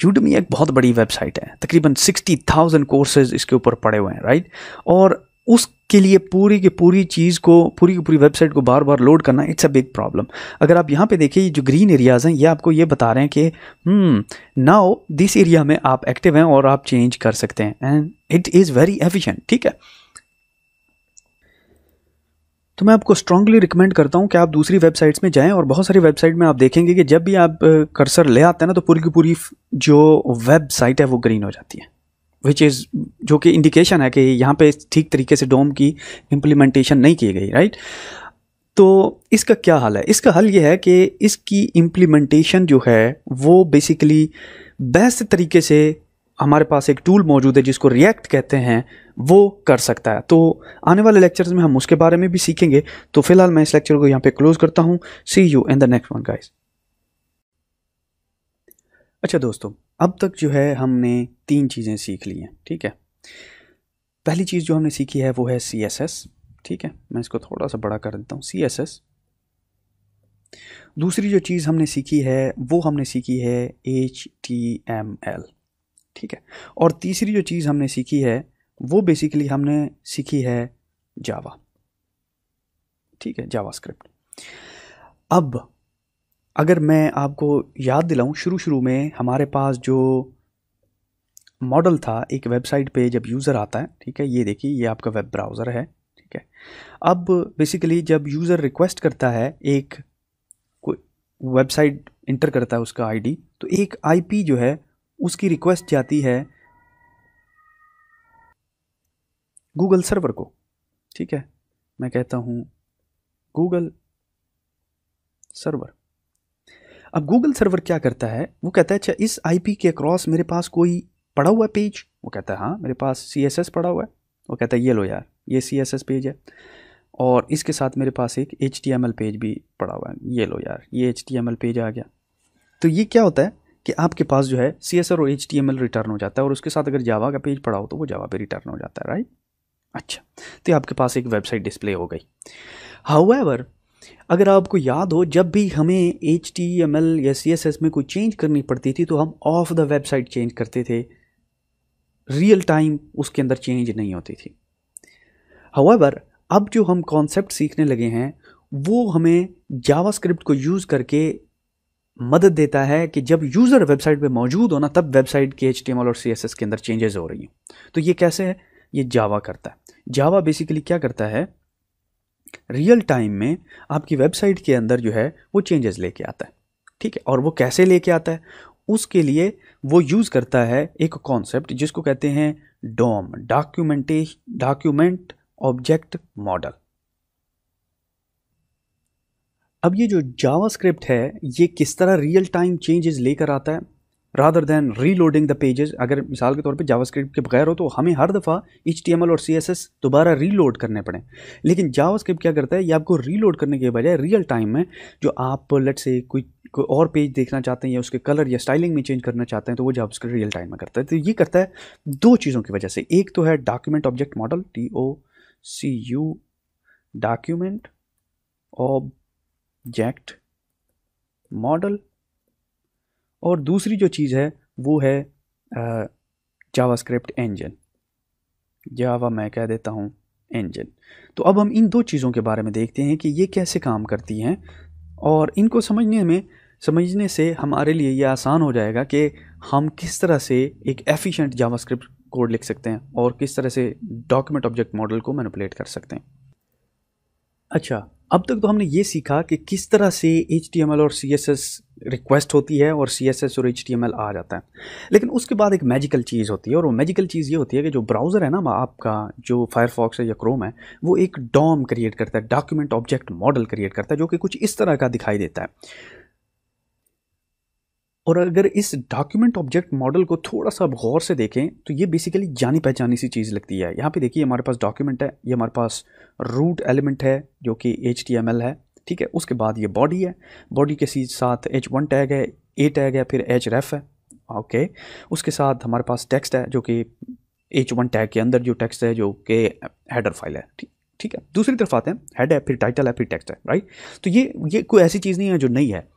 यूडमी एक बहुत बड़ी वेबसाइट है तकरीबन सिक्सटी थाउजेंड कोर्सेज इसके ऊपर पड़े हुए हैं राइट और उसके लिए पूरी की पूरी चीज़ को पूरी की पूरी वेबसाइट को बार बार लोड करना इट्स अ बिग प्रॉब्लम अगर आप यहाँ पे देखिए जो ग्रीन एरियाज़ हैं ये आपको ये बता रहे हैं कि नाउ दिस एरिया में आप एक्टिव हैं और आप चेंज कर सकते हैं and it is very efficient ठीक है तो मैं आपको स्ट्रांगली रिकमेंड करता हूँ कि आप दूसरी वेबसाइट्स में जाएं और बहुत सारी वेबसाइट में आप देखेंगे कि जब भी आप कर्सर uh, ले आते हैं ना तो पूरी की पूरी जो वेबसाइट है वो ग्रीन हो जाती है विच इज़ जो कि इंडिकेशन है कि यहाँ पे ठीक तरीके से डोम की इम्प्लीमेंटेशन नहीं की गई राइट तो इसका क्या हल है इसका हल ये है कि इसकी इम्प्लीमेंटेशन जो है वो बेसिकली बेस्ट तरीके से हमारे पास एक टूल मौजूद है जिसको रिएक्ट कहते हैं वो कर सकता है तो आने वाले लेक्चर्स में हम उसके बारे में भी सीखेंगे तो फिलहाल मैं इस लेक्चर को यहाँ पे क्लोज़ करता हूँ see you in the next one guys अच्छा दोस्तों अब तक जो है हमने तीन चीज़ें सीख ली हैं ठीक है पहली चीज़ जो हमने सीखी है वो है सी एस एस ठीक है मैं इसको थोड़ा सा बड़ा कर देता हूँ सी एस एस दूसरी जो चीज़ हमने सीखी है वो हमने सीखी है एच टी एम एल ठीक है और तीसरी जो चीज़ हमने सीखी है वो बेसिकली हमने सीखी है जावा ठीक है जावा स्क्रिप्ट अब अगर मैं आपको याद दिलाऊं शुरू शुरू में हमारे पास जो मॉडल था एक वेबसाइट पे जब यूज़र आता है ठीक है ये देखिए ये आपका वेब ब्राउज़र है ठीक है अब बेसिकली जब यूज़र रिक्वेस्ट करता है एक कोई वेबसाइट इंटर करता है उसका आईडी तो एक आईपी जो है उसकी रिक्वेस्ट जाती है गूगल सर्वर को ठीक है मैं कहता हूँ गूगल सर्वर अब गूगल सर्वर क्या करता है वो कहता है अच्छा इस आईपी के अक्रॉस मेरे पास कोई पड़ा हुआ पेज वो कहता है हाँ मेरे पास सी पड़ा हुआ है वो कहता है ये लो यार ये सी पेज है और इसके साथ मेरे पास एक एच पेज भी पड़ा हुआ है ये लो यार ये एच पेज आ गया तो ये क्या होता है कि आपके पास जो है सी एस और एच रिटर्न हो जाता है और उसके साथ अगर जावा का पेज पड़ा हो तो वो जावा पे रिटर्न हो जाता है राइट अच्छा तो आपके पास एक वेबसाइट डिस्प्ले हो गई हाउ अगर आपको याद हो जब भी हमें एच टी एम एल या सी एस एस में कोई चेंज करनी पड़ती थी तो हम ऑफ द वेबसाइट चेंज करते थे रियल टाइम उसके अंदर चेंज नहीं होती थी हवाबर अब जो हम कॉन्सेप्ट सीखने लगे हैं वो हमें जावास्क्रिप्ट को यूज़ करके मदद देता है कि जब यूज़र वेबसाइट पे मौजूद हो ना तब वेबसाइट के एच और सी के अंदर चेंजेस हो रही हूँ तो ये कैसे है ये जावा करता है जावा बेसिकली क्या करता है रियल टाइम में आपकी वेबसाइट के अंदर जो है वो चेंजेस लेके आता है ठीक है और वो कैसे लेके आता है उसके लिए वो यूज़ करता है एक कॉन्सेप्ट जिसको कहते हैं DOM document document object model अब ये जो जावास्क्रिप्ट है ये किस तरह रियल टाइम चेंजेस लेकर आता है rather than reloading the pages अगर मिसाल के तौर पे जावास्क्रिप्ट के बगैर हो तो हमें हर दफ़ा एच और सी दोबारा रीलोड करने पड़े लेकिन जावास्क्रिप्ट क्या करता है ये आपको रीलोड करने के बजाय रियल टाइम में जो आप लेट से कोई कोई और पेज देखना चाहते हैं या उसके कलर या स्टाइलिंग में चेंज करना चाहते हैं तो वो जावास्क्रिप्ट रियल टाइम में करता है तो ये करता है दो चीज़ों की वजह से एक तो है document object model T O C U document object model और दूसरी जो चीज़ है वो है स्क्रिप्ट इंजन जावा मैं कह देता हूँ इंजन तो अब हम इन दो चीज़ों के बारे में देखते हैं कि ये कैसे काम करती हैं और इनको समझने में समझने से हमारे लिए ये आसान हो जाएगा कि हम किस तरह से एक एफिशिएंट जावास्क्रिप्ट कोड लिख सकते हैं और किस तरह से डॉक्यूमेंट ऑब्जेक्ट मॉडल को मैनिपुलेट कर सकते हैं अच्छा अब तक तो हमने ये सीखा कि किस तरह से एच और सी रिक्वेस्ट होती है और सी और एच आ जाता है लेकिन उसके बाद एक मैजिकल चीज़ होती है और वो मैजिकल चीज़ ये होती है कि जो ब्राउज़र है ना आपका जो फायरफॉक्स है या क्रोम है वो एक डॉम क्रिएट करता है डॉक्यूमेंट ऑब्जेक्ट मॉडल क्रिएट करता है जो कि कुछ इस तरह का दिखाई देता है और अगर इस डॉक्यूमेंट ऑब्जेक्ट मॉडल को थोड़ा सा आप गौर से देखें तो ये बेसिकली जानी पहचानी सी चीज़ लगती है यहाँ पे देखिए हमारे पास डॉक्यूमेंट है ये हमारे पास रूट एलिमेंट है जो कि एच है ठीक है उसके बाद ये बॉडी है बॉडी के साथ एच वन टैग है ए टैग है फिर एच रेफ है ओके उसके साथ हमारे पास टेक्स्ट है जो कि एच वन टैग के अंदर जो टेक्स्ट है जो कि हेडर फाइल है ठीक ठीक है दूसरी तरफ आते हैं हेड है फिर टाइटल है फिर टेक्स्ट है राइट तो ये ये कोई ऐसी चीज़ नहीं है जो नहीं है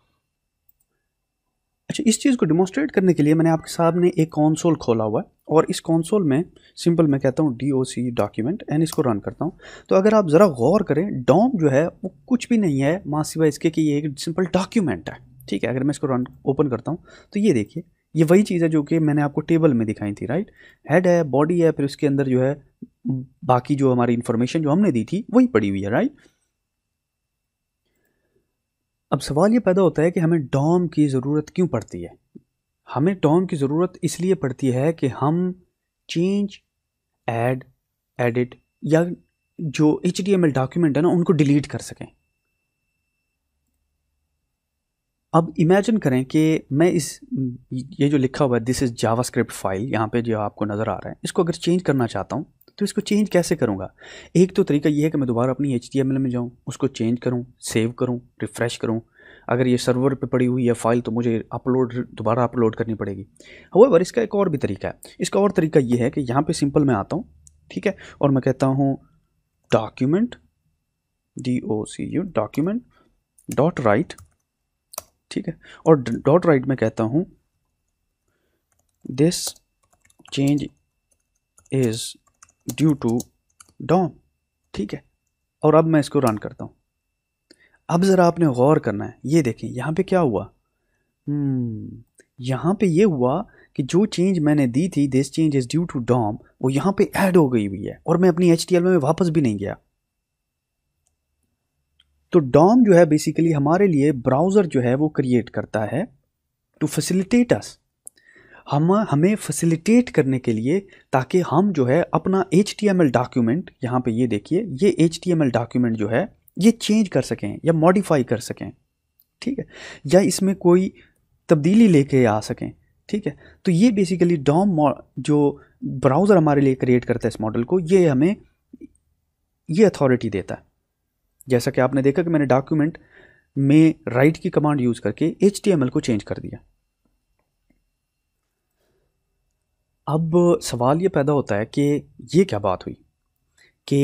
अच्छा इस चीज़ को डिमोस्ट्रेट करने के लिए मैंने आपके सामने एक कॉन्सोल खोला हुआ है और इस कॉन्सोल में सिंपल मैं कहता हूँ D O C document and इसको रन करता हूँ तो अगर आप ज़रा गौर करें डॉम जो है वो कुछ भी नहीं है माँ सिवा इसके कि ये एक सिंपल डॉक्यूमेंट है ठीक है अगर मैं इसको रन ओपन करता हूँ तो ये देखिए ये वही चीज़ है जो कि मैंने आपको टेबल में दिखाई थी राइट हेड है बॉडी है फिर उसके अंदर जो है बाकी जो हमारी इन्फॉर्मेशन जो हमने दी थी वही पड़ी हुई है राइट अब सवाल ये पैदा होता है कि हमें डॉम की ज़रूरत क्यों पड़ती है हमें डॉम की ज़रूरत इसलिए पड़ती है कि हम चेंज ऐड एडिट या जो एच डॉक्यूमेंट है ना उनको डिलीट कर सकें अब इमेजिन करें कि मैं इस ये जो लिखा हुआ है this is JavaScript file यहाँ पे जो आपको नज़र आ रहा है इसको अगर चेंज करना चाहता हूँ तो इसको चेंज कैसे करूँगा एक तो तरीका ये है कि मैं दोबारा अपनी एच डी में जाऊँ उसको चेंज करूँ सेव करूँ रिफ़्रेश करूँ अगर ये सर्वर पे पड़ी हुई है फाइल तो मुझे अपलोड दोबारा अपलोड करनी पड़ेगी होवर इसका एक और भी तरीका है इसका और तरीका ये है कि यहाँ पे सिंपल मैं आता हूँ ठीक है और मैं कहता हूँ document D O C U document dot write ठीक है और डॉट राइट में कहता हूँ this change is due to DOM ठीक है और अब मैं इसको रन करता हूँ अब ज़रा आपने गौर करना है ये देखें यहाँ पे क्या हुआ हम्म, यहाँ पे ये हुआ कि जो चेंज मैंने दी थी this change is due to DOM वो यहाँ पे ऐड हो गई हुई है और मैं अपनी एच में वापस भी नहीं गया तो डॉम जो है बेसिकली हमारे लिए ब्राउज़र जो है वो क्रिएट करता है टू फैसिलिटेट अस हम हमें फैसिलिटेट करने के लिए ताकि हम जो है अपना एच डॉक्यूमेंट यहाँ पे ये देखिए ये एच डॉक्यूमेंट जो है ये चेंज कर सकें या मॉडिफाई कर सकें ठीक है या इसमें कोई तब्दीली लेके आ सकें ठीक है तो ये बेसिकली डॉम जो ब्राउज़र हमारे लिए क्रिएट करता है इस मॉडल को ये हमें ये अथॉरिटी देता है जैसा कि आपने देखा कि मैंने डॉक्यूमेंट में राइट की कमांड यूज़ करके एच को चेंज कर दिया अब सवाल ये पैदा होता है कि ये क्या बात हुई कि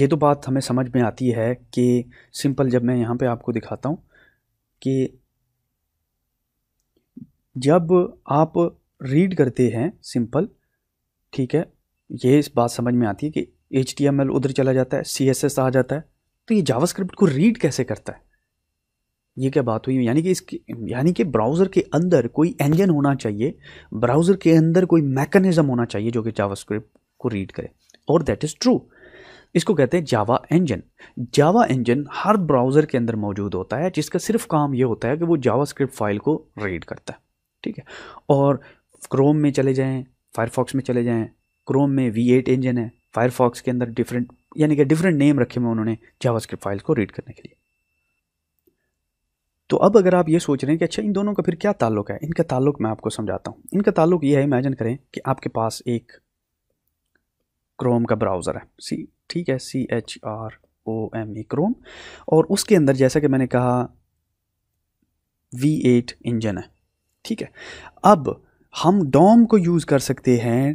ये तो बात हमें समझ में आती है कि सिंपल जब मैं यहाँ पे आपको दिखाता हूँ कि जब आप रीड करते हैं सिंपल ठीक है ये इस बात समझ में आती है कि एच उधर चला जाता है सी आ जाता है तो ये जावास्क्रिप्ट को रीड कैसे करता है ये क्या बात हुई यानी कि इसकी यानी कि ब्राउज़र के अंदर कोई इंजन होना चाहिए ब्राउज़र के अंदर कोई मैकेनिज़्म होना चाहिए जो कि जावास्क्रिप्ट को रीड करे और दैट इज़ ट्रू इसको कहते हैं जावा इंजन जावा इंजन हर ब्राउज़र के अंदर मौजूद होता है जिसका सिर्फ काम ये होता है कि वो जावा स्क्रिप्ट फाइल को रीड करता है ठीक है और क्रोम में चले जाएँ फायरफॉक्स में चले जाएँ क्रोम में वी एट इंजन है फायरफॉक्स के अंदर डिफरेंट यानी कि डिफरेंट नेम रखे हुए उन्होंने जावा स्क्रिप्ट फाइल को रीड करने के लिए तो अब अगर आप ये सोच रहे हैं कि अच्छा इन दोनों का फिर क्या ताल्लुक है इनका ताल्लुक मैं आपको समझाता हूँ इनका ताल्लुक ये है इमेजिन करें कि आपके पास एक क्रोम का ब्राउज़र है सी ठीक है C H R O M E Chrome और उसके अंदर जैसा कि मैंने कहा वी एट इंजन है ठीक है अब हम डॉम को यूज़ कर सकते हैं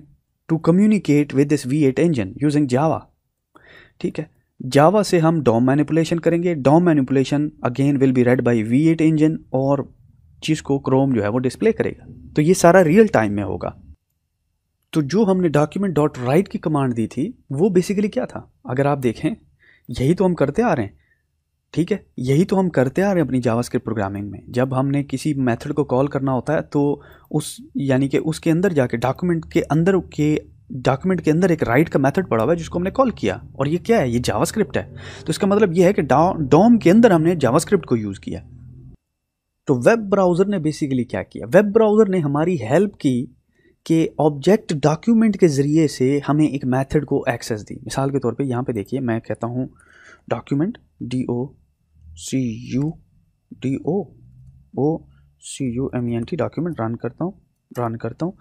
to communicate with this V eight engine using Java ठीक है जावा से हम डॉम मैनिपुलेशन करेंगे DOM manipulation again will be read by V eight engine और चीज़ को क्रोम जो है वो डिस्प्ले करेगा तो ये सारा रियल टाइम में होगा तो जो हमने डॉक्यूमेंट डॉट राइट की कमांड दी थी वो बेसिकली क्या था अगर आप देखें यही तो हम करते आ रहे हैं ठीक है यही तो हम करते आ रहे हैं अपनी जावास्क्रिप्ट प्रोग्रामिंग में जब हमने किसी मेथड को कॉल करना होता है तो उस यानी कि उसके अंदर जाके डॉक्यूमेंट के अंदर के डॉक्यूमेंट के अंदर एक राइट का मेथड पड़ा हुआ है जिसको हमने कॉल किया और ये क्या है ये जावास्क्रिप्ट है तो इसका मतलब ये है कि डॉम के अंदर हमने जावास्क्रिप्ट को यूज़ किया तो वेब ब्राउज़र ने बेसिकली क्या किया वेब ब्राउज़र ने हमारी हेल्प की कि ऑब्जेक्ट डॉक्यूमेंट के ज़रिए से हमें एक मेथड को एक्सेस दी मिसाल के तौर पे यहाँ पे देखिए मैं कहता हूँ document D O C U D O O C U M E N T document run करता हूँ रन करता हूँ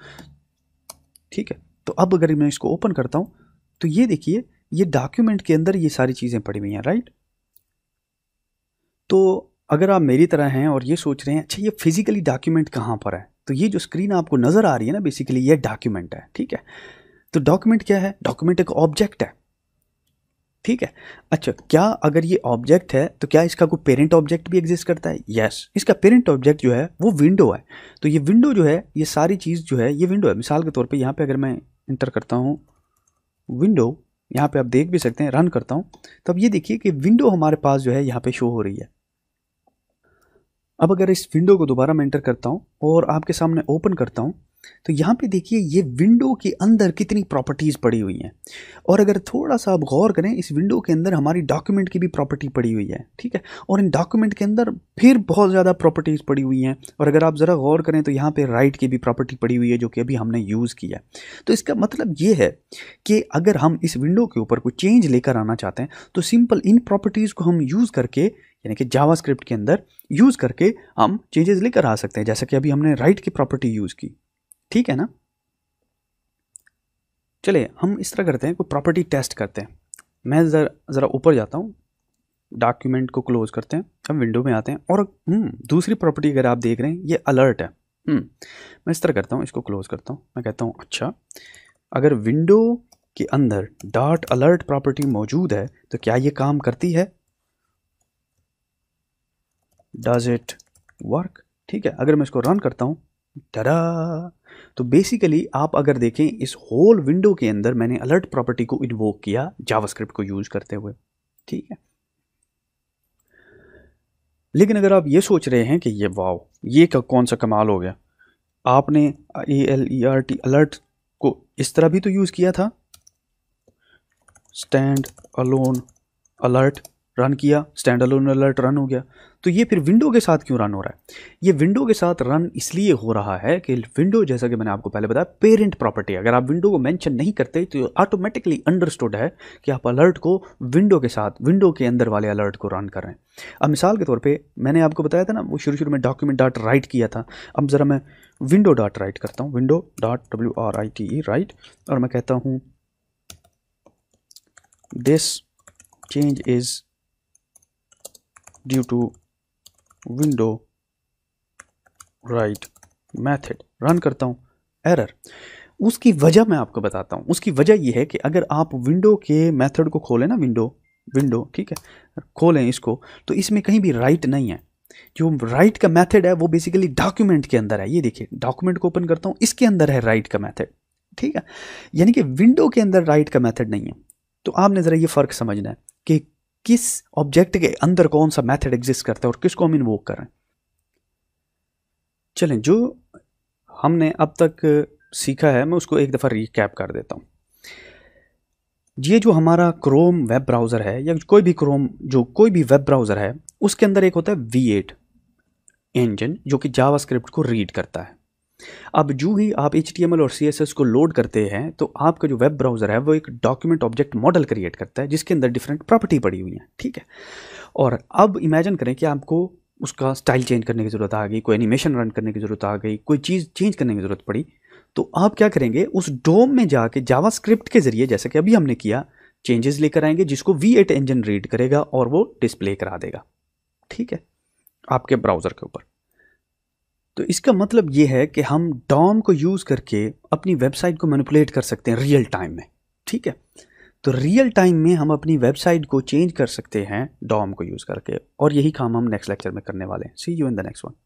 ठीक है तो अब अगर मैं इसको ओपन करता हूँ तो ये देखिए ये डॉक्यूमेंट के अंदर ये सारी चीज़ें पड़ी हुई हैं राइट तो अगर आप मेरी तरह हैं और ये सोच रहे हैं अच्छा ये फिजिकली डॉक्यूमेंट कहाँ पर है तो ये जो स्क्रीन आपको नज़र आ रही है ना बेसिकली ये डॉक्यूमेंट है ठीक है तो डॉक्यूमेंट क्या है डॉक्यूमेंट एक ऑब्जेक्ट है ठीक है अच्छा क्या अगर ये ऑब्जेक्ट है तो क्या इसका कोई पेरेंट ऑब्जेक्ट भी एग्जिस्ट करता है यस yes. इसका पेरेंट ऑब्जेक्ट जो है वो विंडो है तो ये विंडो जो है ये सारी चीज़ जो है ये विंडो है मिसाल के तौर पे यहाँ पे अगर मैं इंटर करता हूँ विंडो यहाँ पे आप देख भी सकते हैं रन करता हूँ तब तो ये देखिए कि विंडो हमारे पास जो है यहाँ पे शो हो रही है अब अगर इस विंडो को दोबारा मैं इंटर करता हूँ और आपके सामने ओपन करता हूँ तो यहाँ पे देखिए ये विंडो के अंदर कितनी प्रॉपर्टीज़ पड़ी हुई हैं और अगर थोड़ा सा आप गौर करें इस विंडो के अंदर हमारी डॉक्यूमेंट की भी प्रॉपर्टी पड़ी हुई है ठीक है और इन डॉक्यूमेंट के अंदर फिर बहुत ज़्यादा प्रॉपर्टीज़ पड़ी हुई हैं और अगर आप ज़रा गौर करें तो यहाँ पर राइट की भी प्रॉपर्टी पड़ी हुई है जो कि अभी हमने यूज़ किया तो इसका मतलब ये है कि अगर हम इस विंडो के ऊपर कोई चेंज लेकर आना चाहते हैं तो सिंपल इन प्रॉपर्टीज़ को हम यूज़ करके यानी कि जावा के अंदर यूज़ करके हम चेंजेस लेकर आ सकते हैं जैसा कि अभी हमने राइट की प्रॉपर्टी यूज़ की ठीक है ना चलिए हम इस तरह करते हैं कोई प्रॉपर्टी टेस्ट करते हैं मैं ज़रा ऊपर जाता हूँ डॉक्यूमेंट को क्लोज करते हैं हम विंडो में आते हैं और हम्म, दूसरी प्रॉपर्टी अगर आप देख रहे हैं ये अलर्ट है हम्म, मैं इस तरह करता हूँ इसको क्लोज करता हूँ मैं कहता हूँ अच्छा अगर विंडो के अंदर डॉट अलर्ट प्रॉपर्टी मौजूद है तो क्या ये काम करती है डज इट वर्क ठीक है अगर मैं इसको रन करता हूँ डरा तो बेसिकली आप अगर देखें इस होल विंडो के अंदर मैंने अलर्ट प्रॉपर्टी को इन्वोक किया जावास्क्रिप्ट को यूज़ करते हुए ठीक है लेकिन अगर आप ये सोच रहे हैं कि ये वाओ ये कौन सा कमाल हो गया आपने A L E R T alert को इस तरह भी तो यूज़ किया था स्टैंड अलोन अलर्ट रन किया स्टैंड अलोन अलर्ट रन हो गया तो ये फिर विंडो के साथ क्यों रन हो रहा है ये विंडो के साथ रन इसलिए हो रहा है कि विंडो जैसा कि मैंने आपको पहले बताया पेरेंट प्रॉपर्टी अगर आप विंडो को मेंशन नहीं करते तो ऑटोमेटिकली अंडरस्टूड है कि आप अलर्ट को विंडो के साथ विंडो के अंदर वाले अलर्ट को रन कर रहे हैं अब मिसाल के तौर पर मैंने आपको बताया था ना वो शुरू शुरू में डॉक्यूमेंट डॉट राइट किया था अब ज़रा मैं विंडो डॉट राइट करता हूँ window dot W R I T E write और मैं कहता हूँ this change is due to window write method run करता हूँ error उसकी वजह मैं आपको बताता हूँ उसकी वजह यह है कि अगर आप विंडो के method को खोलें ना विंडो विंडो ठीक है खोलें इसको तो इसमें कहीं भी राइट नहीं है जो राइट का मेथड है वो बेसिकली डॉक्यूमेंट के अंदर है ये देखिए डॉक्यूमेंट को ओपन करता हूँ इसके अंदर है राइट का मेथड ठीक है यानी कि विंडो के अंदर राइट का मेथड नहीं है तो आपने ज़रा ये फ़र्क समझना है कि किस ऑब्जेक्ट के अंदर कौन सा मेथड एग्जिस्ट करता है और किसको हम इन्वोक कर रहे हैं चलें जो हमने अब तक सीखा है मैं उसको एक दफ़ा रिकैप कर देता हूँ ये जो हमारा क्रोम वेब ब्राउज़र है या कोई भी क्रोम जो कोई भी वेब ब्राउज़र है उसके अंदर एक होता है वी एट इंजन जो कि जावास्क्रिप्ट को रीड करता है अब जो ही आप एच और सी को लोड करते हैं तो आपका जो वेब ब्राउज़र है वो एक डॉक्यूमेंट ऑब्जेक्ट मॉडल क्रिएट करता है जिसके अंदर डिफरेंट प्रॉपर्टी पड़ी हुई हैं ठीक है और अब इमेजिन करें कि आपको उसका स्टाइल चेंज करने की ज़रूरत आ गई कोई एनिमेशन रन करने की ज़रूरत आ गई कोई चीज़ चेंज करने की ज़रूरत पड़ी तो आप क्या करेंगे उस डोम में जाके जावा के ज़रिए जैसे कि अभी हमने किया चेंजेस लेकर आएंगे जिसको वी एट इंजन रीड करेगा और वो डिस्प्ले करा देगा ठीक है आपके ब्राउज़र के ऊपर तो इसका मतलब ये है कि हम डॉम को यूज़ करके अपनी वेबसाइट को मैनिपुलेट कर सकते हैं रियल टाइम में ठीक है तो रियल टाइम में हम अपनी वेबसाइट को चेंज कर सकते हैं डॉम को यूज़ करके और यही काम हम नेक्स्ट लेक्चर में करने वाले हैं see you in the next one